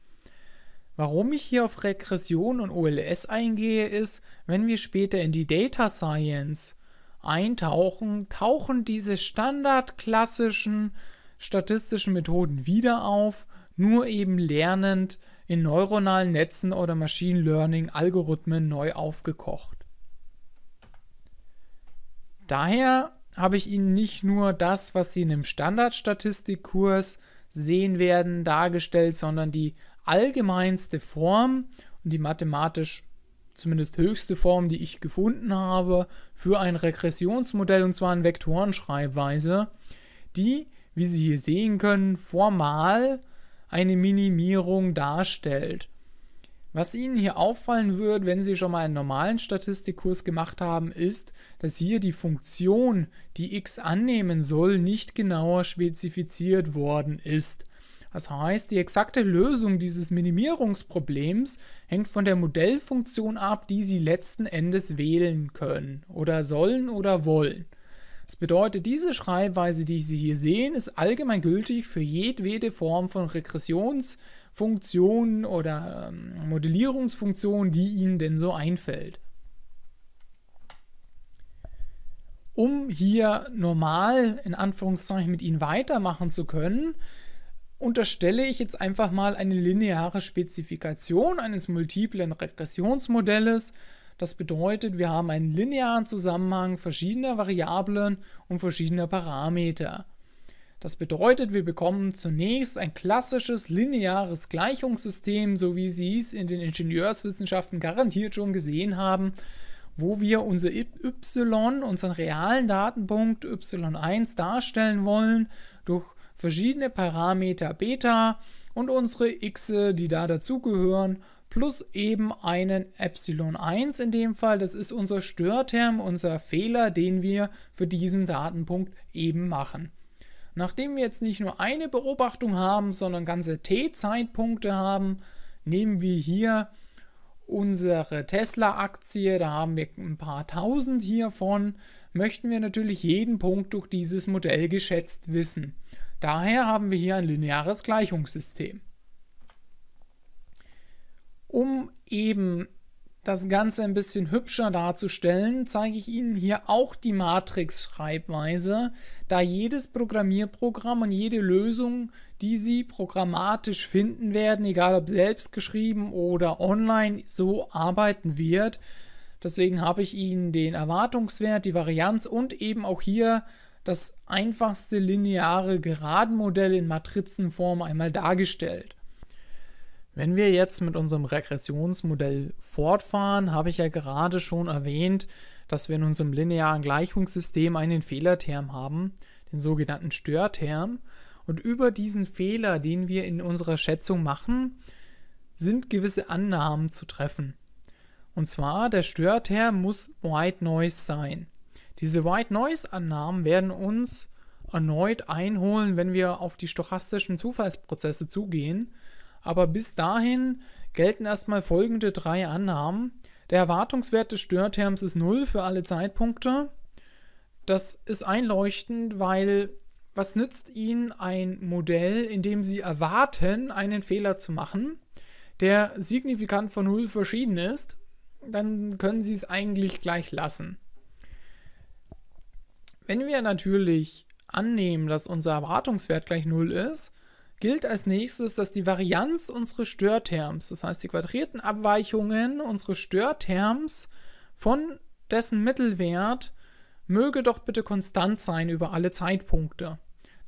Warum ich hier auf Regression und OLS eingehe, ist, wenn wir später in die Data Science eintauchen, tauchen diese standardklassischen statistischen Methoden wieder auf, nur eben lernend in neuronalen Netzen oder Machine Learning Algorithmen neu aufgekocht. Daher habe ich Ihnen nicht nur das, was Sie in einem Standardstatistikkurs sehen werden, dargestellt, sondern die allgemeinste Form und die mathematisch zumindest höchste Form, die ich gefunden habe, für ein Regressionsmodell und zwar in Vektorenschreibweise, die, wie Sie hier sehen können, formal eine Minimierung darstellt. Was Ihnen hier auffallen wird, wenn Sie schon mal einen normalen Statistikkurs gemacht haben, ist, dass hier die Funktion, die x annehmen soll, nicht genauer spezifiziert worden ist. Das heißt, die exakte Lösung dieses Minimierungsproblems hängt von der Modellfunktion ab, die Sie letzten Endes wählen können oder sollen oder wollen. Das bedeutet, diese Schreibweise, die Sie hier sehen, ist allgemein gültig für jedwede Form von Regressions- Funktion oder ähm, Modellierungsfunktion, die Ihnen denn so einfällt. Um hier normal in Anführungszeichen mit Ihnen weitermachen zu können, unterstelle ich jetzt einfach mal eine lineare Spezifikation eines multiplen Regressionsmodells. Das bedeutet, wir haben einen linearen Zusammenhang verschiedener Variablen und verschiedener Parameter. Das bedeutet, wir bekommen zunächst ein klassisches lineares Gleichungssystem, so wie Sie es in den Ingenieurswissenschaften garantiert schon gesehen haben, wo wir unser y, unseren realen Datenpunkt y1 darstellen wollen durch verschiedene Parameter beta und unsere x, die da dazugehören, plus eben einen epsilon 1 in dem Fall. Das ist unser Störterm, unser Fehler, den wir für diesen Datenpunkt eben machen. Nachdem wir jetzt nicht nur eine Beobachtung haben, sondern ganze T-Zeitpunkte haben, nehmen wir hier unsere Tesla-Aktie, da haben wir ein paar tausend hiervon, möchten wir natürlich jeden Punkt durch dieses Modell geschätzt wissen. Daher haben wir hier ein lineares Gleichungssystem. Um eben das Ganze ein bisschen hübscher darzustellen, zeige ich Ihnen hier auch die Matrix-Schreibweise, da jedes Programmierprogramm und jede Lösung, die Sie programmatisch finden werden, egal ob selbst geschrieben oder online, so arbeiten wird. Deswegen habe ich Ihnen den Erwartungswert, die Varianz und eben auch hier das einfachste lineare Geradenmodell in Matrizenform einmal dargestellt. Wenn wir jetzt mit unserem Regressionsmodell fortfahren, habe ich ja gerade schon erwähnt, dass wir in unserem linearen Gleichungssystem einen Fehlerterm haben, den sogenannten Störterm. Und über diesen Fehler, den wir in unserer Schätzung machen, sind gewisse Annahmen zu treffen. Und zwar, der Störterm muss White Noise sein. Diese White Noise-Annahmen werden uns erneut einholen, wenn wir auf die stochastischen Zufallsprozesse zugehen aber bis dahin gelten erstmal folgende drei Annahmen. Der Erwartungswert des Störterms ist 0 für alle Zeitpunkte. Das ist einleuchtend, weil was nützt Ihnen ein Modell, in dem Sie erwarten, einen Fehler zu machen, der signifikant von 0 verschieden ist? Dann können Sie es eigentlich gleich lassen. Wenn wir natürlich annehmen, dass unser Erwartungswert gleich 0 ist, gilt als nächstes, dass die Varianz unseres Störterms, das heißt die quadrierten Abweichungen unseres Störterms von dessen Mittelwert, möge doch bitte konstant sein über alle Zeitpunkte.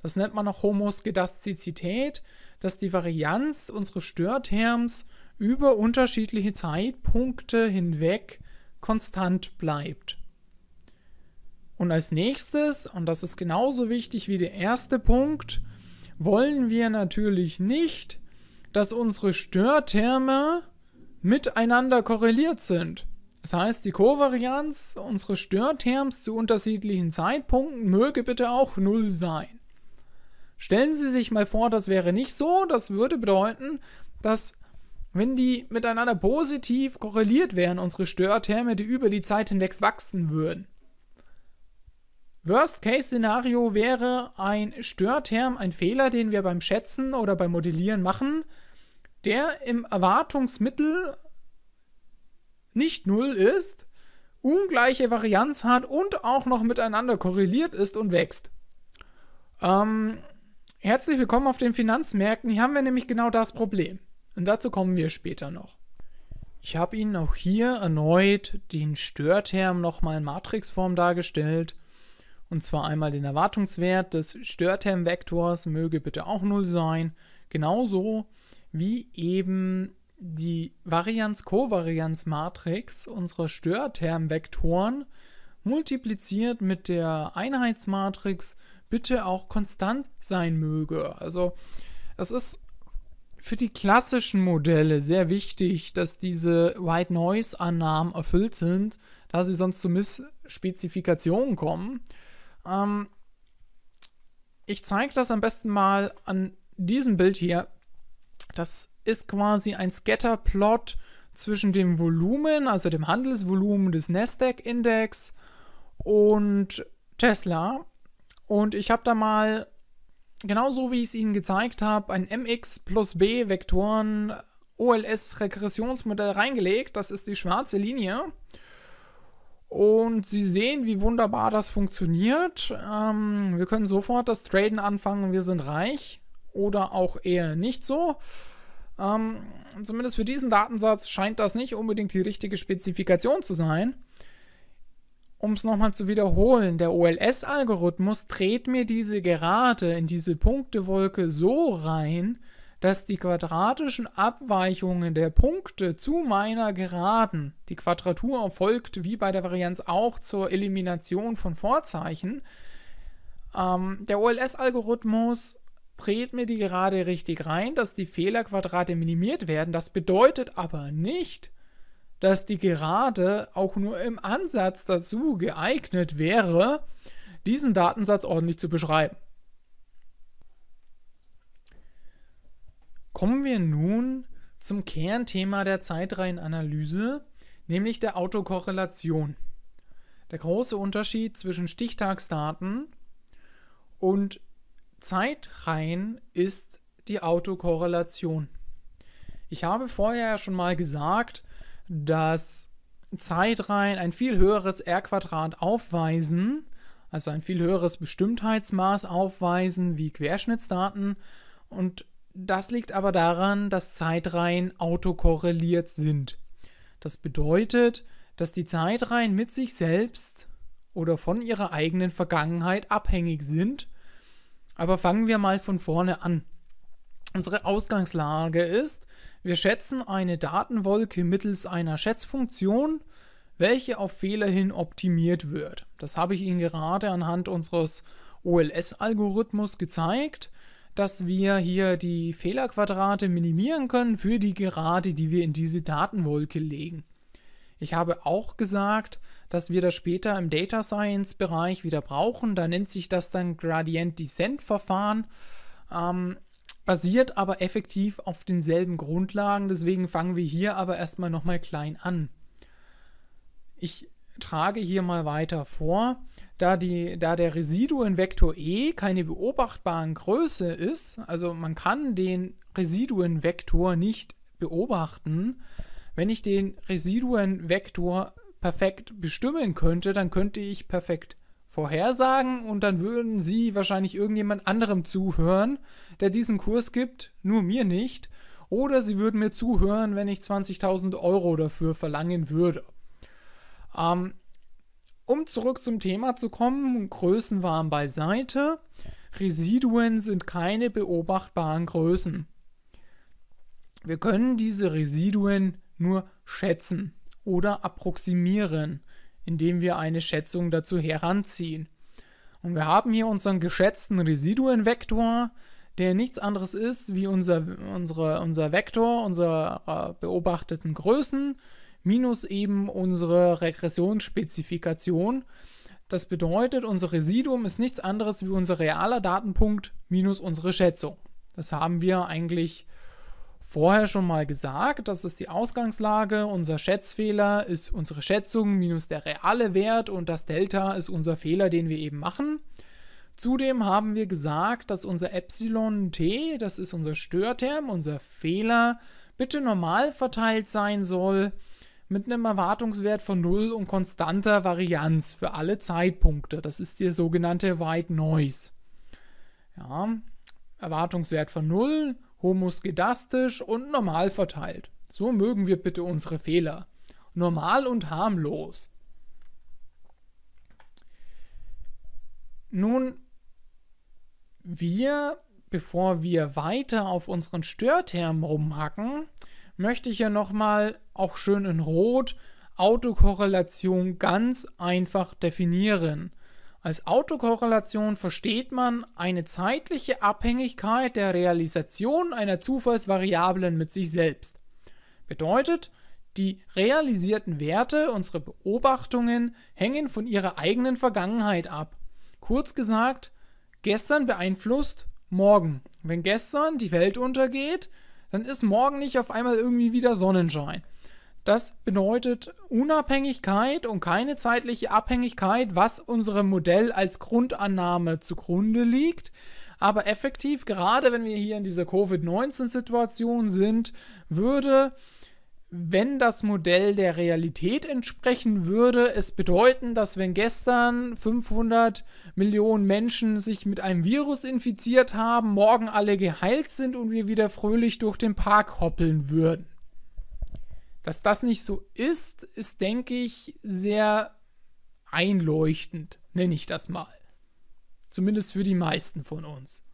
Das nennt man auch Homoskedastizität, dass die Varianz unseres Störterms über unterschiedliche Zeitpunkte hinweg konstant bleibt. Und als nächstes, und das ist genauso wichtig wie der erste Punkt, wollen wir natürlich nicht, dass unsere Störtherme miteinander korreliert sind. Das heißt, die Kovarianz unseres Störterms zu unterschiedlichen Zeitpunkten möge bitte auch 0 sein. Stellen Sie sich mal vor, das wäre nicht so. Das würde bedeuten, dass wenn die miteinander positiv korreliert wären, unsere Störterme, die über die Zeit hinweg wachsen würden. Worst-Case-Szenario wäre ein Störterm, ein Fehler, den wir beim Schätzen oder beim Modellieren machen, der im Erwartungsmittel nicht null ist, ungleiche Varianz hat und auch noch miteinander korreliert ist und wächst. Ähm, herzlich willkommen auf den Finanzmärkten. Hier haben wir nämlich genau das Problem. Und dazu kommen wir später noch. Ich habe Ihnen auch hier erneut den Störterm nochmal in Matrixform dargestellt. Und zwar einmal den Erwartungswert des Störtermvektors möge bitte auch 0 sein, genauso wie eben die Varianz-Kovarianz-Matrix unserer Störtermvektoren multipliziert mit der Einheitsmatrix bitte auch konstant sein möge. Also es ist für die klassischen Modelle sehr wichtig, dass diese White Noise-Annahmen erfüllt sind, da sie sonst zu Missspezifikationen kommen. Ähm, ich zeige das am besten mal an diesem Bild hier. Das ist quasi ein Scatterplot zwischen dem Volumen, also dem Handelsvolumen des Nasdaq-Index und Tesla. Und ich habe da mal, genauso wie ich es Ihnen gezeigt habe, ein MX plus B Vektoren OLS-Regressionsmodell reingelegt. Das ist die schwarze Linie. Und Sie sehen, wie wunderbar das funktioniert. Ähm, wir können sofort das Traden anfangen, wir sind reich. Oder auch eher nicht so. Ähm, zumindest für diesen Datensatz scheint das nicht unbedingt die richtige Spezifikation zu sein. Um es nochmal zu wiederholen, der OLS-Algorithmus dreht mir diese Gerade in diese Punktewolke so rein, dass die quadratischen Abweichungen der Punkte zu meiner Geraden, die Quadratur erfolgt wie bei der Varianz auch zur Elimination von Vorzeichen, ähm, der OLS-Algorithmus dreht mir die Gerade richtig rein, dass die Fehlerquadrate minimiert werden. Das bedeutet aber nicht, dass die Gerade auch nur im Ansatz dazu geeignet wäre, diesen Datensatz ordentlich zu beschreiben. Kommen wir nun zum Kernthema der Zeitreihenanalyse, nämlich der Autokorrelation. Der große Unterschied zwischen Stichtagsdaten und Zeitreihen ist die Autokorrelation. Ich habe vorher schon mal gesagt, dass Zeitreihen ein viel höheres R-Quadrat aufweisen, also ein viel höheres Bestimmtheitsmaß aufweisen wie Querschnittsdaten und das liegt aber daran, dass Zeitreihen autokorreliert sind. Das bedeutet, dass die Zeitreihen mit sich selbst oder von ihrer eigenen Vergangenheit abhängig sind. Aber fangen wir mal von vorne an. Unsere Ausgangslage ist, wir schätzen eine Datenwolke mittels einer Schätzfunktion, welche auf Fehler hin optimiert wird. Das habe ich Ihnen gerade anhand unseres OLS-Algorithmus gezeigt dass wir hier die Fehlerquadrate minimieren können für die Gerade, die wir in diese Datenwolke legen. Ich habe auch gesagt, dass wir das später im Data Science Bereich wieder brauchen. Da nennt sich das dann Gradient Descent Verfahren. Ähm, basiert aber effektiv auf denselben Grundlagen, deswegen fangen wir hier aber erstmal nochmal klein an. Ich trage hier mal weiter vor. Da, die, da der Residuenvektor E keine beobachtbaren Größe ist, also man kann den Residuenvektor nicht beobachten, wenn ich den Residuenvektor perfekt bestimmen könnte, dann könnte ich perfekt vorhersagen und dann würden Sie wahrscheinlich irgendjemand anderem zuhören, der diesen Kurs gibt, nur mir nicht. Oder Sie würden mir zuhören, wenn ich 20.000 Euro dafür verlangen würde. Ähm, um zurück zum Thema zu kommen, Größen waren beiseite. Residuen sind keine beobachtbaren Größen. Wir können diese Residuen nur schätzen oder approximieren, indem wir eine Schätzung dazu heranziehen. Und wir haben hier unseren geschätzten Residuenvektor, der nichts anderes ist wie unser, unsere, unser Vektor unserer beobachteten Größen minus eben unsere Regressionsspezifikation. Das bedeutet, unser Residuum ist nichts anderes wie unser realer Datenpunkt minus unsere Schätzung. Das haben wir eigentlich vorher schon mal gesagt. Das ist die Ausgangslage. Unser Schätzfehler ist unsere Schätzung minus der reale Wert und das Delta ist unser Fehler, den wir eben machen. Zudem haben wir gesagt, dass unser Epsilon t, das ist unser Störterm, unser Fehler, bitte normal verteilt sein soll mit einem Erwartungswert von 0 und konstanter Varianz für alle Zeitpunkte. Das ist der sogenannte White Noise. Ja, Erwartungswert von 0, homoskedastisch und normal verteilt. So mögen wir bitte unsere Fehler. Normal und harmlos. Nun, wir, bevor wir weiter auf unseren Störterm rumhacken, möchte ich ja nochmal auch schön in Rot Autokorrelation ganz einfach definieren. Als Autokorrelation versteht man eine zeitliche Abhängigkeit der Realisation einer Zufallsvariablen mit sich selbst. Bedeutet, die realisierten Werte, unsere Beobachtungen, hängen von ihrer eigenen Vergangenheit ab. Kurz gesagt, gestern beeinflusst morgen. Wenn gestern die Welt untergeht, dann ist morgen nicht auf einmal irgendwie wieder Sonnenschein. Das bedeutet Unabhängigkeit und keine zeitliche Abhängigkeit, was unserem Modell als Grundannahme zugrunde liegt. Aber effektiv, gerade wenn wir hier in dieser Covid-19-Situation sind, würde wenn das Modell der Realität entsprechen würde, es bedeuten, dass wenn gestern 500 Millionen Menschen sich mit einem Virus infiziert haben, morgen alle geheilt sind und wir wieder fröhlich durch den Park hoppeln würden. Dass das nicht so ist, ist, denke ich, sehr einleuchtend, nenne ich das mal. Zumindest für die meisten von uns.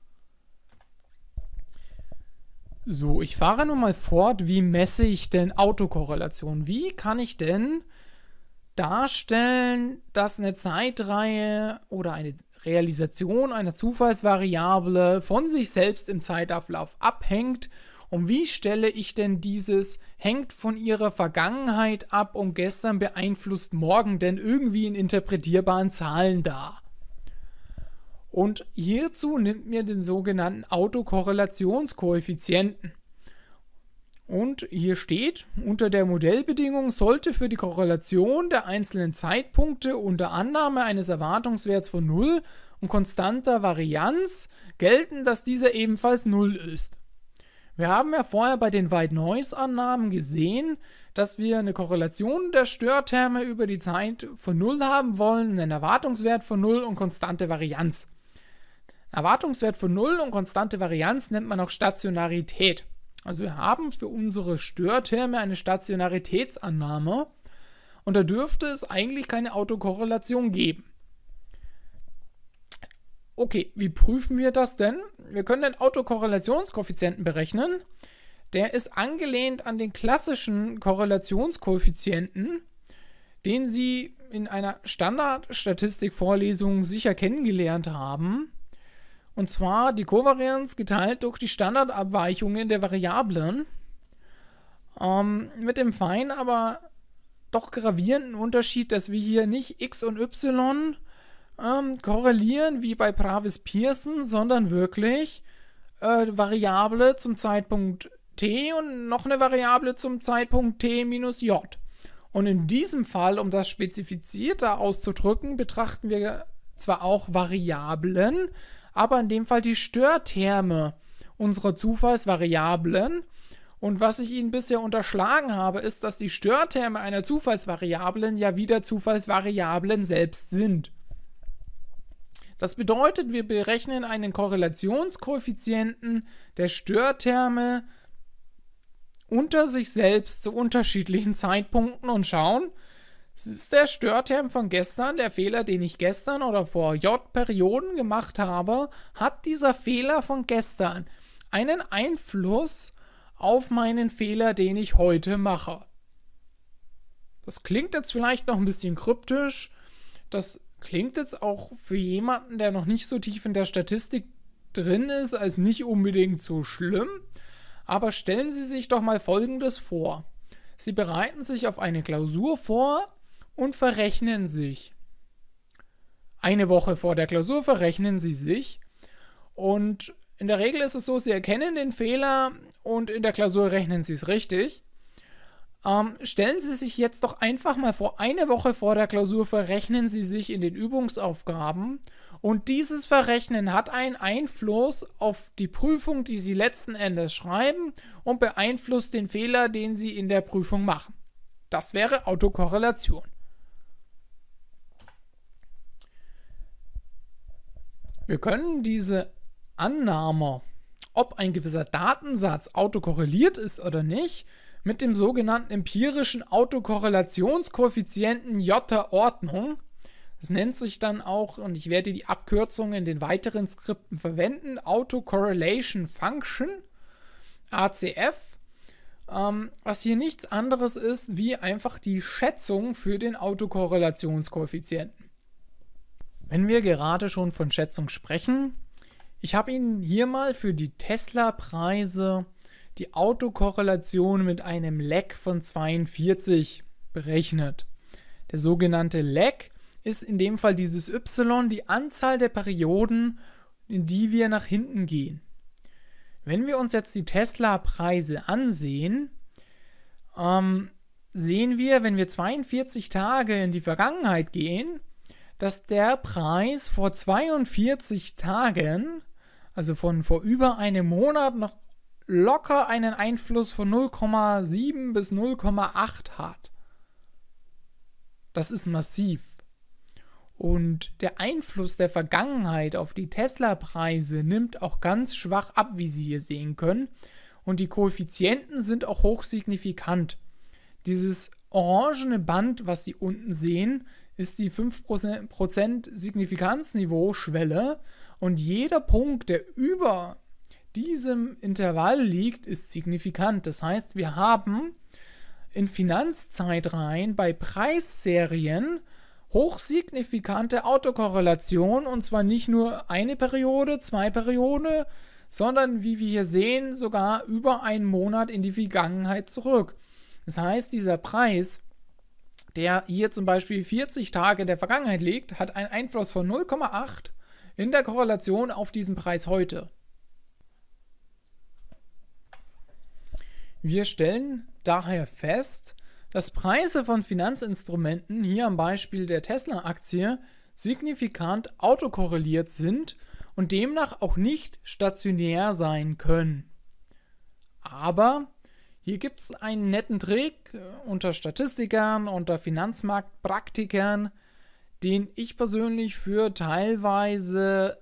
So, ich fahre nun mal fort, wie messe ich denn Autokorrelation? Wie kann ich denn darstellen, dass eine Zeitreihe oder eine Realisation einer Zufallsvariable von sich selbst im Zeitablauf abhängt? Und wie stelle ich denn dieses hängt von ihrer Vergangenheit ab und gestern beeinflusst morgen denn irgendwie in interpretierbaren Zahlen dar? Und hierzu nimmt mir den sogenannten Autokorrelationskoeffizienten. Und hier steht, unter der Modellbedingung sollte für die Korrelation der einzelnen Zeitpunkte unter Annahme eines Erwartungswerts von 0 und konstanter Varianz gelten, dass dieser ebenfalls 0 ist. Wir haben ja vorher bei den White-Noise-Annahmen gesehen, dass wir eine Korrelation der Störterme über die Zeit von 0 haben wollen, einen Erwartungswert von 0 und konstante Varianz. Erwartungswert von Null und konstante Varianz nennt man auch Stationarität. Also wir haben für unsere Störtherme eine Stationaritätsannahme und da dürfte es eigentlich keine Autokorrelation geben. Okay, wie prüfen wir das denn? Wir können den Autokorrelationskoeffizienten berechnen. Der ist angelehnt an den klassischen Korrelationskoeffizienten, den Sie in einer Standardstatistikvorlesung sicher kennengelernt haben. Und zwar die Kovarianz geteilt durch die Standardabweichungen der Variablen. Ähm, mit dem feinen, aber doch gravierenden Unterschied, dass wir hier nicht x und y ähm, korrelieren wie bei Pravis Pearson, sondern wirklich äh, Variable zum Zeitpunkt t und noch eine Variable zum Zeitpunkt t minus j. Und in diesem Fall, um das spezifizierter auszudrücken, betrachten wir zwar auch Variablen, aber in dem Fall die Störtherme unserer Zufallsvariablen. Und was ich Ihnen bisher unterschlagen habe, ist, dass die Störtherme einer Zufallsvariablen ja wieder Zufallsvariablen selbst sind. Das bedeutet, wir berechnen einen Korrelationskoeffizienten der Störtherme unter sich selbst zu unterschiedlichen Zeitpunkten und schauen, ist der Störterm von gestern, der Fehler, den ich gestern oder vor J Perioden gemacht habe, hat dieser Fehler von gestern einen Einfluss auf meinen Fehler, den ich heute mache. Das klingt jetzt vielleicht noch ein bisschen kryptisch. Das klingt jetzt auch für jemanden, der noch nicht so tief in der Statistik drin ist, als nicht unbedingt so schlimm. Aber stellen Sie sich doch mal Folgendes vor. Sie bereiten sich auf eine Klausur vor, und verrechnen sich. Eine Woche vor der Klausur verrechnen sie sich und in der Regel ist es so, sie erkennen den Fehler und in der Klausur rechnen sie es richtig. Ähm, stellen Sie sich jetzt doch einfach mal vor, eine Woche vor der Klausur verrechnen Sie sich in den Übungsaufgaben und dieses Verrechnen hat einen Einfluss auf die Prüfung, die Sie letzten Endes schreiben und beeinflusst den Fehler, den Sie in der Prüfung machen. Das wäre Autokorrelation. Wir können diese Annahme, ob ein gewisser Datensatz autokorreliert ist oder nicht, mit dem sogenannten empirischen Autokorrelationskoeffizienten J-Ordnung. Das nennt sich dann auch, und ich werde die Abkürzung in den weiteren Skripten verwenden, Autocorrelation Function, ACF, ähm, was hier nichts anderes ist wie einfach die Schätzung für den Autokorrelationskoeffizienten. Wenn wir gerade schon von Schätzung sprechen, ich habe Ihnen hier mal für die Tesla-Preise die Autokorrelation mit einem Leck von 42 berechnet. Der sogenannte Leck ist in dem Fall dieses y die Anzahl der Perioden, in die wir nach hinten gehen. Wenn wir uns jetzt die Tesla-Preise ansehen, ähm, sehen wir, wenn wir 42 Tage in die Vergangenheit gehen, dass der Preis vor 42 Tagen, also von vor über einem Monat, noch locker einen Einfluss von 0,7 bis 0,8 hat. Das ist massiv. Und der Einfluss der Vergangenheit auf die Tesla-Preise nimmt auch ganz schwach ab, wie Sie hier sehen können. Und die Koeffizienten sind auch hochsignifikant. Dieses orangene Band, was Sie unten sehen, ist die 5% Signifikanzniveau-Schwelle und jeder Punkt, der über diesem Intervall liegt, ist signifikant. Das heißt, wir haben in Finanzzeitreihen bei Preisserien hochsignifikante Autokorrelation und zwar nicht nur eine Periode, zwei Periode, sondern wie wir hier sehen, sogar über einen Monat in die Vergangenheit zurück. Das heißt, dieser Preis der hier zum Beispiel 40 Tage in der Vergangenheit liegt, hat einen Einfluss von 0,8 in der Korrelation auf diesen Preis heute. Wir stellen daher fest, dass Preise von Finanzinstrumenten, hier am Beispiel der Tesla-Aktie, signifikant autokorreliert sind und demnach auch nicht stationär sein können. Aber hier gibt es einen netten Trick äh, unter Statistikern, unter Finanzmarktpraktikern, den ich persönlich für teilweise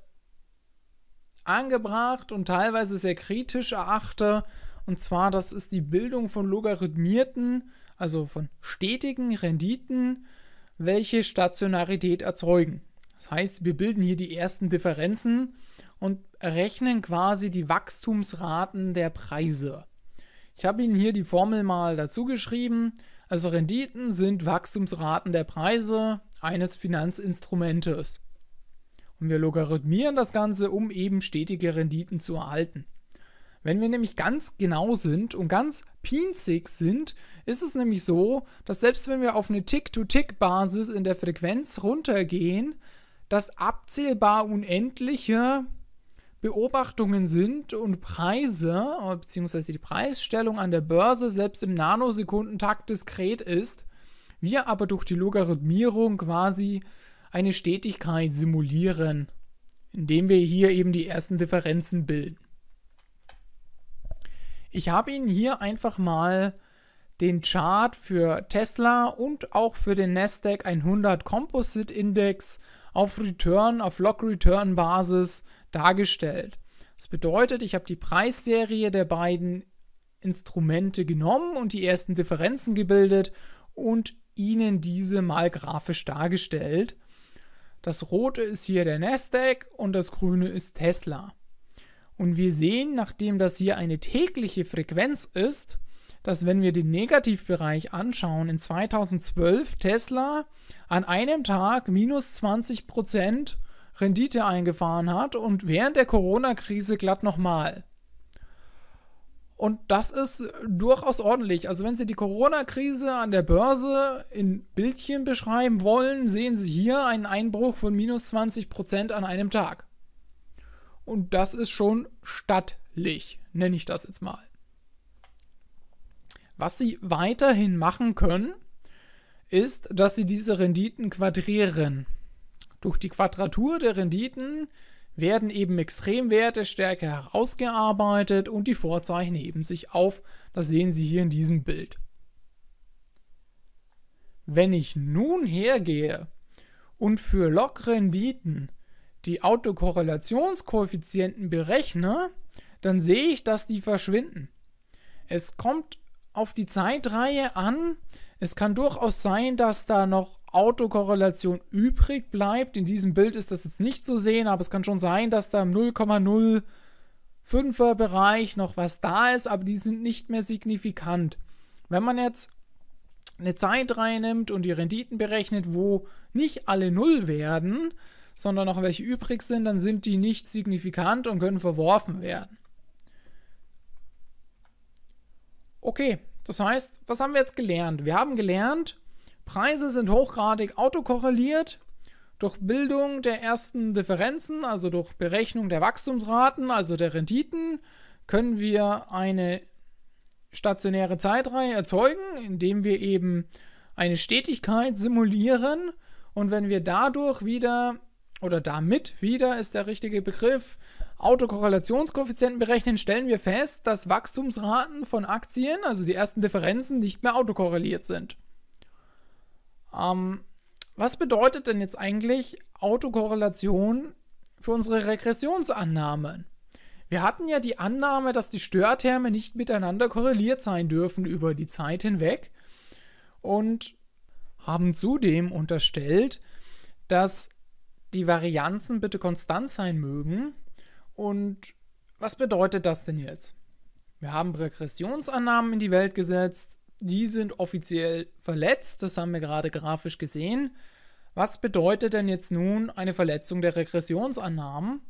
angebracht und teilweise sehr kritisch erachte. Und zwar, das ist die Bildung von logarithmierten, also von stetigen Renditen, welche Stationarität erzeugen. Das heißt, wir bilden hier die ersten Differenzen und errechnen quasi die Wachstumsraten der Preise. Ich habe Ihnen hier die Formel mal dazu geschrieben. Also Renditen sind Wachstumsraten der Preise eines Finanzinstrumentes. Und wir logarithmieren das Ganze, um eben stetige Renditen zu erhalten. Wenn wir nämlich ganz genau sind und ganz pinzig sind, ist es nämlich so, dass selbst wenn wir auf eine Tick-to-Tick-Basis in der Frequenz runtergehen, das abzählbar unendliche Beobachtungen sind und Preise, bzw. die Preisstellung an der Börse selbst im Nanosekundentakt diskret ist, wir aber durch die Logarithmierung quasi eine Stetigkeit simulieren, indem wir hier eben die ersten Differenzen bilden. Ich habe Ihnen hier einfach mal den Chart für Tesla und auch für den Nasdaq 100 Composite Index auf Return, auf Log Return Basis dargestellt. Das bedeutet, ich habe die Preisserie der beiden Instrumente genommen und die ersten Differenzen gebildet und ihnen diese mal grafisch dargestellt. Das rote ist hier der Nasdaq und das grüne ist Tesla. Und wir sehen, nachdem das hier eine tägliche Frequenz ist, dass wenn wir den Negativbereich anschauen, in 2012 Tesla an einem Tag minus 20 Prozent Rendite eingefahren hat und während der Corona-Krise glatt nochmal. Und das ist durchaus ordentlich. Also wenn Sie die Corona-Krise an der Börse in Bildchen beschreiben wollen, sehen Sie hier einen Einbruch von minus 20% an einem Tag. Und das ist schon stattlich, nenne ich das jetzt mal. Was Sie weiterhin machen können, ist, dass Sie diese Renditen quadrieren. Durch die Quadratur der Renditen werden eben Extremwerte stärker herausgearbeitet und die Vorzeichen heben sich auf. Das sehen Sie hier in diesem Bild. Wenn ich nun hergehe und für log die Autokorrelationskoeffizienten berechne, dann sehe ich, dass die verschwinden. Es kommt auf die Zeitreihe an. Es kann durchaus sein, dass da noch Autokorrelation übrig bleibt. In diesem Bild ist das jetzt nicht zu sehen, aber es kann schon sein, dass da im 0,05er Bereich noch was da ist, aber die sind nicht mehr signifikant. Wenn man jetzt eine Zeit reinnimmt und die Renditen berechnet, wo nicht alle null werden, sondern noch welche übrig sind, dann sind die nicht signifikant und können verworfen werden. Okay, das heißt, was haben wir jetzt gelernt? Wir haben gelernt, Preise sind hochgradig autokorreliert durch Bildung der ersten Differenzen, also durch Berechnung der Wachstumsraten, also der Renditen, können wir eine stationäre Zeitreihe erzeugen, indem wir eben eine Stetigkeit simulieren und wenn wir dadurch wieder oder damit wieder ist der richtige Begriff Autokorrelationskoeffizienten berechnen, stellen wir fest, dass Wachstumsraten von Aktien, also die ersten Differenzen, nicht mehr autokorreliert sind. Ähm, was bedeutet denn jetzt eigentlich Autokorrelation für unsere Regressionsannahmen? Wir hatten ja die Annahme, dass die Störterme nicht miteinander korreliert sein dürfen über die Zeit hinweg und haben zudem unterstellt, dass die Varianzen bitte konstant sein mögen. Und was bedeutet das denn jetzt? Wir haben Regressionsannahmen in die Welt gesetzt, die sind offiziell verletzt, das haben wir gerade grafisch gesehen. Was bedeutet denn jetzt nun eine Verletzung der Regressionsannahmen?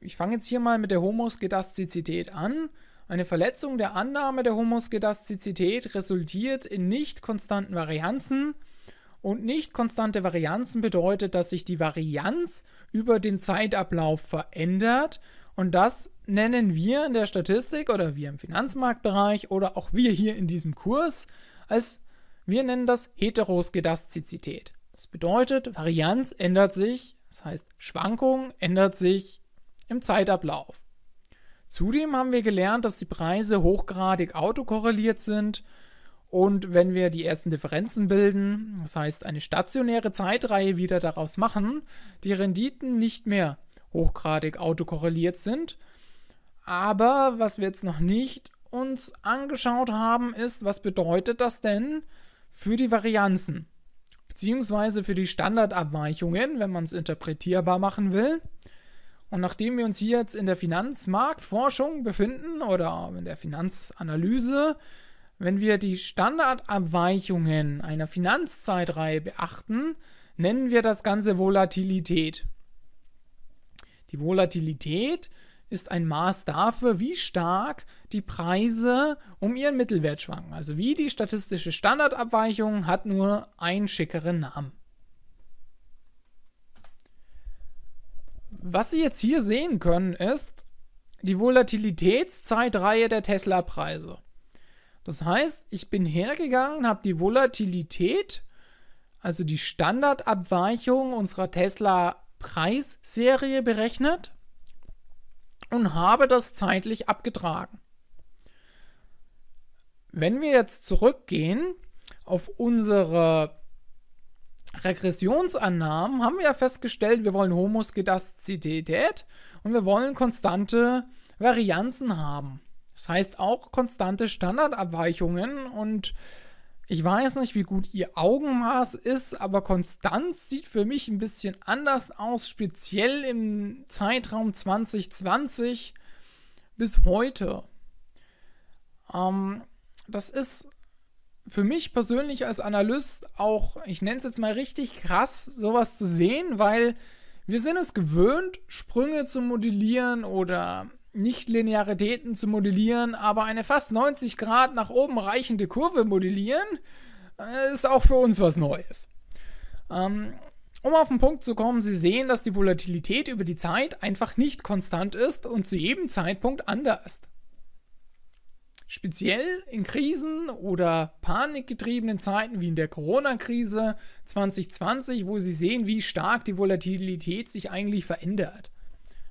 ich fange jetzt hier mal mit der Homoskedastizität an. Eine Verletzung der Annahme der Homoskedastizität resultiert in nicht konstanten Varianzen. Und nicht konstante Varianzen bedeutet, dass sich die Varianz über den Zeitablauf verändert, und das nennen wir in der Statistik oder wir im Finanzmarktbereich oder auch wir hier in diesem Kurs als, wir nennen das Heteroskedastizität. Das bedeutet, Varianz ändert sich, das heißt Schwankung ändert sich im Zeitablauf. Zudem haben wir gelernt, dass die Preise hochgradig autokorreliert sind und wenn wir die ersten Differenzen bilden, das heißt eine stationäre Zeitreihe wieder daraus machen, die Renditen nicht mehr hochgradig autokorreliert sind. Aber was wir jetzt noch nicht uns angeschaut haben, ist, was bedeutet das denn für die Varianzen? Beziehungsweise für die Standardabweichungen, wenn man es interpretierbar machen will. Und nachdem wir uns hier jetzt in der Finanzmarktforschung befinden oder in der Finanzanalyse, wenn wir die Standardabweichungen einer Finanzzeitreihe beachten, nennen wir das Ganze Volatilität. Die Volatilität ist ein Maß dafür, wie stark die Preise um ihren Mittelwert schwanken. Also wie die statistische Standardabweichung hat nur einen schickeren Namen. Was Sie jetzt hier sehen können, ist die Volatilitätszeitreihe der Tesla-Preise. Das heißt, ich bin hergegangen, habe die Volatilität, also die Standardabweichung unserer Tesla Preisserie berechnet und habe das zeitlich abgetragen. Wenn wir jetzt zurückgehen auf unsere Regressionsannahmen, haben wir ja festgestellt, wir wollen Homoskedastizität und wir wollen konstante Varianzen haben. Das heißt auch konstante Standardabweichungen und ich weiß nicht, wie gut ihr Augenmaß ist, aber Konstanz sieht für mich ein bisschen anders aus, speziell im Zeitraum 2020 bis heute. Ähm, das ist für mich persönlich als Analyst auch, ich nenne es jetzt mal richtig krass, sowas zu sehen, weil wir sind es gewöhnt, Sprünge zu modellieren oder Nichtlinearitäten zu modellieren, aber eine fast 90 Grad nach oben reichende Kurve modellieren, äh, ist auch für uns was Neues. Ähm, um auf den Punkt zu kommen, Sie sehen, dass die Volatilität über die Zeit einfach nicht konstant ist und zu jedem Zeitpunkt anders. Speziell in Krisen oder panikgetriebenen Zeiten wie in der Corona-Krise 2020, wo Sie sehen, wie stark die Volatilität sich eigentlich verändert.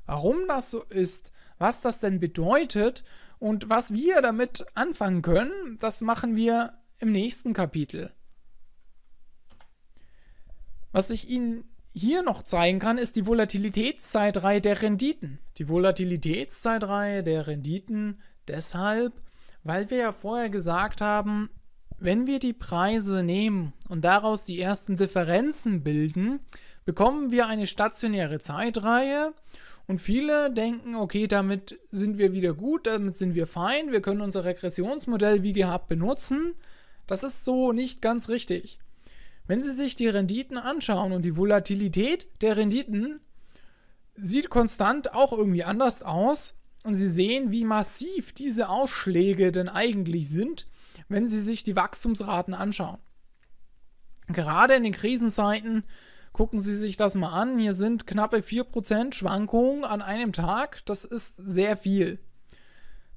Warum das so ist, was das denn bedeutet und was wir damit anfangen können, das machen wir im nächsten Kapitel. Was ich Ihnen hier noch zeigen kann, ist die Volatilitätszeitreihe der Renditen. Die Volatilitätszeitreihe der Renditen deshalb, weil wir ja vorher gesagt haben, wenn wir die Preise nehmen und daraus die ersten Differenzen bilden, bekommen wir eine stationäre Zeitreihe und viele denken, okay, damit sind wir wieder gut, damit sind wir fein, wir können unser Regressionsmodell wie gehabt benutzen. Das ist so nicht ganz richtig. Wenn Sie sich die Renditen anschauen und die Volatilität der Renditen sieht konstant auch irgendwie anders aus und Sie sehen, wie massiv diese Ausschläge denn eigentlich sind, wenn Sie sich die Wachstumsraten anschauen. Gerade in den Krisenzeiten Gucken Sie sich das mal an. Hier sind knappe 4% Schwankungen an einem Tag. Das ist sehr viel.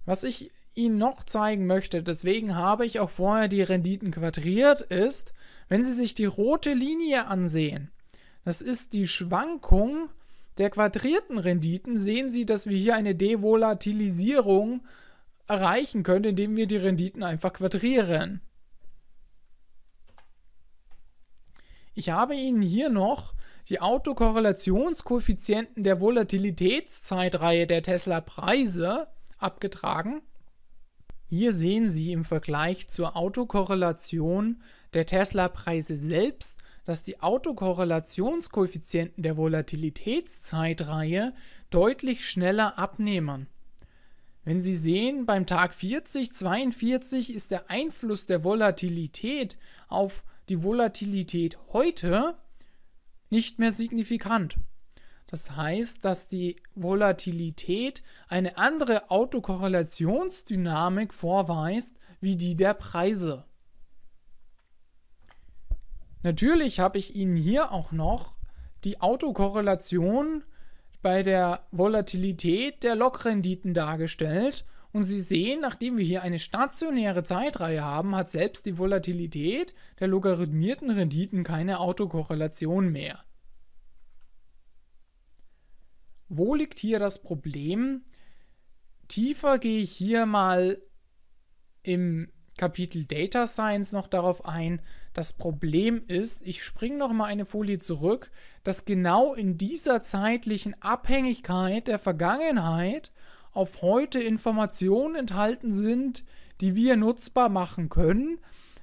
Was ich Ihnen noch zeigen möchte, deswegen habe ich auch vorher die Renditen quadriert, ist, wenn Sie sich die rote Linie ansehen, das ist die Schwankung der quadrierten Renditen, sehen Sie, dass wir hier eine Devolatilisierung erreichen können, indem wir die Renditen einfach quadrieren. ich habe Ihnen hier noch die Autokorrelationskoeffizienten der Volatilitätszeitreihe der Tesla-Preise abgetragen. Hier sehen Sie im Vergleich zur Autokorrelation der Tesla-Preise selbst, dass die Autokorrelationskoeffizienten der Volatilitätszeitreihe deutlich schneller abnehmen. Wenn Sie sehen, beim Tag 40, 42 ist der Einfluss der Volatilität auf die Volatilität heute nicht mehr signifikant. Das heißt, dass die Volatilität eine andere Autokorrelationsdynamik vorweist wie die der Preise. Natürlich habe ich Ihnen hier auch noch die Autokorrelation bei der Volatilität der Logrenditen dargestellt und Sie sehen, nachdem wir hier eine stationäre Zeitreihe haben, hat selbst die Volatilität der logarithmierten Renditen keine Autokorrelation mehr. Wo liegt hier das Problem? Tiefer gehe ich hier mal im Kapitel Data Science noch darauf ein. Das Problem ist, ich springe noch mal eine Folie zurück, dass genau in dieser zeitlichen Abhängigkeit der Vergangenheit auf heute Informationen enthalten sind, die wir nutzbar machen können,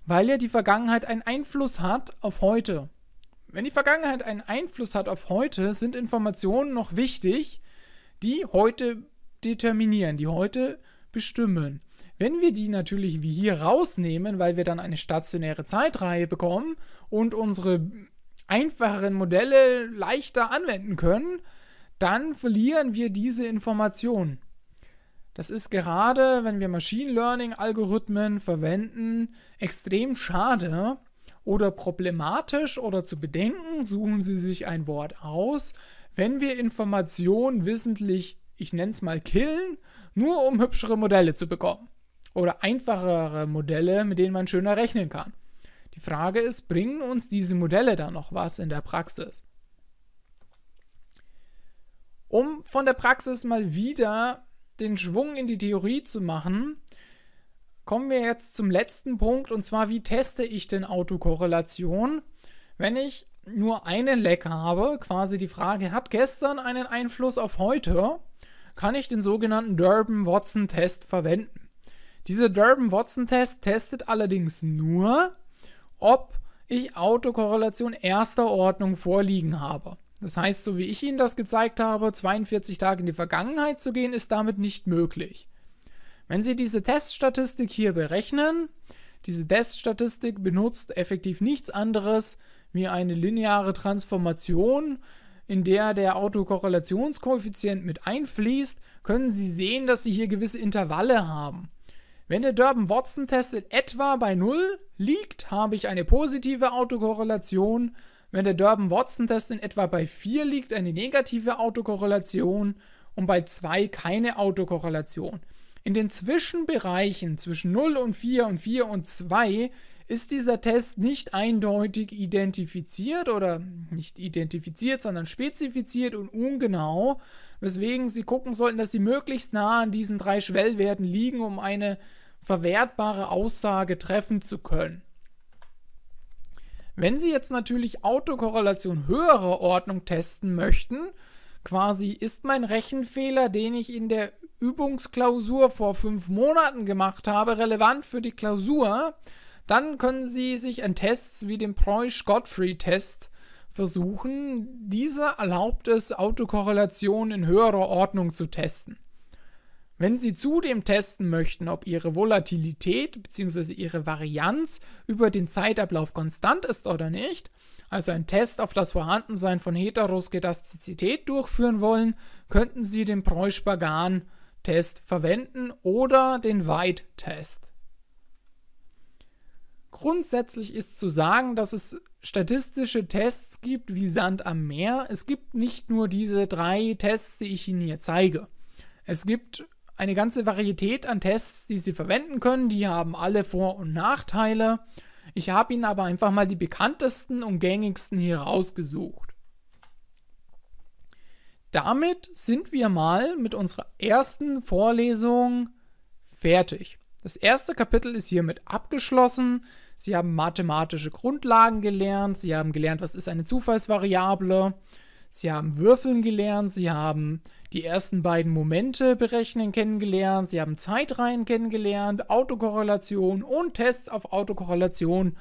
weil ja die Vergangenheit einen Einfluss hat auf heute. Wenn die Vergangenheit einen Einfluss hat auf heute, sind Informationen noch wichtig, die heute determinieren, die heute bestimmen. Wenn wir die natürlich wie hier rausnehmen, weil wir dann eine stationäre Zeitreihe bekommen und unsere einfacheren Modelle leichter anwenden können, dann verlieren wir diese Informationen. Das ist gerade, wenn wir Machine Learning-Algorithmen verwenden, extrem schade oder problematisch oder zu bedenken. Suchen Sie sich ein Wort aus. Wenn wir Informationen wissentlich, ich nenne es mal, killen, nur um hübschere Modelle zu bekommen. Oder einfachere Modelle, mit denen man schöner rechnen kann. Die Frage ist, bringen uns diese Modelle da noch was in der Praxis? Um von der Praxis mal wieder den Schwung in die Theorie zu machen, kommen wir jetzt zum letzten Punkt und zwar, wie teste ich denn Autokorrelation? Wenn ich nur einen Leck habe, quasi die Frage, hat gestern einen Einfluss auf heute, kann ich den sogenannten Durban-Watson-Test verwenden. Dieser Durban-Watson-Test testet allerdings nur, ob ich Autokorrelation erster Ordnung vorliegen habe. Das heißt, so wie ich Ihnen das gezeigt habe, 42 Tage in die Vergangenheit zu gehen, ist damit nicht möglich. Wenn Sie diese Teststatistik hier berechnen, diese Teststatistik benutzt effektiv nichts anderes wie eine lineare Transformation, in der der Autokorrelationskoeffizient mit einfließt, können Sie sehen, dass Sie hier gewisse Intervalle haben. Wenn der Durban-Watson-Test in etwa bei 0 liegt, habe ich eine positive Autokorrelation, wenn der Durbin-Watson-Test in etwa bei 4 liegt, eine negative Autokorrelation und bei 2 keine Autokorrelation. In den Zwischenbereichen zwischen 0 und 4 und 4 und 2 ist dieser Test nicht eindeutig identifiziert oder nicht identifiziert, sondern spezifiziert und ungenau, weswegen Sie gucken sollten, dass Sie möglichst nah an diesen drei Schwellwerten liegen, um eine verwertbare Aussage treffen zu können. Wenn Sie jetzt natürlich Autokorrelation höherer Ordnung testen möchten, quasi ist mein Rechenfehler, den ich in der Übungsklausur vor fünf Monaten gemacht habe, relevant für die Klausur, dann können Sie sich an Tests wie dem preuss gottfried test versuchen. Dieser erlaubt es, Autokorrelation in höherer Ordnung zu testen. Wenn Sie zudem testen möchten, ob Ihre Volatilität bzw. Ihre Varianz über den Zeitablauf konstant ist oder nicht, also einen Test auf das Vorhandensein von Heteroskedastizität durchführen wollen, könnten Sie den Preuß-Spagan-Test verwenden oder den White-Test. Grundsätzlich ist zu sagen, dass es statistische Tests gibt wie Sand am Meer. Es gibt nicht nur diese drei Tests, die ich Ihnen hier zeige. Es gibt eine ganze Varietät an Tests, die Sie verwenden können. Die haben alle Vor- und Nachteile. Ich habe Ihnen aber einfach mal die bekanntesten und gängigsten hier rausgesucht. Damit sind wir mal mit unserer ersten Vorlesung fertig. Das erste Kapitel ist hiermit abgeschlossen. Sie haben mathematische Grundlagen gelernt, Sie haben gelernt, was ist eine Zufallsvariable, Sie haben Würfeln gelernt, Sie haben die ersten beiden Momente berechnen kennengelernt, sie haben Zeitreihen kennengelernt, Autokorrelation und Tests auf Autokorrelation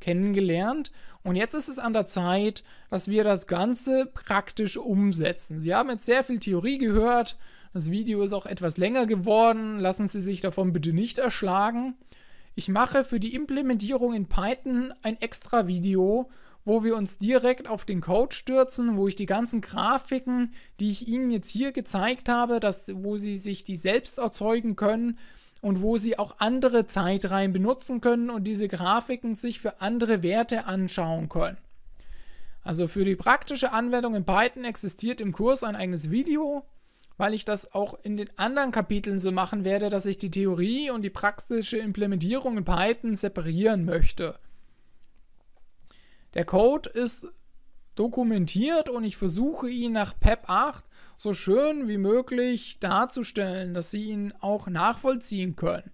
kennengelernt. Und jetzt ist es an der Zeit, dass wir das Ganze praktisch umsetzen. Sie haben jetzt sehr viel Theorie gehört, das Video ist auch etwas länger geworden, lassen Sie sich davon bitte nicht erschlagen. Ich mache für die Implementierung in Python ein extra Video, wo wir uns direkt auf den Code stürzen, wo ich die ganzen Grafiken, die ich Ihnen jetzt hier gezeigt habe, dass, wo Sie sich die selbst erzeugen können und wo Sie auch andere Zeitreihen benutzen können und diese Grafiken sich für andere Werte anschauen können. Also für die praktische Anwendung in Python existiert im Kurs ein eigenes Video, weil ich das auch in den anderen Kapiteln so machen werde, dass ich die Theorie und die praktische Implementierung in Python separieren möchte. Der Code ist dokumentiert und ich versuche ihn nach PEP 8 so schön wie möglich darzustellen, dass Sie ihn auch nachvollziehen können.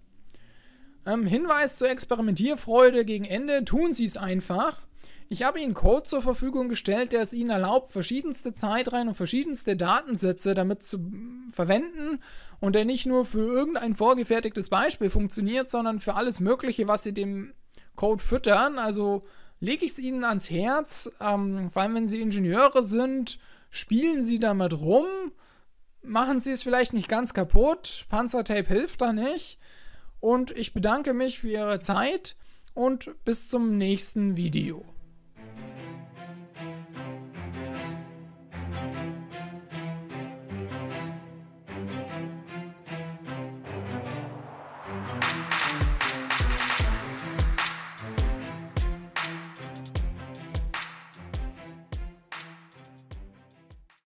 Ähm, Hinweis zur Experimentierfreude gegen Ende, tun Sie es einfach. Ich habe Ihnen Code zur Verfügung gestellt, der es Ihnen erlaubt, verschiedenste Zeitreihen und verschiedenste Datensätze damit zu verwenden und der nicht nur für irgendein vorgefertigtes Beispiel funktioniert, sondern für alles Mögliche, was Sie dem Code füttern. Also lege ich es ihnen ans Herz, ähm, vor allem wenn sie Ingenieure sind, spielen sie damit rum, machen sie es vielleicht nicht ganz kaputt, Panzertape hilft da nicht. Und ich bedanke mich für Ihre Zeit und bis zum nächsten Video.